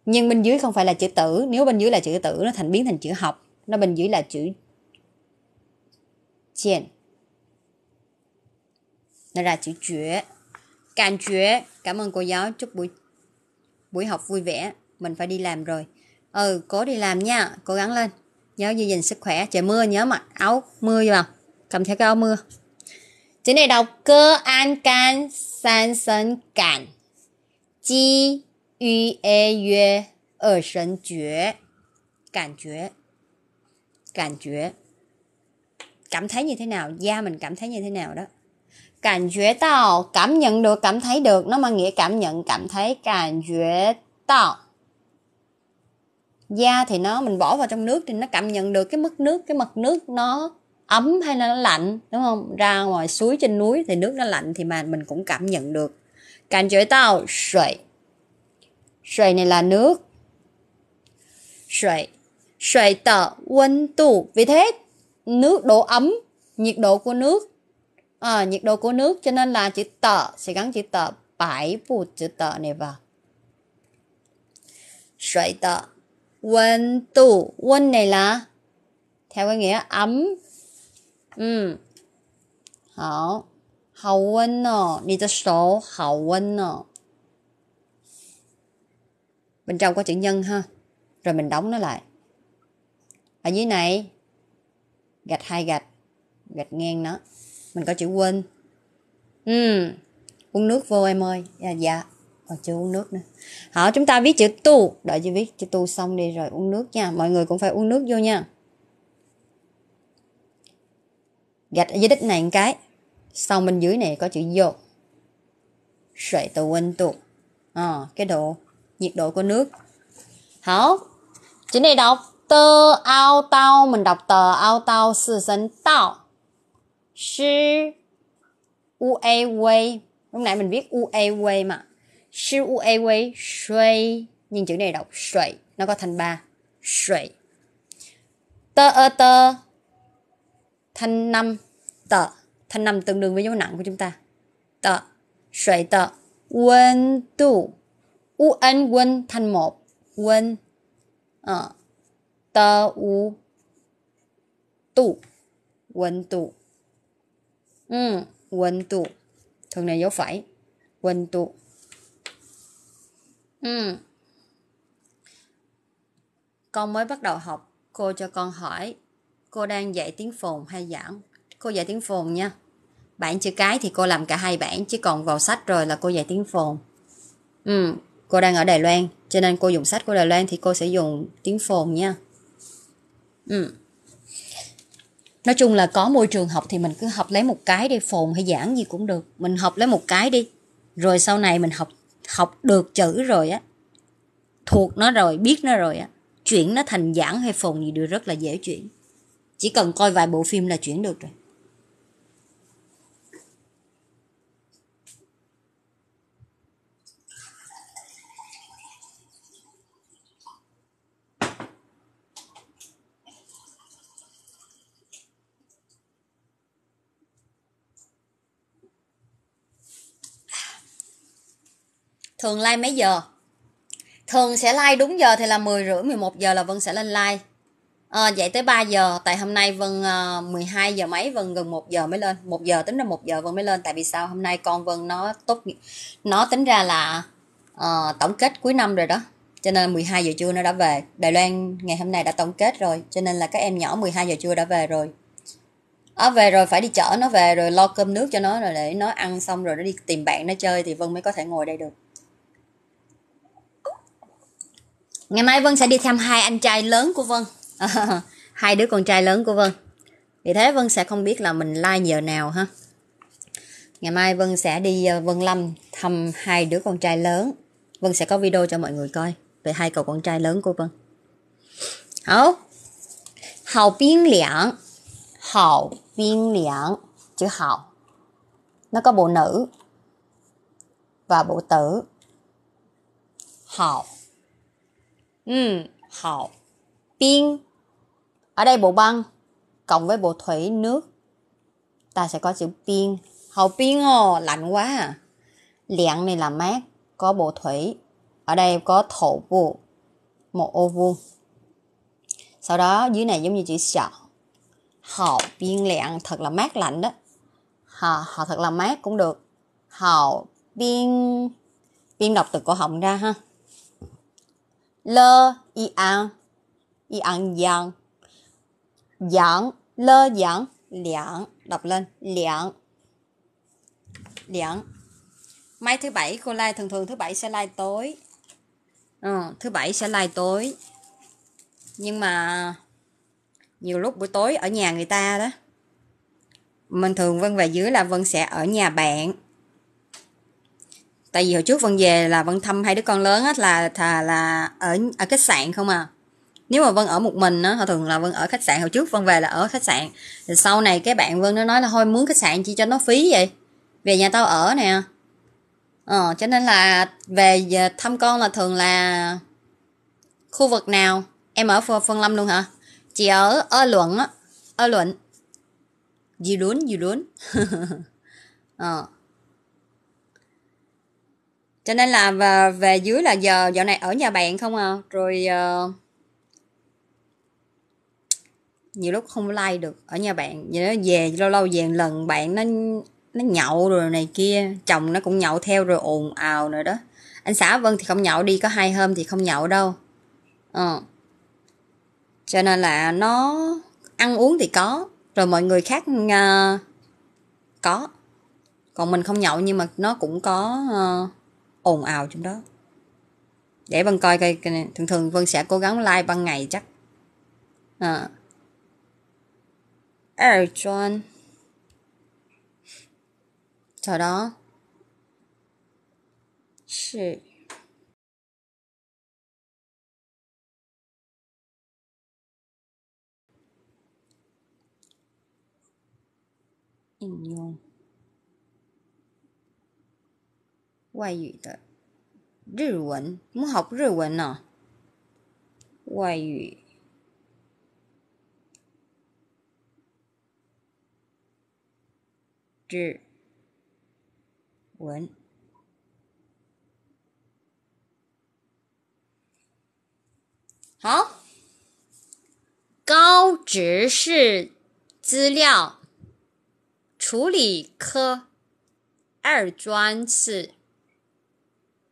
Nhưng bên dưới không phải là chữ tử, nếu bên dưới là chữ tử nó thành biến thành chữ học, nó bên dưới là chữ chèn. Nó ra chữ chuyển. Cảm chuyển, cảm ơn cô giáo, chúc buổi buổi học vui vẻ, mình phải đi làm rồi ừ cố đi làm nha cố gắng lên nhớ giữ gìn sức khỏe trời mưa nhớ mặc áo mưa vào cầm theo cái áo mưa chữ này đọc cơ an can san sân cản chi yu e yue ở sân chuyển cảm giác cảm giác cảm thấy như thế nào da mình cảm thấy như thế nào đó cảm giác tạo cảm nhận được cảm thấy được nó mang nghĩa cảm nhận cảm thấy cảm giác tạo da thì nó mình bỏ vào trong nước thì nó cảm nhận được cái mức nước cái mặt nước nó ấm hay là nó lạnh đúng không ra ngoài suối trên núi thì nước nó lạnh thì mà mình cũng cảm nhận được cảm chế tao sợi sợi này là nước sợi sợi tờ quân tu vì thế nước độ ấm nhiệt độ của nước à, nhiệt độ của nước cho nên là chữ tờ sẽ gắn chữ tờ bãi bụt chữ tờ này vào sợi tờ Quân tu, quân này là theo cái nghĩa ấm. Ừ. Hảo. Hảo quân nọ, nì tờ sổ hảo quân nọ. Bên trong có chữ nhân ha. Rồi mình đóng nó lại. Ở dưới này, gạch hai gạch, gạch ngang nó. Mình có chữ quên. Ừ. Uống nước vô em ơi. À, dạ. dạ và chưa uống nước nữa Hảo, chúng ta viết chữ tu đợi chị viết chữ tu xong đi rồi uống nước nha mọi người cũng phải uống nước vô nha gạch ở dưới đích này một cái Sau bên dưới này có chữ vô sợi tù quên tụ à, ờ, cái độ nhiệt độ của nước hảo chữ này đọc tơ ao tao mình đọc tờ ao tao sư sân tao sư u a way lúc nãy mình viết u a way mà siêu u e quay suy nhưng chữ này đọc suy nó có thành ba suy tơ ơ tơ thành năm tờ thành năm tương đương với dấu nặng của chúng ta tờ suy tờ quân tu u ân quân thanh một quân ờ tơ u tu quân tu ừ quân tu thường này dấu phải quân tu Ừ. Con mới bắt đầu học, cô cho con hỏi, cô đang dạy tiếng phồn hay giảng? Cô dạy tiếng phồn nha. Bản chữ cái thì cô làm cả hai bản, chứ còn vào sách rồi là cô dạy tiếng phồn. Ừ, cô đang ở Đài Loan, cho nên cô dùng sách của Đài Loan thì cô sẽ dùng tiếng phồn nha. Ừ. Nói chung là có môi trường học thì mình cứ học lấy một cái đi, phồn hay giảng gì cũng được. Mình học lấy một cái đi, rồi sau này mình học học được chữ rồi á thuộc nó rồi biết nó rồi á chuyển nó thành giảng hay phồn gì đều rất là dễ chuyển chỉ cần coi vài bộ phim là chuyển được rồi thường like mấy giờ thường sẽ like đúng giờ thì là 10 rưỡi 11 giờ là Vân sẽ lên like à, ờ, dậy tới 3 giờ tại hôm nay Vân uh, ờ, 12 giờ mấy Vân gần 1 giờ mới lên 1 giờ tính ra 1 giờ Vân mới lên tại vì sao hôm nay con Vân nó tốt nó tính ra là uh, tổng kết cuối năm rồi đó cho nên 12 giờ trưa nó đã về Đài Loan ngày hôm nay đã tổng kết rồi cho nên là các em nhỏ 12 giờ trưa đã về rồi ở về rồi phải đi chở nó về rồi lo cơm nước cho nó rồi để nó ăn xong rồi nó đi tìm bạn nó chơi thì Vân mới có thể ngồi đây được ngày mai vân sẽ đi thăm hai anh trai lớn của vân hai đứa con trai lớn của vân vì thế vân sẽ không biết là mình like giờ nào ha ngày mai vân sẽ đi ờ, vân lâm thăm hai đứa con trai lớn vân sẽ có video cho mọi người coi về hai cậu con trai lớn của vân hảo hảo biên liảng hảo biên liảng chữ hảo nó có bộ nữ và bộ tử hảo Ừ, hào. Biên. Ở đây bộ băng cộng với bộ thủy nước. Ta sẽ có chữ biên. Hào biên ồ, lạnh quá à. Lẹn này là mát, có bộ thủy. Ở đây có thổ bộ, một ô vuông. Sau đó dưới này giống như chữ sợ. Hào biên lẹn thật là mát lạnh đó. Hào, hào thật là mát cũng được. Hào biên biên đọc từ cổ họng ra ha lơ y an y an dạng dạng lơ dạng Liang đọc lên Liang Liang. mai thứ bảy cô like thường thường thứ bảy sẽ like tối ừ, thứ bảy sẽ like tối nhưng mà nhiều lúc buổi tối ở nhà người ta đó mình thường vân về dưới là vân sẽ ở nhà bạn tại vì hồi trước vân về là vân thăm hai đứa con lớn á là thà là ở ở khách sạn không à nếu mà vân ở một mình á thường là vân ở khách sạn hồi trước vân về là ở khách sạn rồi sau này cái bạn vân nó nói là thôi muốn khách sạn chi cho nó phí vậy về nhà tao ở nè ờ cho nên là về thăm con là thường là khu vực nào em ở phân lâm luôn hả chị ở ở luận á ở luận dì đuốn dì đuốn ờ cho nên là về, về dưới là giờ dạo này ở nhà bạn không à rồi uh, nhiều lúc không like được ở nhà bạn vậy nó về lâu lâu về lần bạn nó nó nhậu rồi này kia chồng nó cũng nhậu theo rồi ồn ào nữa đó anh xã vân thì không nhậu đi có hai hôm thì không nhậu đâu ờ. cho nên là nó ăn uống thì có rồi mọi người khác uh, có còn mình không nhậu nhưng mà nó cũng có uh, ồn ào trong đó để vân coi coi thường thường vân sẽ cố gắng like ban ngày chắc à. Ờ. Air ờ, John sau đó Shit. hình dung 外语的，日文，我们好日文呢。外语，日文，好，高职是资料处理科二专是。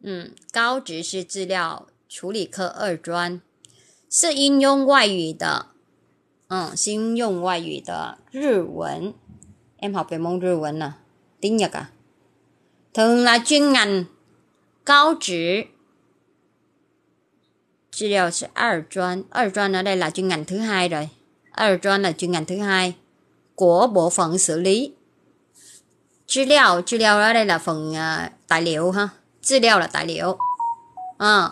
嗯，高职是资料处理科二专，是应用外语的，嗯，是应用外语的日文。Em học về à Tiếng Nhật à? Thường là chuyên ngành cao là ở đây là chuyên ngành thứ hai rồi. Ở 专 là chuyên ngành thứ hai của bộ phận xử lý. Trị liệu, trị liệu ở đây là phần uh, tài liệu ha, 资料 là tài liệu à,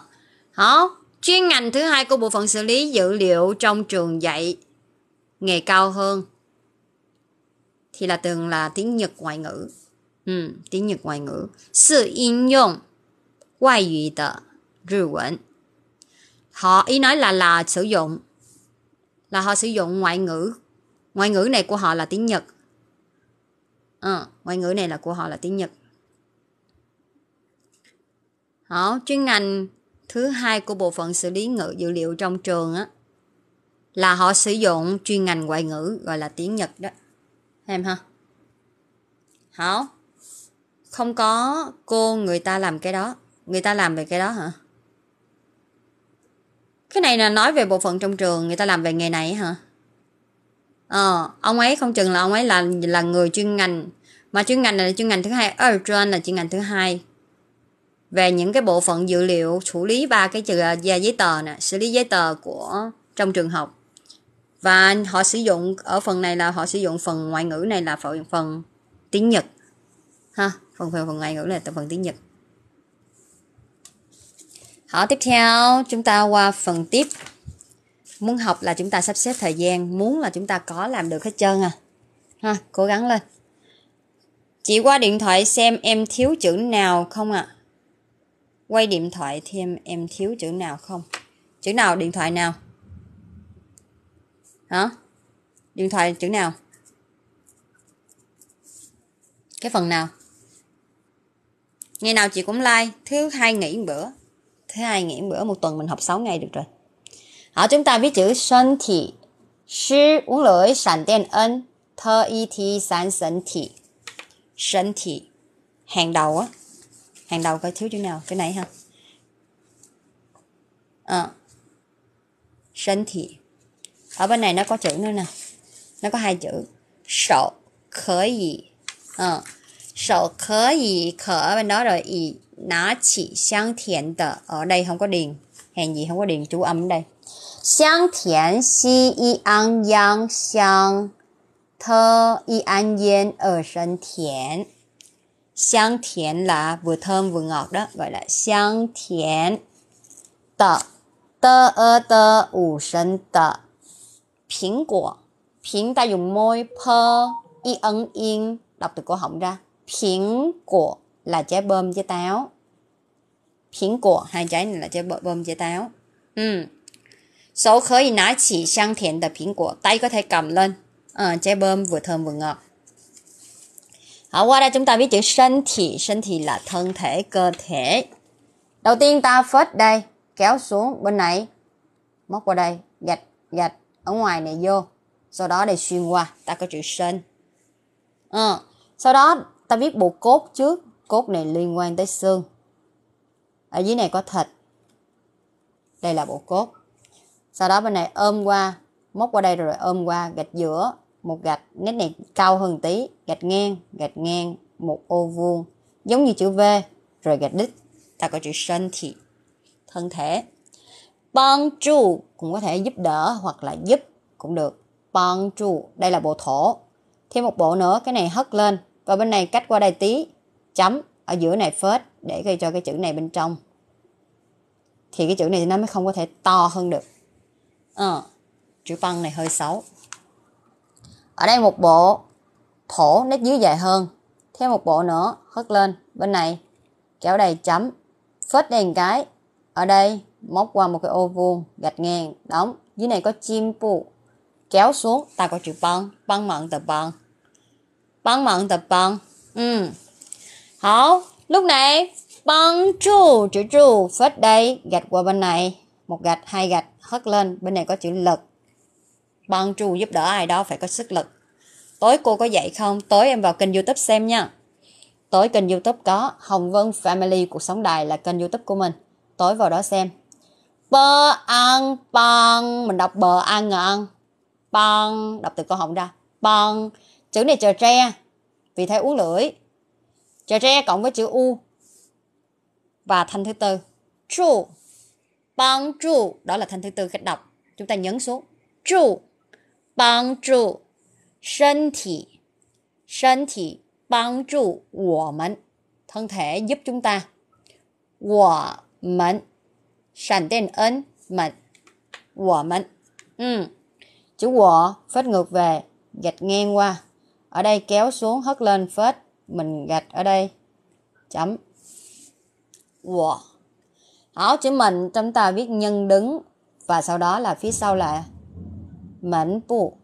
đó chuyên ngành thứ hai của bộ phận xử lý dữ liệu trong trường dạy nghề cao hơn thì là từng là tiếng nhật ngoại ngữ ừ, tiếng nhật ngoại ngữ sự in dụng ngoại ngữ tờ rư quẩn họ ý nói là là sử dụng là họ sử dụng ngoại ngữ ngoại ngữ này của họ là tiếng nhật ừ, ngoại ngữ này là của họ là tiếng nhật đó, chuyên ngành thứ hai của bộ phận xử lý ngữ dữ liệu trong trường á là họ sử dụng chuyên ngành ngoại ngữ gọi là tiếng Nhật đó em ha hả không có cô người ta làm cái đó người ta làm về cái đó hả cái này là nói về bộ phận trong trường người ta làm về nghề này hả ờ ông ấy không chừng là ông ấy là là người chuyên ngành mà chuyên ngành này là chuyên ngành thứ hai ở trên là chuyên ngành thứ hai về những cái bộ phận dữ liệu xử lý ba cái à, giấy tờ nè xử lý giấy tờ của trong trường học và họ sử dụng ở phần này là họ sử dụng phần ngoại ngữ này là phần phần tiếng nhật ha phần phần, phần ngoại ngữ là phần tiếng nhật họ tiếp theo chúng ta qua phần tiếp muốn học là chúng ta sắp xếp thời gian muốn là chúng ta có làm được hết trơn à ha cố gắng lên chị qua điện thoại xem em thiếu chữ nào không ạ à? quay điện thoại thêm em thiếu chữ nào không chữ nào điện thoại nào hả điện thoại chữ nào cái phần nào ngày nào chị cũng like thứ hai nghỉ một bữa thứ hai nghỉ một bữa một tuần mình học 6 ngày được rồi hả chúng ta viết chữ sân thị sư uống lưỡi sản tiền ân thơ y thi sản sân thị sân thị hàng đầu á hàng đầu coi thiếu chỗ nào cái này ha à. Ờ. sân thị ở bên này nó có chữ nữa nè nó có hai chữ sổ khở gì à. Ờ. sổ khở gì khở bên đó rồi ý nó chỉ xăng thiện tờ ở đây không có điền hàng gì không có điền chú âm ở đây xăng thiện si y an yang xăng thơ y an yên ở sân thiện Xiang thiện là vừa thơm vừa ngọt đó, gọi là xiang thiện. ta dùng môi p i n in đọc từ cổ họng ra. Pính là trái bơm trái táo. Pính hai trái này là trái bơm trái táo. Ừ. Số khởi nã chỉ xiang tay có thể cầm lên. Ờ, trái bơm vừa thơm vừa ngọt. 好，qua đây chúng ta viết chữ thân thị, thân thị là thân thể, cơ thể. Đầu tiên ta phớt đây, kéo xuống bên này, móc qua đây, gạch, gạch, ở ngoài này vô. Sau đó đây xuyên qua, ta có chữ sân. Ừ. Ờ, sau đó ta viết bộ cốt trước, cốt này liên quan tới xương. Ở dưới này có thịt. Đây là bộ cốt. Sau đó bên này ôm qua, móc qua đây rồi ôm qua, gạch giữa, một gạch nét này cao hơn tí gạch ngang gạch ngang một ô vuông giống như chữ V rồi gạch đít ta có chữ thân thì thân thể bằng chu cũng có thể giúp đỡ hoặc là giúp cũng được bằng chu đây là bộ thổ thêm một bộ nữa cái này hất lên và bên này cách qua đây tí chấm ở giữa này phết để gây cho cái chữ này bên trong thì cái chữ này nó mới không có thể to hơn được ờ chữ băng này hơi xấu ở đây một bộ thổ nét dưới dài hơn thêm một bộ nữa hất lên bên này kéo đầy chấm phết đèn cái ở đây móc qua một cái ô vuông gạch ngang đóng dưới này có chim phụ kéo xuống ta có chữ băng băng mận tập băng băng mận tập băng ừ hảo lúc này băng chu chữ chu phết đây gạch qua bên này một gạch hai gạch hất lên bên này có chữ lật 帮 tru giúp đỡ ai đó phải có sức lực. Tối cô có dạy không? Tối em vào kênh youtube xem nha. Tối kênh youtube có Hồng Vân Family Cuộc Sống Đài là kênh youtube của mình. Tối vào đó xem. Bơ ăn băng. Mình đọc bờ ăn ngon à, ăn. Đọc từ câu họng ra. Băng. Chữ này chờ tre. Vì thế uống lưỡi. Chờ tre cộng với chữ U. Và thanh thứ tư. Chu. Băng chu. Đó là thanh thứ tư cách đọc. Chúng ta nhấn xuống. Chu. 帮助身体，身体帮助我们，thân thể giúp chúng ta. 我们 sản tên ấn mệnh của chữ của phết ngược về gạch ngang qua ở đây kéo xuống hất lên phết mình gạch ở đây chấm của wow. Hảo chữ mình chúng ta viết nhân đứng và sau đó là phía sau là 门部，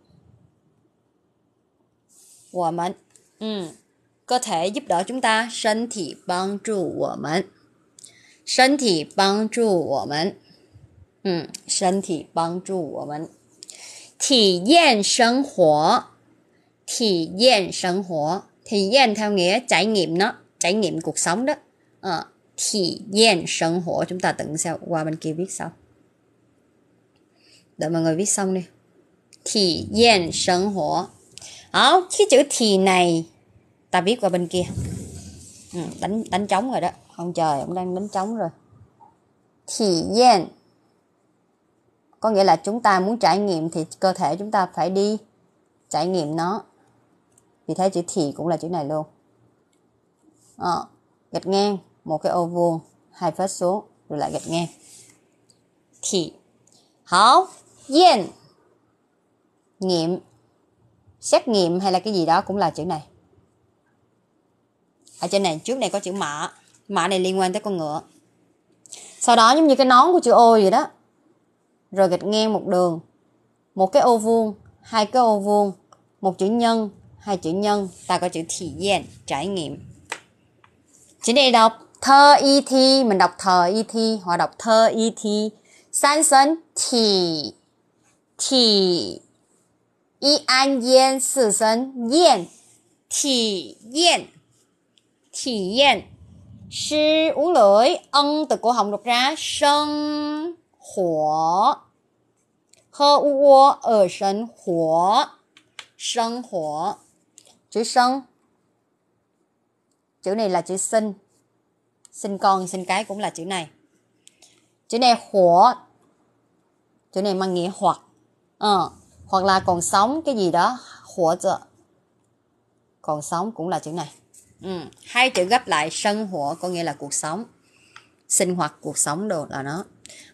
我们，嗯，cơ thể giúp đỡ chúng ta, 身体帮助我们，身体帮助我们，嗯，身体帮助我们，体验生活，体验生活, thể theo nghĩa trải nghiệm nó, trải nghiệm cuộc sống đó, à, thể nghiệm sống chúng ta từng sao qua bên kia viết sau đợi mọi người viết xong đi thì yên 体验生活。好，cái chữ thì này ta viết qua bên kia. Ừ, đánh đánh trống rồi đó. Ông trời ông đang đánh trống rồi. Thì yên có nghĩa là chúng ta muốn trải nghiệm thì cơ thể chúng ta phải đi trải nghiệm nó. Vì thế chữ thì cũng là chữ này luôn. Ờ, gạch ngang một cái ô vuông hai phát số rồi lại gạch ngang thì hảo, 好，验 nghiệm xét nghiệm hay là cái gì đó cũng là chữ này ở trên này trước này có chữ mã mã này liên quan tới con ngựa sau đó giống như cái nón của chữ ô vậy đó rồi gạch ngang một đường một cái ô vuông hai cái ô vuông một chữ nhân hai chữ nhân ta có chữ thị diện trải nghiệm chữ này đọc thơ y thi mình đọc thờ y thi họ đọc thơ y thi san sân thì thì 一安烟四声验，体验，体验。是 uống lưỡi ân từ cổ họng đọc ra chữ sân chữ này là chữ sinh sinh con sinh cái cũng là chữ này chữ này hỏa chữ này mang nghĩa hoặc ờ à hoặc là còn sống cái gì đó hỗ trợ còn sống cũng là chữ này ừ. hai chữ gấp lại sân hỏa có nghĩa là cuộc sống sinh hoạt cuộc sống đồ là nó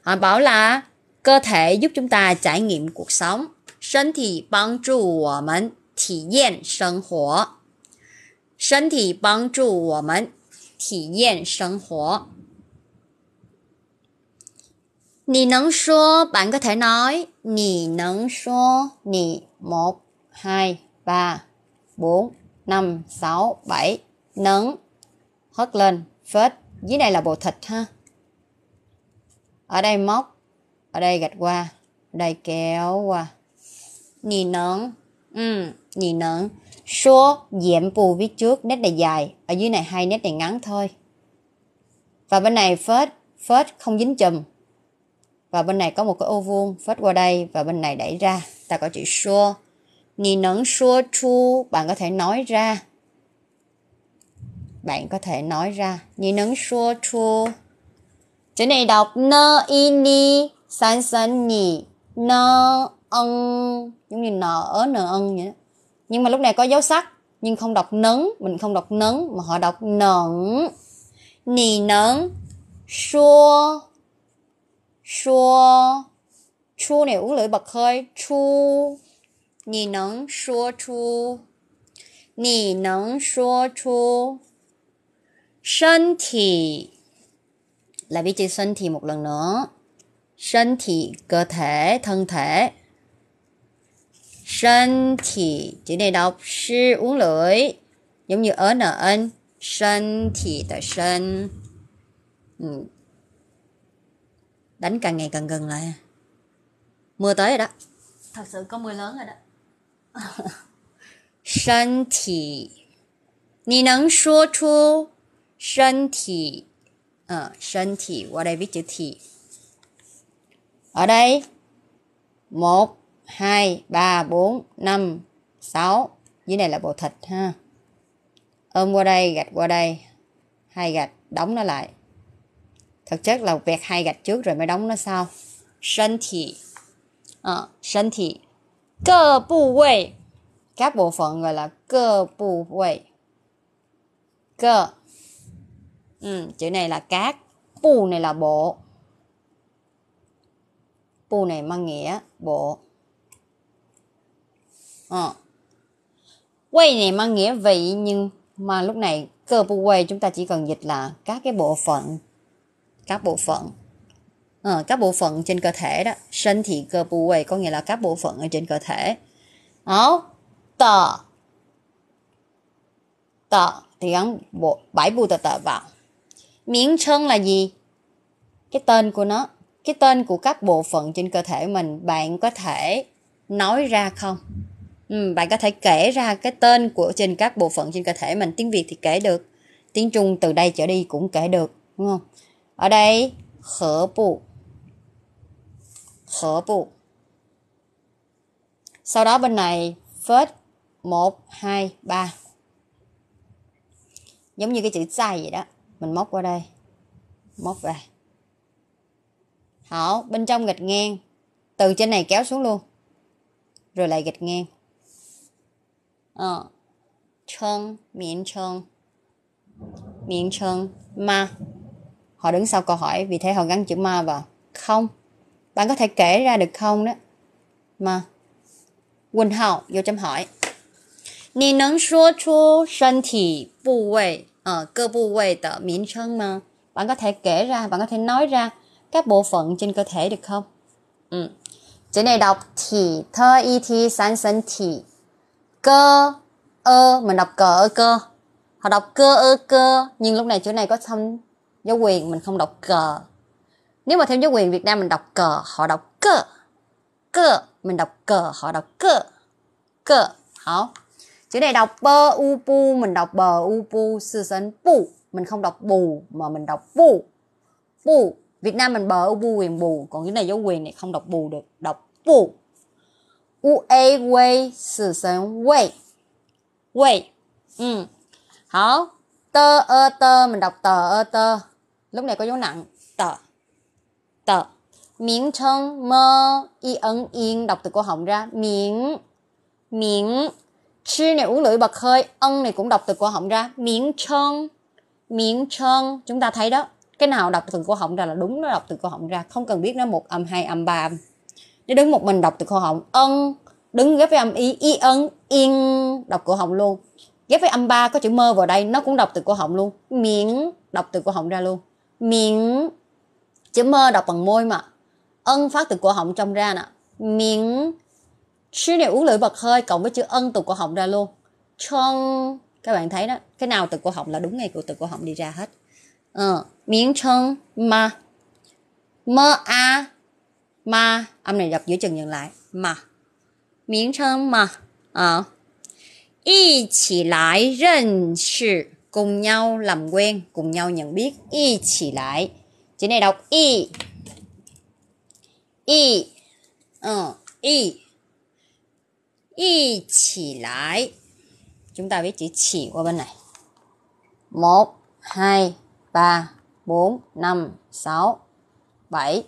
họ bảo là cơ thể giúp chúng ta trải nghiệm cuộc sống thân thể bằng trụ của mình thể nghiệm sinh hoạt thân thể bằng trụ của mình thể nghiệm sinh hoạt Nì nấng số, bạn có thể nói Nì nấng số, nì một hai ba bốn năm sáu bảy nấng hất lên, phết, dưới này là bộ thịt ha. Ở đây móc, ở đây gạch qua, ở đây kéo qua. Nì nấng, ừ, nì nấng. Số, dẹm bù viết trước, nét này dài, ở dưới này hai nét này ngắn thôi. Và bên này phết, phết không dính chùm, và bên này có một cái ô vuông phát qua đây và bên này đẩy ra ta có chữ xua ni nấn xua chu bạn có thể nói ra bạn có thể nói ra ni nấn xua chu chữ này đọc nơ y ni san san ni nơ ân giống như n ớ nờ ân vậy đó nhưng mà lúc này có dấu sắc nhưng không đọc nấn mình không đọc nấn mà họ đọc nẫn nì nấn xua 说出 này uống lưỡi bật hơi chu nì nấng xua chu một lần nữa sân thị cơ thể thân thể sân thị chữ này đọc sư uống lưỡi giống như ở nở ân sân đánh càng ngày càng gần lại mưa tới rồi đó thật sự có mưa lớn rồi đó 身体，你能说出身体？嗯，身体，我来 ờ, viết chữ thì. Ở đây, một, hai, ba, bốn, năm, sáu. Dưới này là bộ thịt ha. Ôm qua đây, gạch qua đây. Hai gạch, đóng nó lại thực chất là vẹt hai gạch trước rồi mới đóng nó sau thân thể, ờ, sân thị cơ bộ vị các bộ phận gọi là cơ bộ vị cơ ừ, chữ này là các bộ này là bộ bộ này mang nghĩa bộ ờ. quay này mang nghĩa vị nhưng mà lúc này cơ bộ quay chúng ta chỉ cần dịch là các cái bộ phận các bộ phận à, các bộ phận trên cơ thể đó sân thị cơ bù quầy có nghĩa là các bộ phận ở trên cơ thể đó tờ tờ thì gắn bộ bảy bù tờ tờ vào miếng chân là gì cái tên của nó cái tên của các bộ phận trên cơ thể mình bạn có thể nói ra không ừ, bạn có thể kể ra cái tên của trên các bộ phận trên cơ thể mình tiếng việt thì kể được tiếng trung từ đây trở đi cũng kể được đúng không ở đây khở bụ khở bụ sau đó bên này phết 1 2 3 giống như cái chữ sai vậy đó mình móc qua đây móc về hảo bên trong gạch ngang từ trên này kéo xuống luôn rồi lại gạch ngang ờ chân miệng chân miệng chân ma họ đứng sau câu hỏi vì thế họ gắn chữ ma vào không bạn có thể kể ra được không đó mà quỳnh hậu vô chấm hỏi 你能说出身体部位呃各部位的名称吗 ờ, bạn có thể kể ra bạn có thể nói ra các bộ phận trên cơ thể được không ừ. chữ này đọc thì thơ y thi san sân thì cơ ơ mình đọc cờ ơ cơ họ đọc cơ ơ cơ nhưng lúc này chữ này có thông Giáo quyền mình không đọc cờ. Nếu mà theo giáo quyền Việt Nam mình đọc cờ, họ đọc cờ. Cờ, mình đọc cờ, họ đọc cờ. Cờ, hả? Chữ này đọc bơ u pu, mình đọc bờ u pu, sư sấn pu. Mình không đọc bù mà mình đọc pu. Pu, Việt Nam mình bờ u pu quyền bù, còn cái này giáo quyền này không đọc bù được, đọc pu. U a wei, sư sấn wei. Wei. Ừ. Hảo. Tơ ơ tơ, mình đọc tờ ơ tơ lúc này có dấu nặng tờ tờ miếng chân mơ y ấn yên đọc từ cổ họng ra miếng miếng chi này uống lưỡi bật hơi ân này cũng đọc từ cổ họng ra miếng chân miếng chân chúng ta thấy đó cái nào đọc từ cổ họng ra là đúng nó đọc từ cổ họng ra không cần biết nó một âm hai âm ba âm nếu đứng một mình đọc từ cổ họng ân đứng ghép với âm ý y ân yên đọc cổ họng luôn ghép với âm ba có chữ mơ vào đây nó cũng đọc từ cổ họng luôn miếng đọc từ cổ họng ra luôn miệng chữ mơ đọc bằng môi mà ân phát từ cổ họng trong ra nè miệng chữ này uống lưỡi bật hơi cộng với chữ ân từ cổ họng ra luôn chân các bạn thấy đó cái nào từ cổ họng là đúng ngay của từ cổ họng đi ra hết ờ, miếng chân ma mơ a ma âm này đọc giữa chừng nhận lại mà miếng chân mà ờ à. 一起来认识 cùng nhau làm quen cùng nhau nhận biết y chỉ lại chữ này đọc y y ừ, y y chỉ lại chúng ta viết chữ chỉ qua bên này một hai ba bốn năm sáu bảy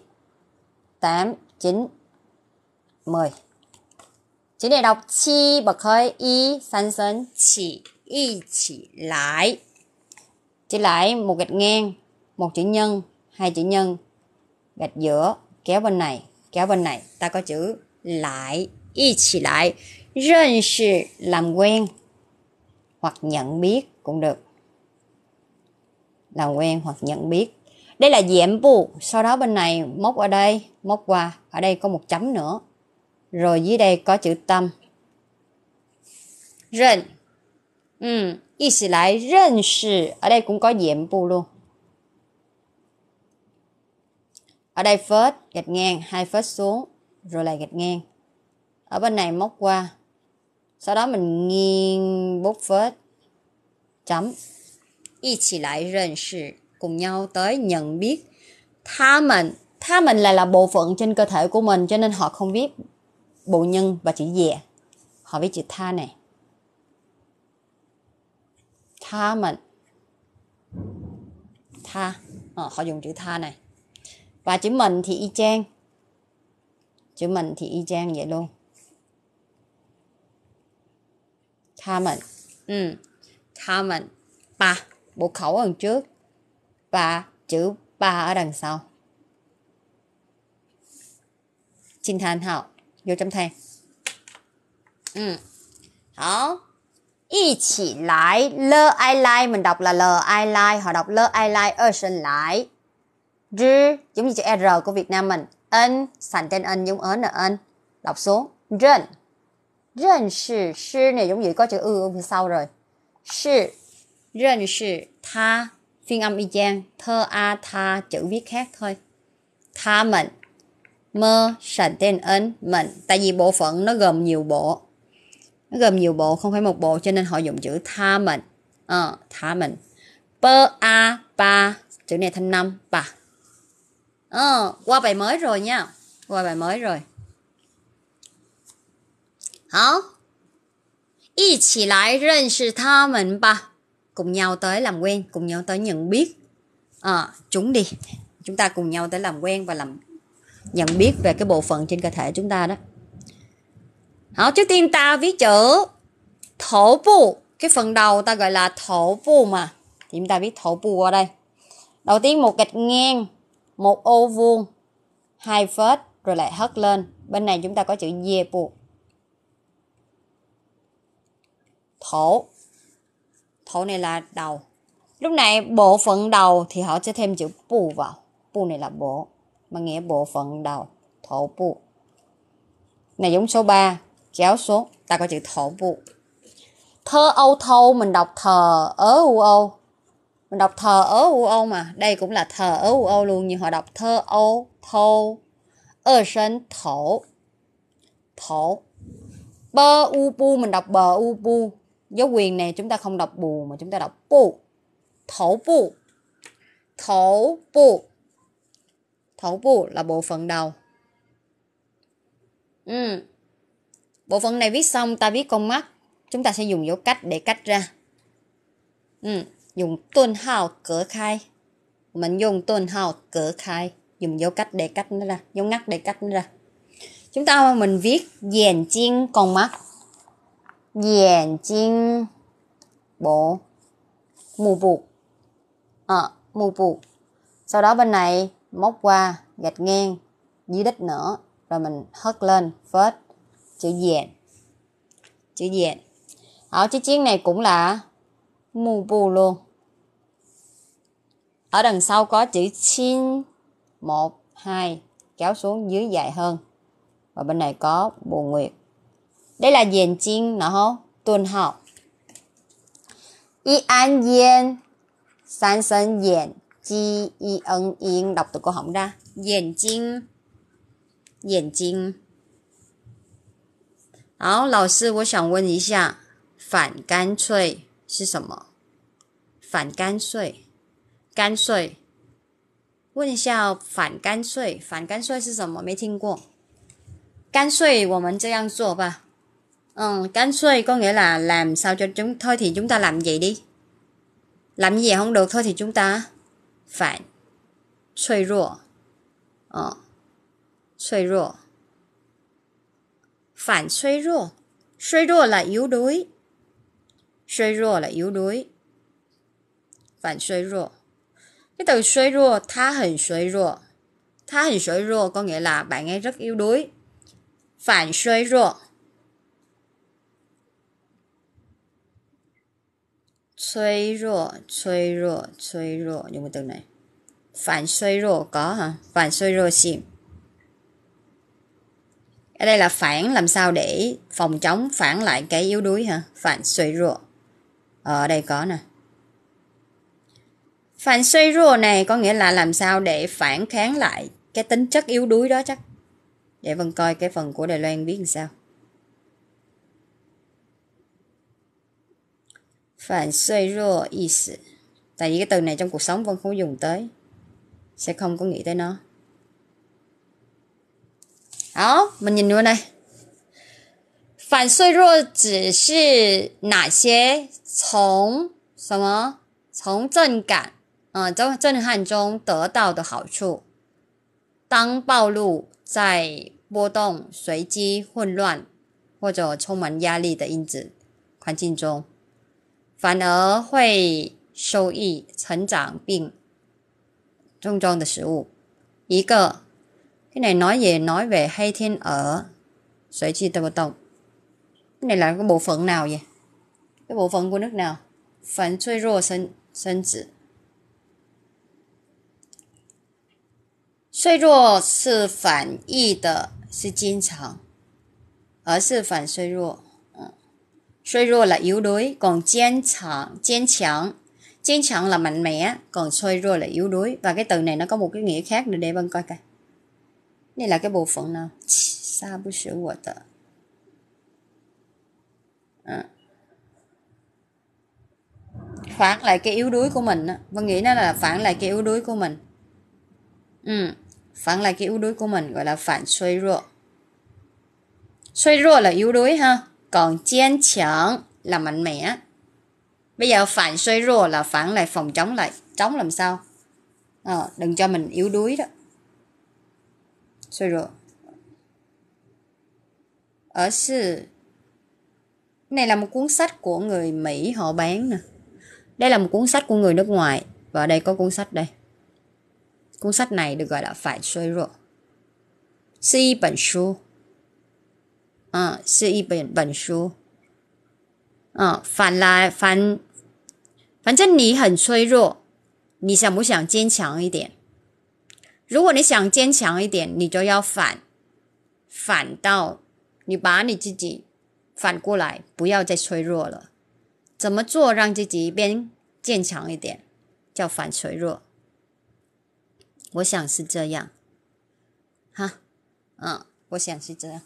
tám chín mười chữ này đọc chi bậc hơi y san sơn chỉ 一起来. Chữ lại lại một gạch ngang, một chữ nhân, hai chữ nhân, gạch giữa, kéo bên này, kéo bên này, ta có chữ lại, y chỉ làm quen hoặc nhận biết cũng được. Làm quen hoặc nhận biết. Đây là dẹm bù, sau đó bên này móc ở đây, móc qua, ở đây có một chấm nữa. Rồi dưới đây có chữ tâm. Rên 嗯，一起来认识。Ở đây cũng có diện bu luôn. Ở đây first gạch ngang, hai first xuống, rồi lại gạch ngang. Ở bên này móc qua. Sau đó mình nghiêng bút first. Chấm. Y chỉ lại rên sự. Cùng nhau tới nhận biết. Tha mình. Tha mình là là bộ phận trên cơ thể của mình cho nên họ không biết bộ nhân và chữ dè. Họ biết chữ tha này. 他们，他，ờ, họ dùng chữ tha này và chữ mình thì y chang chữ mình thì y chang vậy luôn tha mình ừ. tha mình ba bộ khẩu ở đằng trước và chữ ba ở đằng sau xin thành học vô trong thang ừ. 好。一起来，l i lai mình đọc là l i lai, họ đọc l i lai ở sinh lại. R giống như chữ r của Việt Nam mình, n sành trên n giống ớn là n, đọc xuống rên rên sư sư này giống vậy có chữ ư ở phía sau rồi sư rên sư tha phiên âm y chang thơ a tha chữ viết khác thôi tha mình mơ sành tên ấn mình tại vì bộ phận nó gồm nhiều bộ nó gồm nhiều bộ không phải một bộ cho nên họ dùng chữ tha mình ờ tha mình pơ a pa chữ này thành năm pa ờ qua bài mới rồi nha qua bài mới rồi hả? Y chỉ lại sự hảo 一起来认识他们吧 cùng nhau tới làm quen cùng nhau tới nhận biết à, chúng đi chúng ta cùng nhau tới làm quen và làm nhận biết về cái bộ phận trên cơ thể chúng ta đó đó, trước tiên ta viết chữ thổ bu. Cái phần đầu ta gọi là thổ bu mà. Thì chúng ta viết thổ bu ở đây. Đầu tiên một gạch ngang, một ô vuông, hai phết rồi lại hất lên. Bên này chúng ta có chữ dê bu. Thổ. Thổ này là đầu. Lúc này bộ phận đầu thì họ sẽ thêm chữ bu vào. Bu này là bộ, mà nghĩa bộ phận đầu, thổ bu. Này giống số 3, kéo xuống ta có chữ thổ vụ thơ âu thâu mình đọc thờ ớ u âu mình đọc thờ ớ u âu mà đây cũng là thờ ớ u âu luôn nhưng họ đọc thơ âu thâu ơ sân thổ thổ bơ u bu mình đọc bờ u bu dấu quyền này chúng ta không đọc bù mà chúng ta đọc bu thổ bu thổ bu thổ bu là bộ phận đầu ừ Bộ phận này viết xong ta viết con mắt. Chúng ta sẽ dùng dấu cách để cách ra. Ừ, dùng tuần hào cửa khai. Mình dùng tuần hào cửa khai. Dùng dấu cách để cách nó ra. Dấu ngắt để cách nó ra. Chúng ta mình viết dèn chiên con mắt. Dèn chiên bộ mù buộc. à, ờ, mù buộc. Sau đó bên này móc qua, gạch ngang, dưới đít nữa. Rồi mình hất lên, phết chữ diện chữ diện ở chiếc chiếc này cũng là mù bù luôn ở đằng sau có chữ xin một hai kéo xuống dưới dài hơn và bên này có bù nguyệt đây là diện chiên nó không tuần học y an diện san sân diện chi y ân yên đọc từ cổ hỏng ra diện chiên diện chiên 好老师我想问一下反干脆是什么反干脆干脆问一下反干脆反干脆是什么没听过干脆我们这样做吧嗯干脆公园拿蓝烧就中拖体中大蓝给你蓝夜红楼拖体中大反脆弱嗯脆弱 phản suy rô. Suy rô là yếu đuối. Suy rô là yếu đuối. Phản suy rô. Cái từ suy rô, tha hình suy rô. Tha hình suy rô có nghĩa là bạn ấy rất yếu đuối. Phản suy rô. Suy rô, suy rô, suy rô. Dùng cái từ này. Phản suy rô có hả? Phản suy rô xìm ở đây là phản làm sao để phòng chống phản lại cái yếu đuối hả phản suy rùa ở ờ, đây có nè phản suy rùa này có nghĩa là làm sao để phản kháng lại cái tính chất yếu đuối đó chắc để vân coi cái phần của đài loan biết làm sao phản suy rùa ý tại vì cái từ này trong cuộc sống vân không dùng tới sẽ không có nghĩ tới nó 好，们你了嘞。反脆弱指是哪些？从什么？从震感，嗯，震震撼中得到的好处。当暴露在波动、随机、混乱或者充满压力的因子环境中，反而会受益、成长并重装的食物。一个。cái này nói về nói về hay thiên ở sợi chi tờ tộc cái này là cái bộ phận nào vậy cái bộ phận của nước nào phản chui rô sân sân tử là yếu đuối, còn là mạnh mẽ, còn là yếu đuối. Và cái từ này nó có một cái nghĩa khác nữa để vân coi coi. 你哪个部分呢？杀不是我的，à. phản lại cái yếu đuối của mình vân nghĩ nó là phản lại cái yếu đuối của mình ừ. phản lại cái yếu đuối của mình gọi là phản suy rộ suy rộ là yếu đuối ha còn kiên cường là mạnh mẽ bây giờ phản suy rộ là phản lại phòng chống lại chống làm sao à, đừng cho mình yếu đuối đó 脆弱，ở sự này là một cuốn sách của người Mỹ họ bán nè đây là một cuốn sách của người nước ngoài và đây có cuốn sách đây cuốn sách này được gọi là phải suy rồi sư bản su à, sư bản bản su à, phản là phản phản chân lý hẳn suy rồi 你想不想坚强一点？如果你想坚强一点，你就要反，反到你把你自己反过来，不要再脆弱了。怎么做让自己变坚强一点？叫反脆弱。我想是这样。哈，嗯，我想是这样。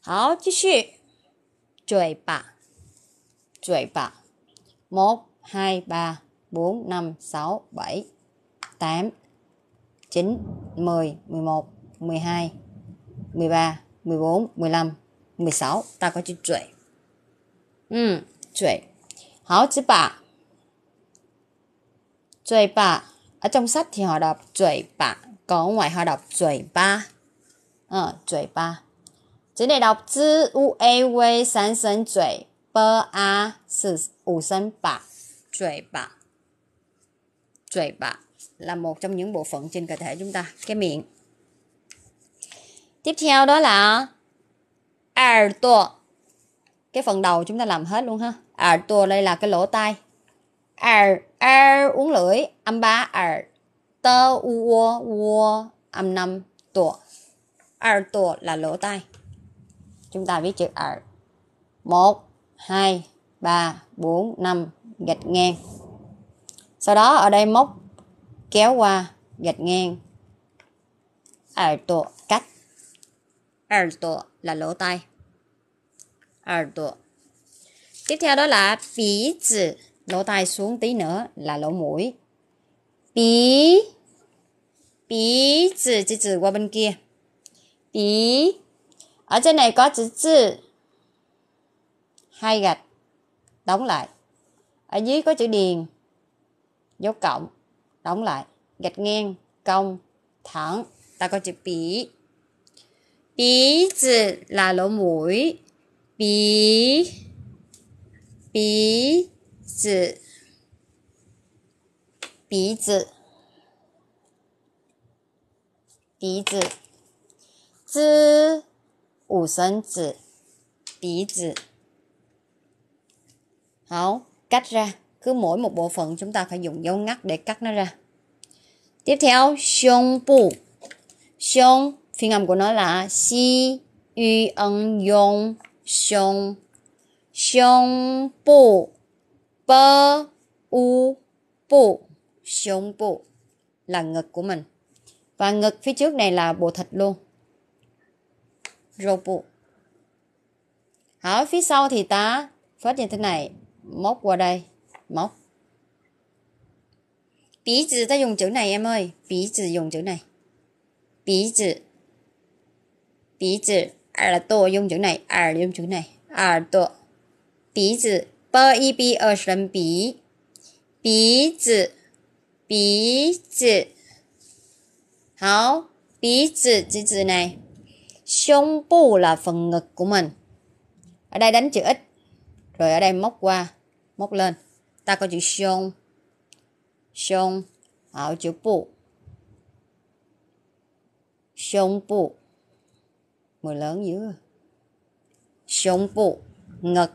好，继续嘴巴，嘴巴，莫二、吧。4, 5, 6, 7, 8, 9, 10, 11, 12, 13, 14, 15, 16. Ta có chữ chuỗi. Ừ, chuỗi. Hảo chữ bạ. Chuỗi bạ. Ở trong sách thì họ đọc chuỗi bạ. Còn ngoài họ đọc chuỗi ba. Ờ, chuỗi ba. Chữ này đọc chữ u e e a v b a bạ, 是五声把，嘴巴。là một trong những bộ phận trên cơ thể chúng ta, cái miệng. Tiếp theo đó là là 耳朵. Cái phần đầu chúng ta làm hết luôn ha đây là cái lỗ tai. R r uống lưỡi, âm ba r. Tơ u o u âm năm tua. R tua là lỗ tai. Chúng ta viết chữ r. 1 2 3 4 5 gạch ngang sau đó ở đây móc kéo qua gạch ngang ở cắt ở là lỗ tai ở tiếp theo đó là bí tử lỗ tai xuống tí nữa là lỗ mũi bí bí tử chữ tử qua bên kia bí ở trên này có chữ chữ hai gạch đóng lại ở dưới có chữ điền dấu cộng đóng lại gạch ngang cong thẳng ta có chữ bỉ bỉ chữ là lỗ mũi bỉ bỉ chữ bỉ chữ bỉ chữ chữ ngũ 声子鼻子好 cắt ra cứ mỗi một bộ phận chúng ta phải dùng dấu ngắt để cắt nó ra tiếp theo xiong bu xiong phiên âm của nó là xi yu ân yong xiong xiong bu bơ u bu xiong bu là ngực của mình và ngực phía trước này là bộ thịt luôn rô bu ở phía sau thì ta phát như thế này móc qua đây một Bí tử ta dùng chữ này em ơi Bí tử dùng chữ này Bí tử Bí tử Ở tổ dùng chữ này Ở à, dùng chữ này Ở à, tổ Bí tử Bơ y bí ở sân bí Bí tử Bí tử Hảo Bí tử chữ chữ này 胸部 là phần ngực của mình Ở đây đánh chữ ít, Rồi ở đây móc qua Móc lên 大个就胸，胸，好就部，胸部，mùi lớn dữ à. 胸部 ngực.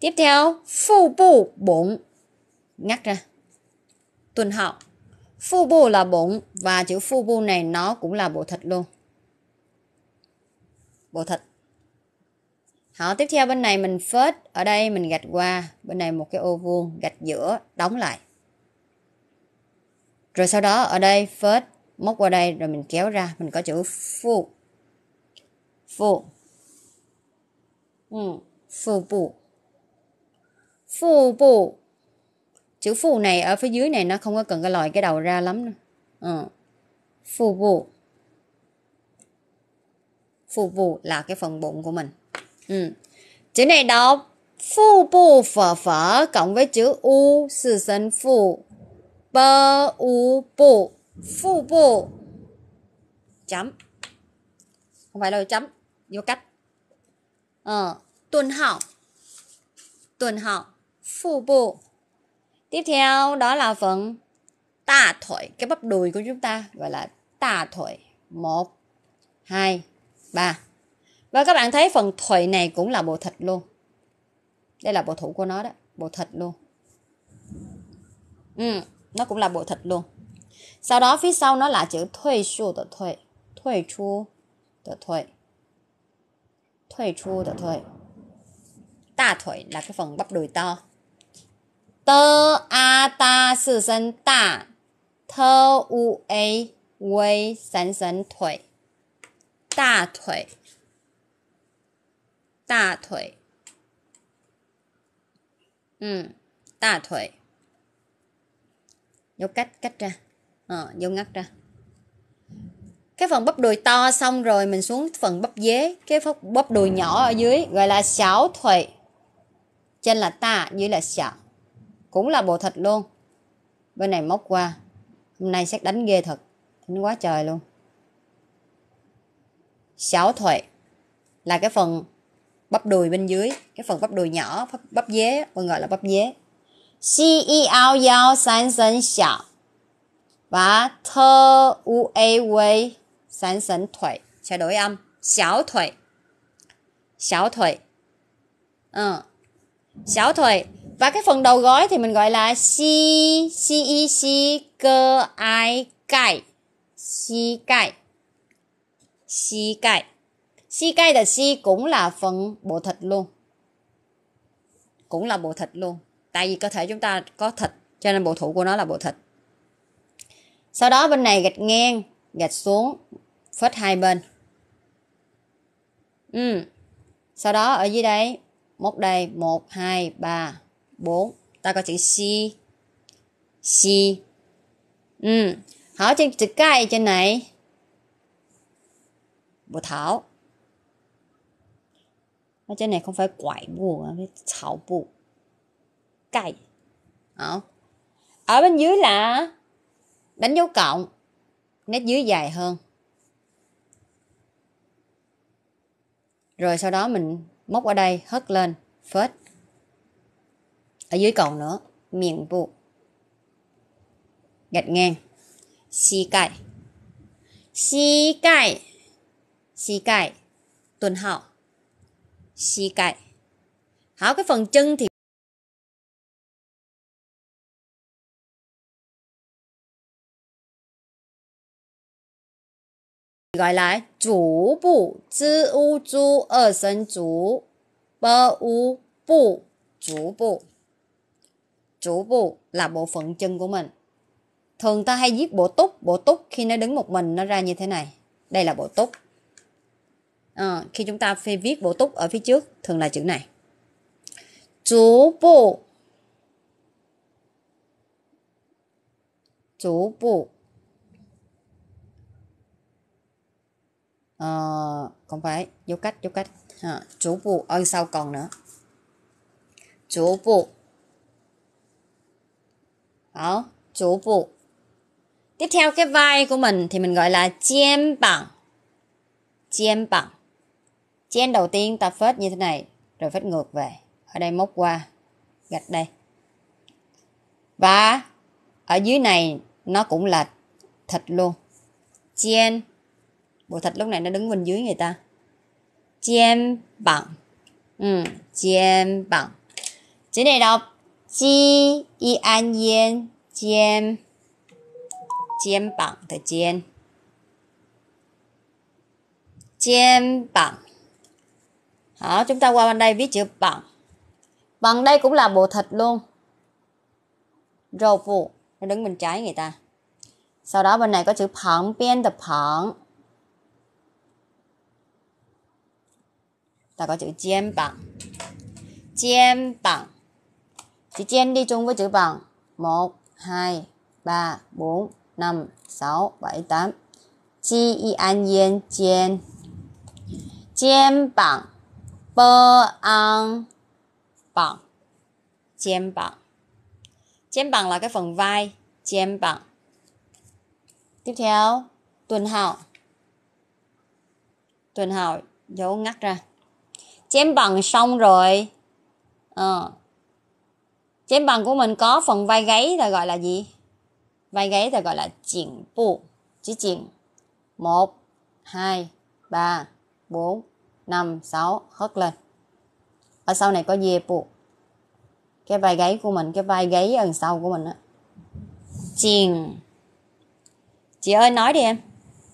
Tiếp theo, phu bu bụng. Ngắt ra. Tuần hậu. Phu bu là bụng và chữ phu bu này nó cũng là bộ thịt luôn. Bộ thịt. Họ tiếp theo bên này mình phết, ở đây mình gạch qua, bên này một cái ô vuông, gạch giữa, đóng lại. Rồi sau đó ở đây phết, móc qua đây rồi mình kéo ra, mình có chữ phụ. Phụ. Ừ, phụ bù. Phụ bù. Chữ phụ này ở phía dưới này nó không có cần cái lòi cái đầu ra lắm. Nữa. Ừ. Phụ bù. Phụ bù là cái phần bụng của mình. Ừ. Chữ này đọc phụ bù phở phở cộng với chữ u sư sân phụ. Bơ u bù. Phụ bù. Chấm. Không phải đâu chấm. Vô cách. Ờ. Tuần hảo. Tuần hảo. Phụ bù. Tiếp theo đó là phần tả thổi. Cái bắp đùi của chúng ta gọi là tả thổi. Một, hai, ba. Và các bạn thấy phần thủy này cũng là bộ thịt luôn. Đây là bộ thủ của nó đó. Bộ thịt luôn. Ừ, nó cũng là bộ thịt luôn. Sau đó phía sau nó là chữ thuê su tờ thuê. Thuê chu tờ thuê. Thuê chu tờ thuê. Đà thuê là cái phần bắp đùi to. Tơ a ta sư sân đà. Thơ u a vây sán sân thuê. Đà thuê. 大腿，ừ, ta thuệ dấu cách cách ra à, ờ, dấu ngắt ra cái phần bắp đùi to xong rồi mình xuống phần bắp dế cái phần bắp đùi nhỏ ở dưới gọi là xảo thuệ trên là ta dưới là xảo cũng là bộ thịt luôn bên này móc qua hôm nay sẽ đánh ghê thật đánh quá trời luôn xảo thuệ là cái phần bắp đùi bên dưới cái phần bắp đùi nhỏ bắp, bắp dế còn gọi là bắp dế xi y e o yao san sân xảo và t u a wei san sân thuệ sẽ đổi âm xảo thuệ xảo thuệ ừ. Ờ. xảo thuệ và cái phần đầu gói thì mình gọi là c c e c cơ i cải xi cải xi cải Si cay là cũng là phần bộ thịt luôn cũng là bộ thịt luôn tại vì cơ thể chúng ta có thịt cho nên bộ thủ của nó là bộ thịt sau đó bên này gạch ngang gạch xuống phết hai bên ừ. sau đó ở dưới đây móc đây 1 2 3 4 ta có chữ c, c. ừ. hỏi trên chữ cái trên này bộ thảo nó trên này không phải quải bù mà phải chảo bù cày đó. ở bên dưới là đánh dấu cộng nét dưới dài hơn rồi sau đó mình móc ở đây hất lên phết ở dưới còn nữa miệng bộ gạch ngang xì cải xì cải xì cải tuần hậu 膝盖。好，cái phần chân thì gọi là chủ bộ chứ u chú ở sân chú bơ u bộ chủ bộ chủ bộ là bộ phận chân của mình thường ta hay viết bộ túc bộ túc khi nó đứng một mình nó ra như thế này đây là bộ túc à, khi chúng ta phê viết bổ túc ở phía trước thường là chữ này chú bộ chú bộ à, ờ, không phải dấu cách dấu cách à, chú bộ ở sau còn nữa chú bộ đó chú bộ tiếp theo cái vai của mình thì mình gọi là chiêm bằng chiêm bằng Chén đầu tiên ta phết như thế này, rồi phết ngược về. Ở đây móc qua, gạch đây. Và ở dưới này nó cũng là thịt luôn. Chén, bộ thịt lúc này nó đứng bên dưới người ta. Chén bằng. Ừ, chén bằng. Chữ này đọc chi y an yên chén chén bằng thì chén chén bằng đó, chúng ta qua bên đây viết chữ bằng bằng đây cũng là bộ thịt luôn rau phụ nó đứng bên trái người ta sau đó bên này có chữ phẳng bên tập phẳng ta có chữ chiên bằng chiên bằng chữ chiên đi chung với chữ bằng một hai ba bốn năm sáu bảy tám chi y an yên chiên chiên bằng bơ an bằng 肩 bằng 肩 bằng là cái phần vai 肩 bằng Tiếp theo Tuần hào Tuần hào dấu ngắt ra Chém bằng xong rồi à. Chém bằng của mình có phần vai gáy là gọi là gì? Vai gáy thì gọi là chỉnh bộ chỉ chỉnh một hai ba bốn 5, 6 hất lên ở sau này có dê buộc cái vai gáy của mình cái vai gáy ở sau của mình á chiền chị ơi nói đi em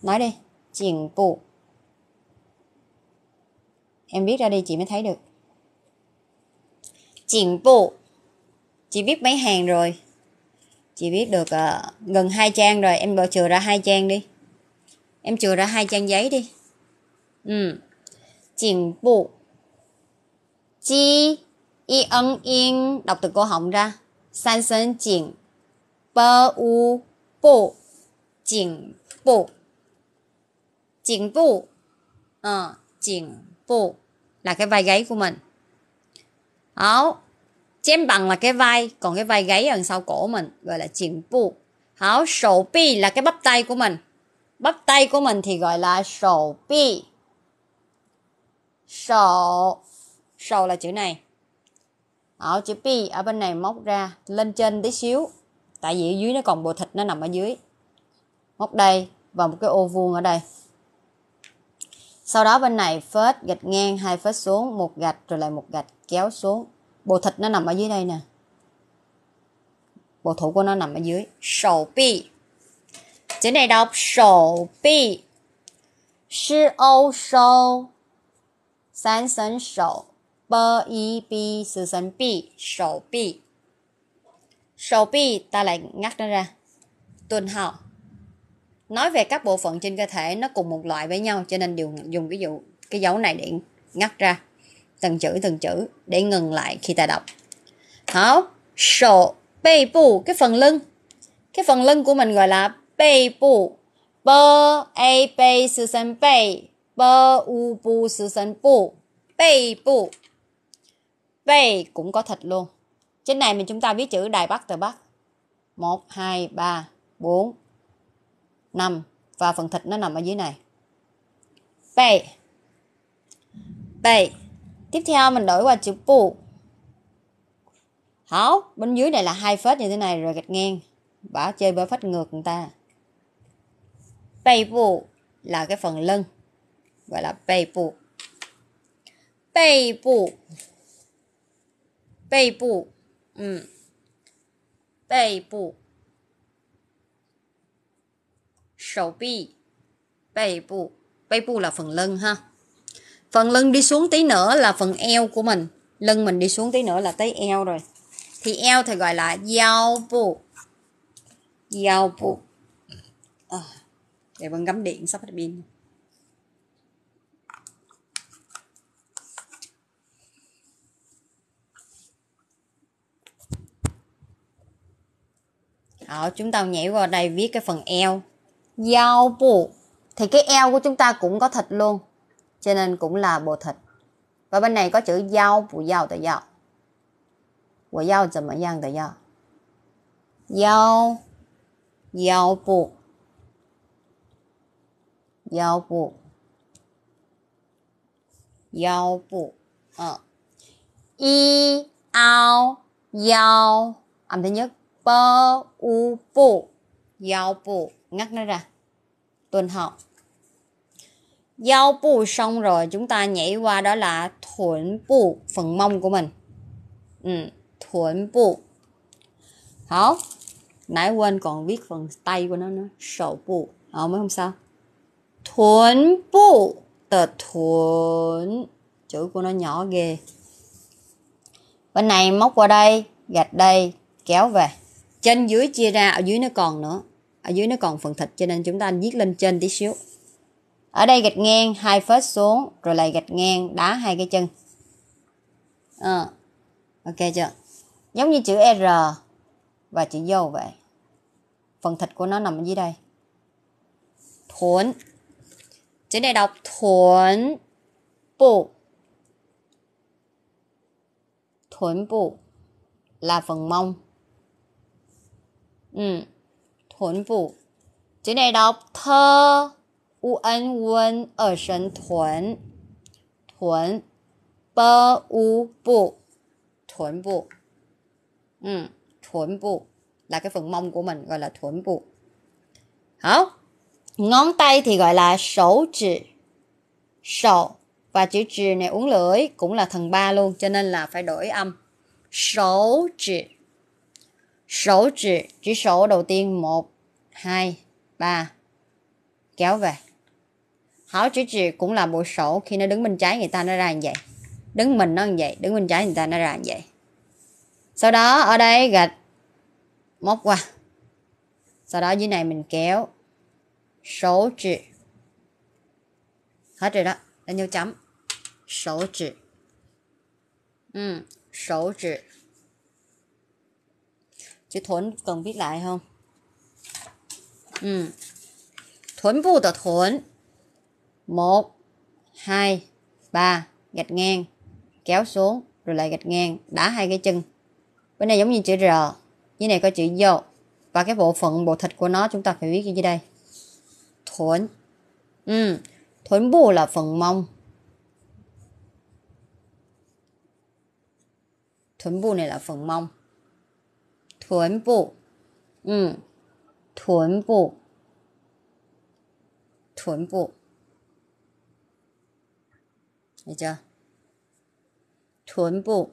nói đi chiền buộc em viết ra đi chị mới thấy được chiền buộc chị viết mấy hàng rồi chị viết được uh, gần hai trang rồi em bỏ chừa ra hai trang đi em chừa ra hai trang giấy đi ừ chỉnh bộ, đọc từ hỏng cổ họng ra 三声紧，b u 步进步进步，嗯，进步 là ờ, cái vai gáy của mình. Hảo, chém là cái vai, còn cái vai gáy ở sau cổ mình gọi là chỉnh bộ. Hảo, sổ là cái bắp tay của mình. Bắp tay của mình thì gọi là sổ bi sổ sổ là chữ này ở chữ pi ở bên này móc ra lên trên tí xíu tại vì ở dưới nó còn bộ thịt nó nằm ở dưới móc đây và một cái ô vuông ở đây sau đó bên này phết gạch ngang hai phết xuống một gạch rồi lại một gạch kéo xuống bộ thịt nó nằm ở dưới đây nè bộ thủ của nó nằm ở dưới sổ pi chữ này đọc sổ pi sư ô sâu 三声手，b i b 四声 b，手臂。Sầu bi ngắt nó ra. Tuần hào. Nói về các bộ phận trên cơ thể nó cùng một loại với nhau cho nên dùng, dùng ví dụ cái dấu này để ngắt ra từng chữ từng chữ để ngừng lại khi ta đọc. Hảo, sổ, bê bù, cái phần lưng. Cái phần lưng của mình gọi là bê bù. b, a, bê, sư sân bê, bơ u bu sư sân bù, bê bu bê cũng có thịt luôn trên này mình chúng ta viết chữ đài bắc từ bắc 1 2 3 4 5 và phần thịt nó nằm ở dưới này bê bê tiếp theo mình đổi qua chữ bu hảo bên dưới này là hai phết như thế này rồi gạch ngang bả chơi bả phết ngược người ta bê bu là cái phần lưng gọi là 背部，背部，背部，嗯，背部，手臂，背部，背部 là ừ. phần lưng ha. Phần lưng đi xuống tí nữa là phần eo của mình. Lưng mình đi xuống tí nữa là tới eo rồi. Thì eo thì gọi là giao bộ. Giao bộ. À, ờ. để vẫn gắm điện sắp hết pin. Đó, chúng ta nhảy vào đây viết cái phần eo. Giao bộ. Thì cái eo của chúng ta cũng có thịt luôn. Cho nên cũng là bộ thịt. Và bên này có chữ giao bộ giao tờ giao. Bộ giao 怎么样的 giao. Giao. Giao bộ. Giao bộ. Giao bộ. Y, ờ. ao, giao. Âm thứ nhất bơ u bộ giao bộ ngắt nó ra tuần học giao bộ xong rồi chúng ta nhảy qua đó là thuần bộ phần mông của mình ừ, thuần bộ hảo nãy quên còn viết phần tay của nó nữa sầu bộ hảo mới không sao thuần bộ tờ thuần chữ của nó nhỏ ghê bên này móc qua đây gạch đây kéo về trên dưới chia ra ở dưới nó còn nữa ở dưới nó còn phần thịt cho nên chúng ta viết lên trên tí xíu ở đây gạch ngang hai phết xuống rồi lại gạch ngang đá hai cái chân à, ok chưa giống như chữ r và chữ dâu vậy phần thịt của nó nằm ở dưới đây thuần chữ này đọc thuần bộ thuần bộ là phần mông 嗯，臀部。chữ ừ. này đọc thơ u n uân ở sân u bộ ừ, là cái phần mông của mình gọi là thuần tay thì gọi là và chữ trì này uống lưỡi cũng là thần ba luôn cho nên là phải đổi âm sổ chỉ Số chữ, chữ số đầu tiên một hai ba Kéo về. Hảo chữ chữ cũng là bộ sổ khi nó đứng bên trái người ta nó ra như vậy. Đứng mình nó như vậy, đứng bên trái người ta nó ra như vậy. Sau đó ở đây gạch móc qua. Sau đó dưới này mình kéo số chữ. Hết rồi đó, đánh dấu chấm. Số chữ. Ừ, số chữ cần viết lại không ừ. thuấn bu tờ thuấn một hai ba gạch ngang kéo xuống rồi lại gạch ngang đá hai cái chân bên này giống như chữ r dưới này có chữ dâu và cái bộ phận bộ thịt của nó chúng ta phải viết như đây thuấn ừ. thuấn bu là phần mông thuấn bu này là phần mông 臀部，嗯，臀部，臀部，你这，臀部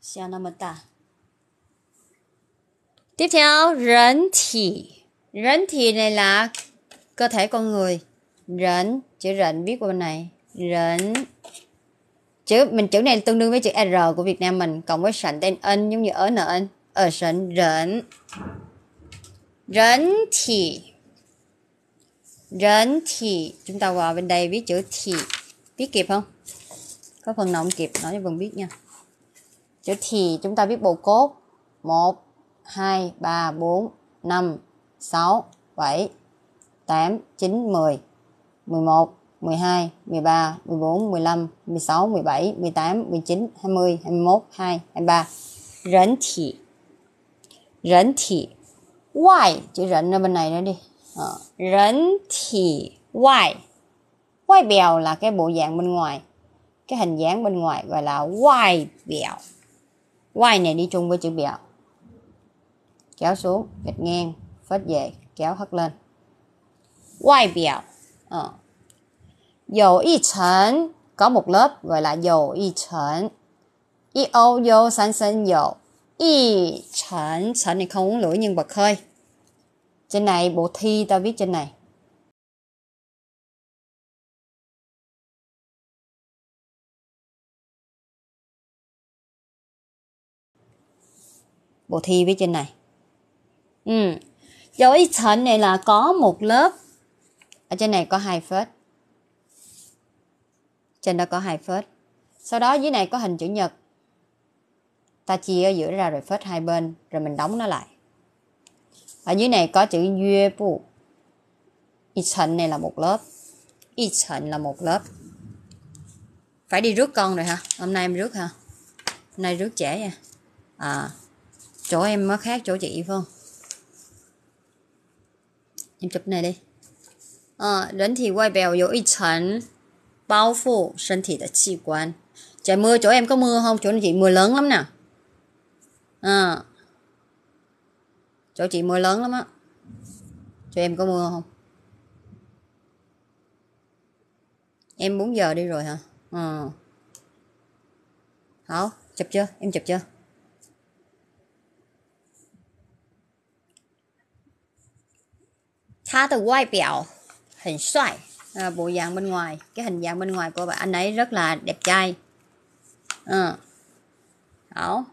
像那么大。tiếp theo rẫn thị rẫn thị này là cơ thể con người rẫn chữ rẫn biết của bên này rẫn chữ mình chữ này tương đương với chữ r của Việt Nam mình cộng với sẵn tên ân giống như ở n ân ở sẵn rẫn rẫn thì rẫn thì chúng ta vào bên đây viết chữ thì viết kịp không có phần nào không kịp nói cho vân biết nha chữ thì chúng ta viết bộ cốt một hai ba bốn năm sáu bảy tám chín mười mười một 12, 13, 14, 15, 16, 17, 18, 19, 20, 21, 2, 23. Rẫn thị. Rẫn thị. Y Chữ rẫn ở bên này đó đi. Ờ. Rẫn thị Y, Y bèo là cái bộ dạng bên ngoài. Cái hình dáng bên ngoài gọi là Y bèo. Y này đi chung với chữ bèo. Kéo xuống, gạch ngang, phết về, kéo hất lên. Y bèo. Ờ dầu y trần có một lớp gọi là dầu y trần y ô dầu sản sinh dầu y trần trần thì không uống lưỡi nhưng bật hơi trên này bộ thi ta viết trên này bộ thi viết trên này ừ dấu y trần này là có một lớp ở trên này có hai phết trên đó có hai phết sau đó dưới này có hình chữ nhật ta chia ở giữa ra rồi phết hai bên rồi mình đóng nó lại ở dưới này có chữ yue bu y trận này là một lớp y trận là một lớp phải đi rước con rồi hả hôm nay em rước hả hôm nay rước trẻ à, à chỗ em nó khác chỗ chị phải không em chụp này đi à, đến thì quay bèo vô y trận bao phủ thân thể trời mưa chỗ em có mưa không? Chỗ chị mưa lớn lắm nè. À. Chỗ chị mưa lớn lắm á. Chỗ em có mưa không? Em 4 giờ đi rồi hả? Ừ. Hảo, chụp chưa? Em chụp chưa? Thá 的外表很帅。à, bộ dạng bên ngoài cái hình dạng bên ngoài của bạn anh ấy rất là đẹp trai à. đó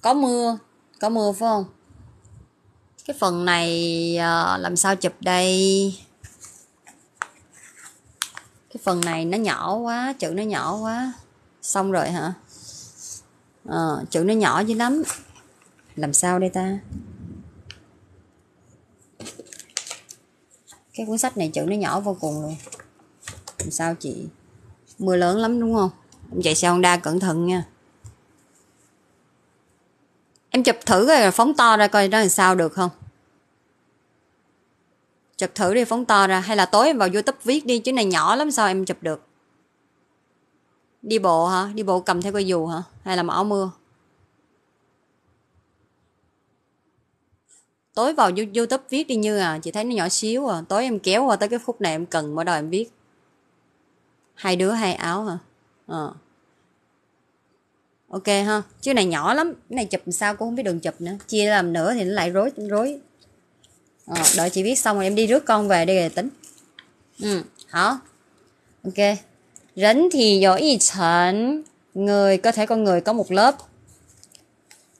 có mưa có mưa phải không cái phần này à, làm sao chụp đây cái phần này nó nhỏ quá chữ nó nhỏ quá xong rồi hả à, chữ nó nhỏ dữ lắm làm sao đây ta cái cuốn sách này chữ nó nhỏ vô cùng luôn làm sao chị mưa lớn lắm đúng không em chạy xe honda cẩn thận nha em chụp thử rồi phóng to ra coi đó làm sao được không chụp thử đi phóng to ra hay là tối em vào youtube viết đi chứ này nhỏ lắm sao em chụp được đi bộ hả đi bộ cầm theo cây dù hả hay là mặc áo mưa tối vào youtube viết đi như à chị thấy nó nhỏ xíu à tối em kéo qua tới cái phút này em cần bắt đầu em viết hai đứa hai áo hả à. ok ha chứ này nhỏ lắm cái này chụp sao cũng không biết đường chụp nữa chia làm nữa thì nó lại rối rối à, đợi chị viết xong rồi em đi rước con về đây rồi tính ừ hả ok rấn thì dỗ y trần người cơ thể con người có một lớp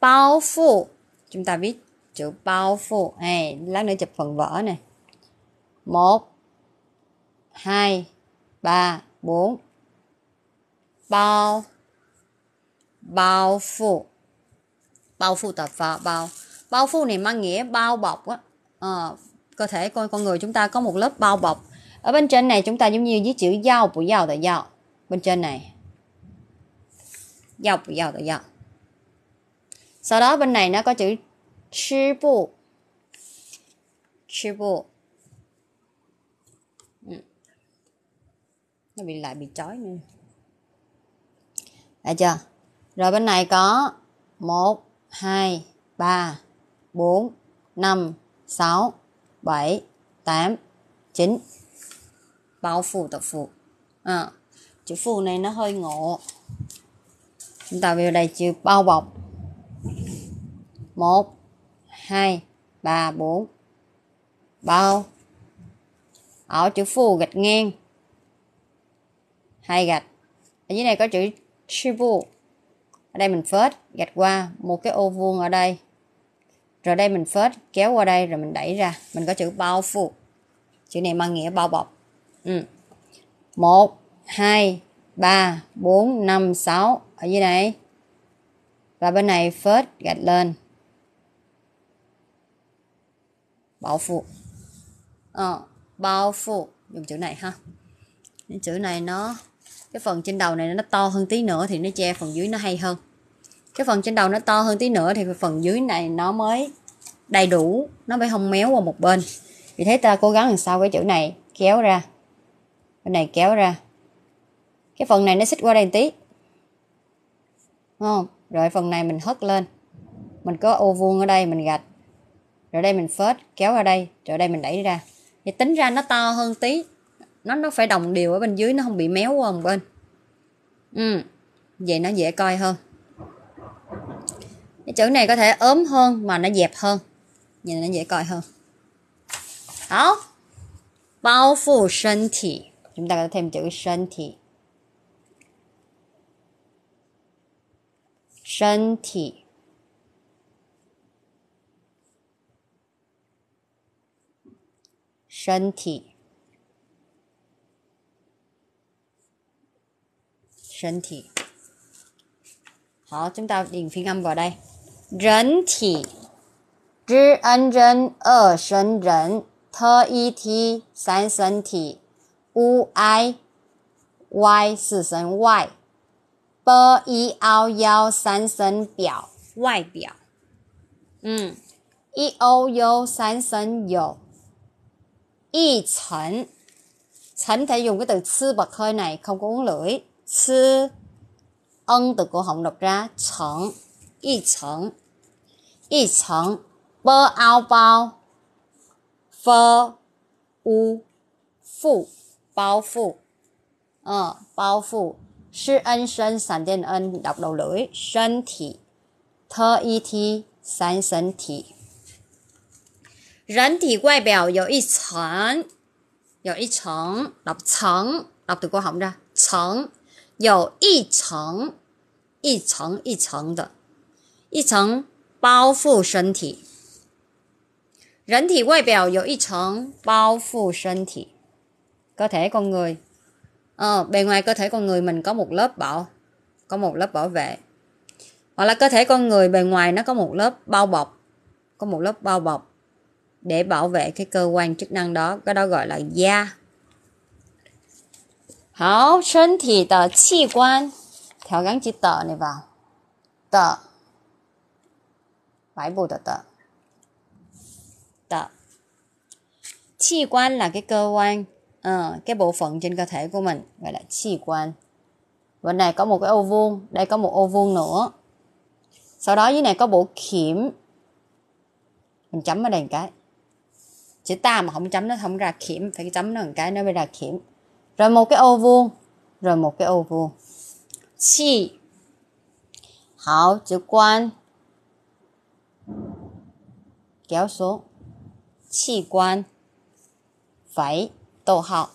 bao phủ chúng ta viết chữ bao phủ này lát nữa chụp phần vở này một hai ba bốn bao bao phủ bao phủ tập vào bao bao phủ này mang nghĩa bao bọc á à, cơ thể con con người chúng ta có một lớp bao bọc ở bên trên này chúng ta giống như với chữ dao của dao tại dao bên trên này dao của dao tại dao sau đó bên này nó có chữ 吃布，吃布，ừ. nó bị lại bị trói nữa đã chưa rồi bên này có 1 2 3 4 5 6 7 8 9 bao phủ tập phủ, à, chữ phụ này nó hơi ngộ chúng ta vào đây chữ bao bọc một 2, 3, 4 Bao Ở chữ phù gạch ngang hai gạch Ở dưới này có chữ Shibu Ở đây mình phết gạch qua một cái ô vuông ở đây Rồi đây mình phết kéo qua đây rồi mình đẩy ra Mình có chữ bao phù, Chữ này mang nghĩa bao bọc ừ. 1, 2, 3, 4, 5, 6 Ở dưới này Và bên này phết gạch lên bao phủ, à, ờ, bao phủ dùng chữ này ha cái chữ này nó cái phần trên đầu này nó to hơn tí nữa thì nó che phần dưới nó hay hơn cái phần trên đầu nó to hơn tí nữa thì phần dưới này nó mới đầy đủ nó mới không méo qua một bên vì thế ta cố gắng làm sao cái chữ này kéo ra cái này kéo ra cái phần này nó xích qua đây một tí không rồi phần này mình hất lên mình có ô vuông ở đây mình gạch rồi đây mình phết kéo ra đây rồi đây mình đẩy ra thì tính ra nó to hơn tí nó nó phải đồng đều ở bên dưới nó không bị méo qua một bên ừ vậy nó dễ coi hơn cái chữ này có thể ốm hơn mà nó dẹp hơn nhìn nó dễ coi hơn đó bao phủ thân thể chúng ta có thể thêm chữ thân thể thân thể 身体，身体，好，正到领拼音过来。人体，z n z 二声人，t i t 三声体，u i y 四声 y b i o 幺三声表，外表，嗯，e o u 三声有。thể dùng cái từ sư bật hơi này không có uống lưỡi sư ân từ cổ họng đọc ra ra 层一层一层 bơ ao bao phơ u phụ bao phụ ờ, bao phụ sư ân sân sản điện ân đọc đầu lưỡi sân thị thơ y thi sản sân thị 人体外表有一层，有一层，đọc 层，đọc từ cô họng ra，层，有一层，一层一层的，一层包覆身体。人体外表有一层包覆身体 cơ thể con người ờ，bề ngoài cơ thể con người mình có một lớp bảo có một lớp bảo vệ hoặc là cơ thể con người bề ngoài nó có một lớp bao bọc có một lớp bao bọc để bảo vệ cái cơ quan chức năng đó cái đó gọi là da Hảo, thân thể theo gắn chữ này vào，là cái cơ quan, ừ, cái bộ phận trên cơ thể của mình gọi là 器 quan. Bên này có một cái ô vuông, đây có một ô vuông nữa. Sau đó dưới này có bộ kiểm, mình chấm ở đây một cái chữ ta mà không chấm nó không ra khiểm phải chấm nó một cái nó mới ra khiểm rồi một cái ô vuông rồi một cái ô vuông chi hảo chữ quan kéo xuống chi quan phải tô hậu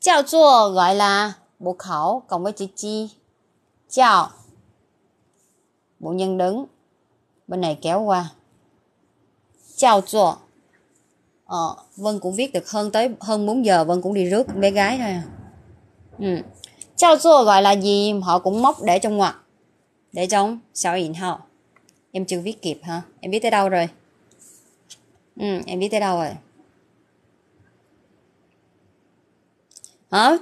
Chào chua gọi là bộ khẩu cộng với chữ chi Chào Bộ nhân đứng Bên này kéo qua ờ Vân cũng viết được hơn tới hơn 4 giờ Vân cũng đi rước bé gái thôi à. ừ. Chào chua gọi là gì họ cũng móc để trong ngoặc để trong sao nhìn hao em chưa viết kịp hả em biết tới đâu rồi ừ, em biết tới đâu rồi hả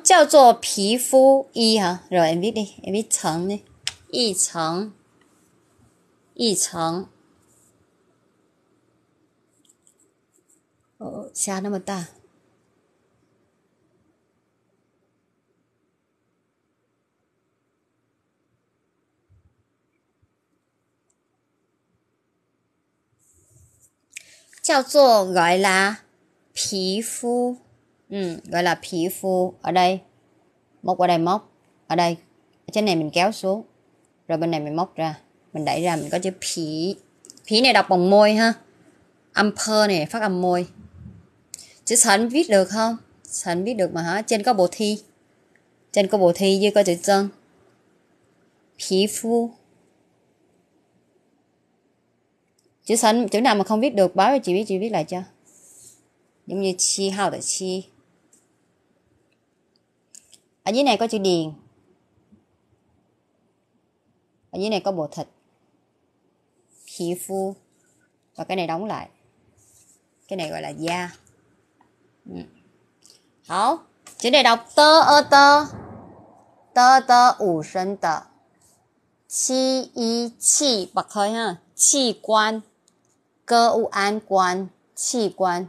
rồi em viết đi, em viết 层呢，一层，一层。శానమత Chào chỗ gọi là phí phu ừ, gọi là ở đây móc ở đây móc ở đây trên này mình kéo xuống rồi bên này mình móc ra mình đẩy ra mình có chữ phí phí này đọc bằng môi ha âm pơ này phát âm môi chứ sẵn viết được không sẵn viết được mà hả trên có bộ thi trên có bộ thi dưới có chữ chân phí phu chữ sẵn chữ nào mà không viết được báo cho chị biết chị viết lại cho giống như chi hào là chi ở dưới này có chữ điền ở dưới này có bộ thịt phí phu và cái này đóng lại cái này gọi là da 好就那道的呃的的的五声的七一七八开啊器官 goo a 器官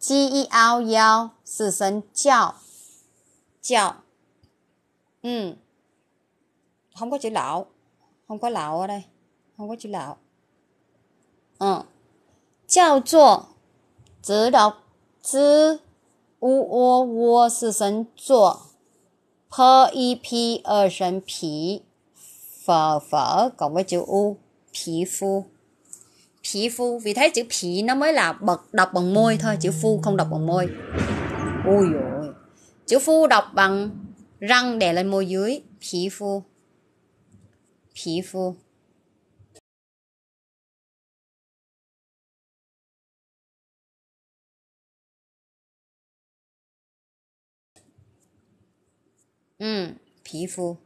ge 幺幺四声叫叫嗯喊我去捞喊我捞嘞喊我去捞嗯叫做治疗 z u o w 是神作，p e p 二声皮，f f cộng với chữ u 皮肤，皮肤 vì thế chữ phì nó mới là bật đọc bằng môi thôi chữ phu không đọc bằng môi. Ôi dồi, chữ phu đọc bằng răng đè lên môi dưới, phì 嗯，皮肤。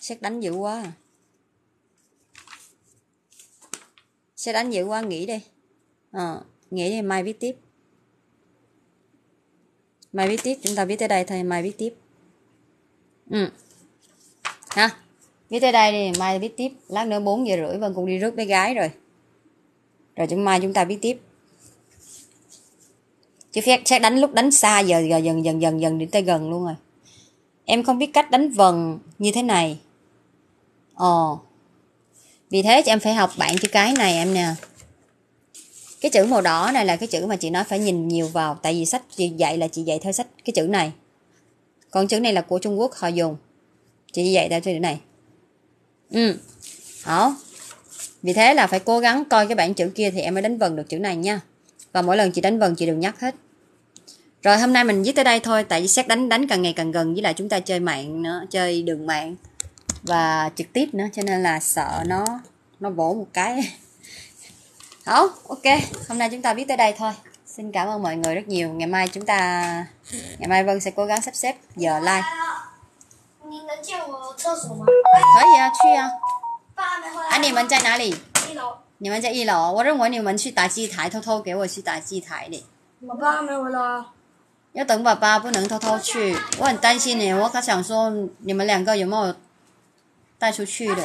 Xét đánh dữ quá Xét à. đánh dữ quá nghỉ đi à, ờ, Nghĩ đi mai viết tiếp Mai viết tiếp chúng ta viết tới đây thôi Mai viết tiếp Ừ Ha Viết tới đây đi mai viết tiếp Lát nữa 4 giờ rưỡi Vân cũng đi rước bé gái rồi Rồi chúng mai chúng ta viết tiếp chứ sẽ đánh lúc đánh xa giờ, giờ dần dần dần dần đến tới gần luôn rồi em không biết cách đánh vần như thế này ồ vì thế em phải học bạn chữ cái này em nè cái chữ màu đỏ này là cái chữ mà chị nói phải nhìn nhiều vào tại vì sách chị dạy là chị dạy theo sách cái chữ này còn chữ này là của trung quốc họ dùng chị dạy theo chữ này ừ hảo vì thế là phải cố gắng coi cái bảng chữ kia thì em mới đánh vần được chữ này nha và mỗi lần chị đánh vần chị đều nhắc hết rồi hôm nay mình viết tới đây thôi tại vì xét đánh đánh càng ngày càng gần với lại chúng ta chơi mạng nữa chơi đường mạng và trực tiếp nữa cho nên là sợ nó nó vỗ một cái Hảo, ok hôm nay chúng ta viết tới đây thôi xin cảm ơn mọi người rất nhiều ngày mai chúng ta ngày mai vân sẽ cố gắng sắp xếp giờ like Thôi à. à, Anh đi đi chưa 你能借我厕所吗？可以啊，去啊。爸没回来。啊，你们在哪里？一楼。你们在一楼，我认为你们去打机台，偷偷给我去打机台的。我爸没回来。要等爸爸，不能偷偷去。我很担心你，我可想说你们两个有没有带出去的。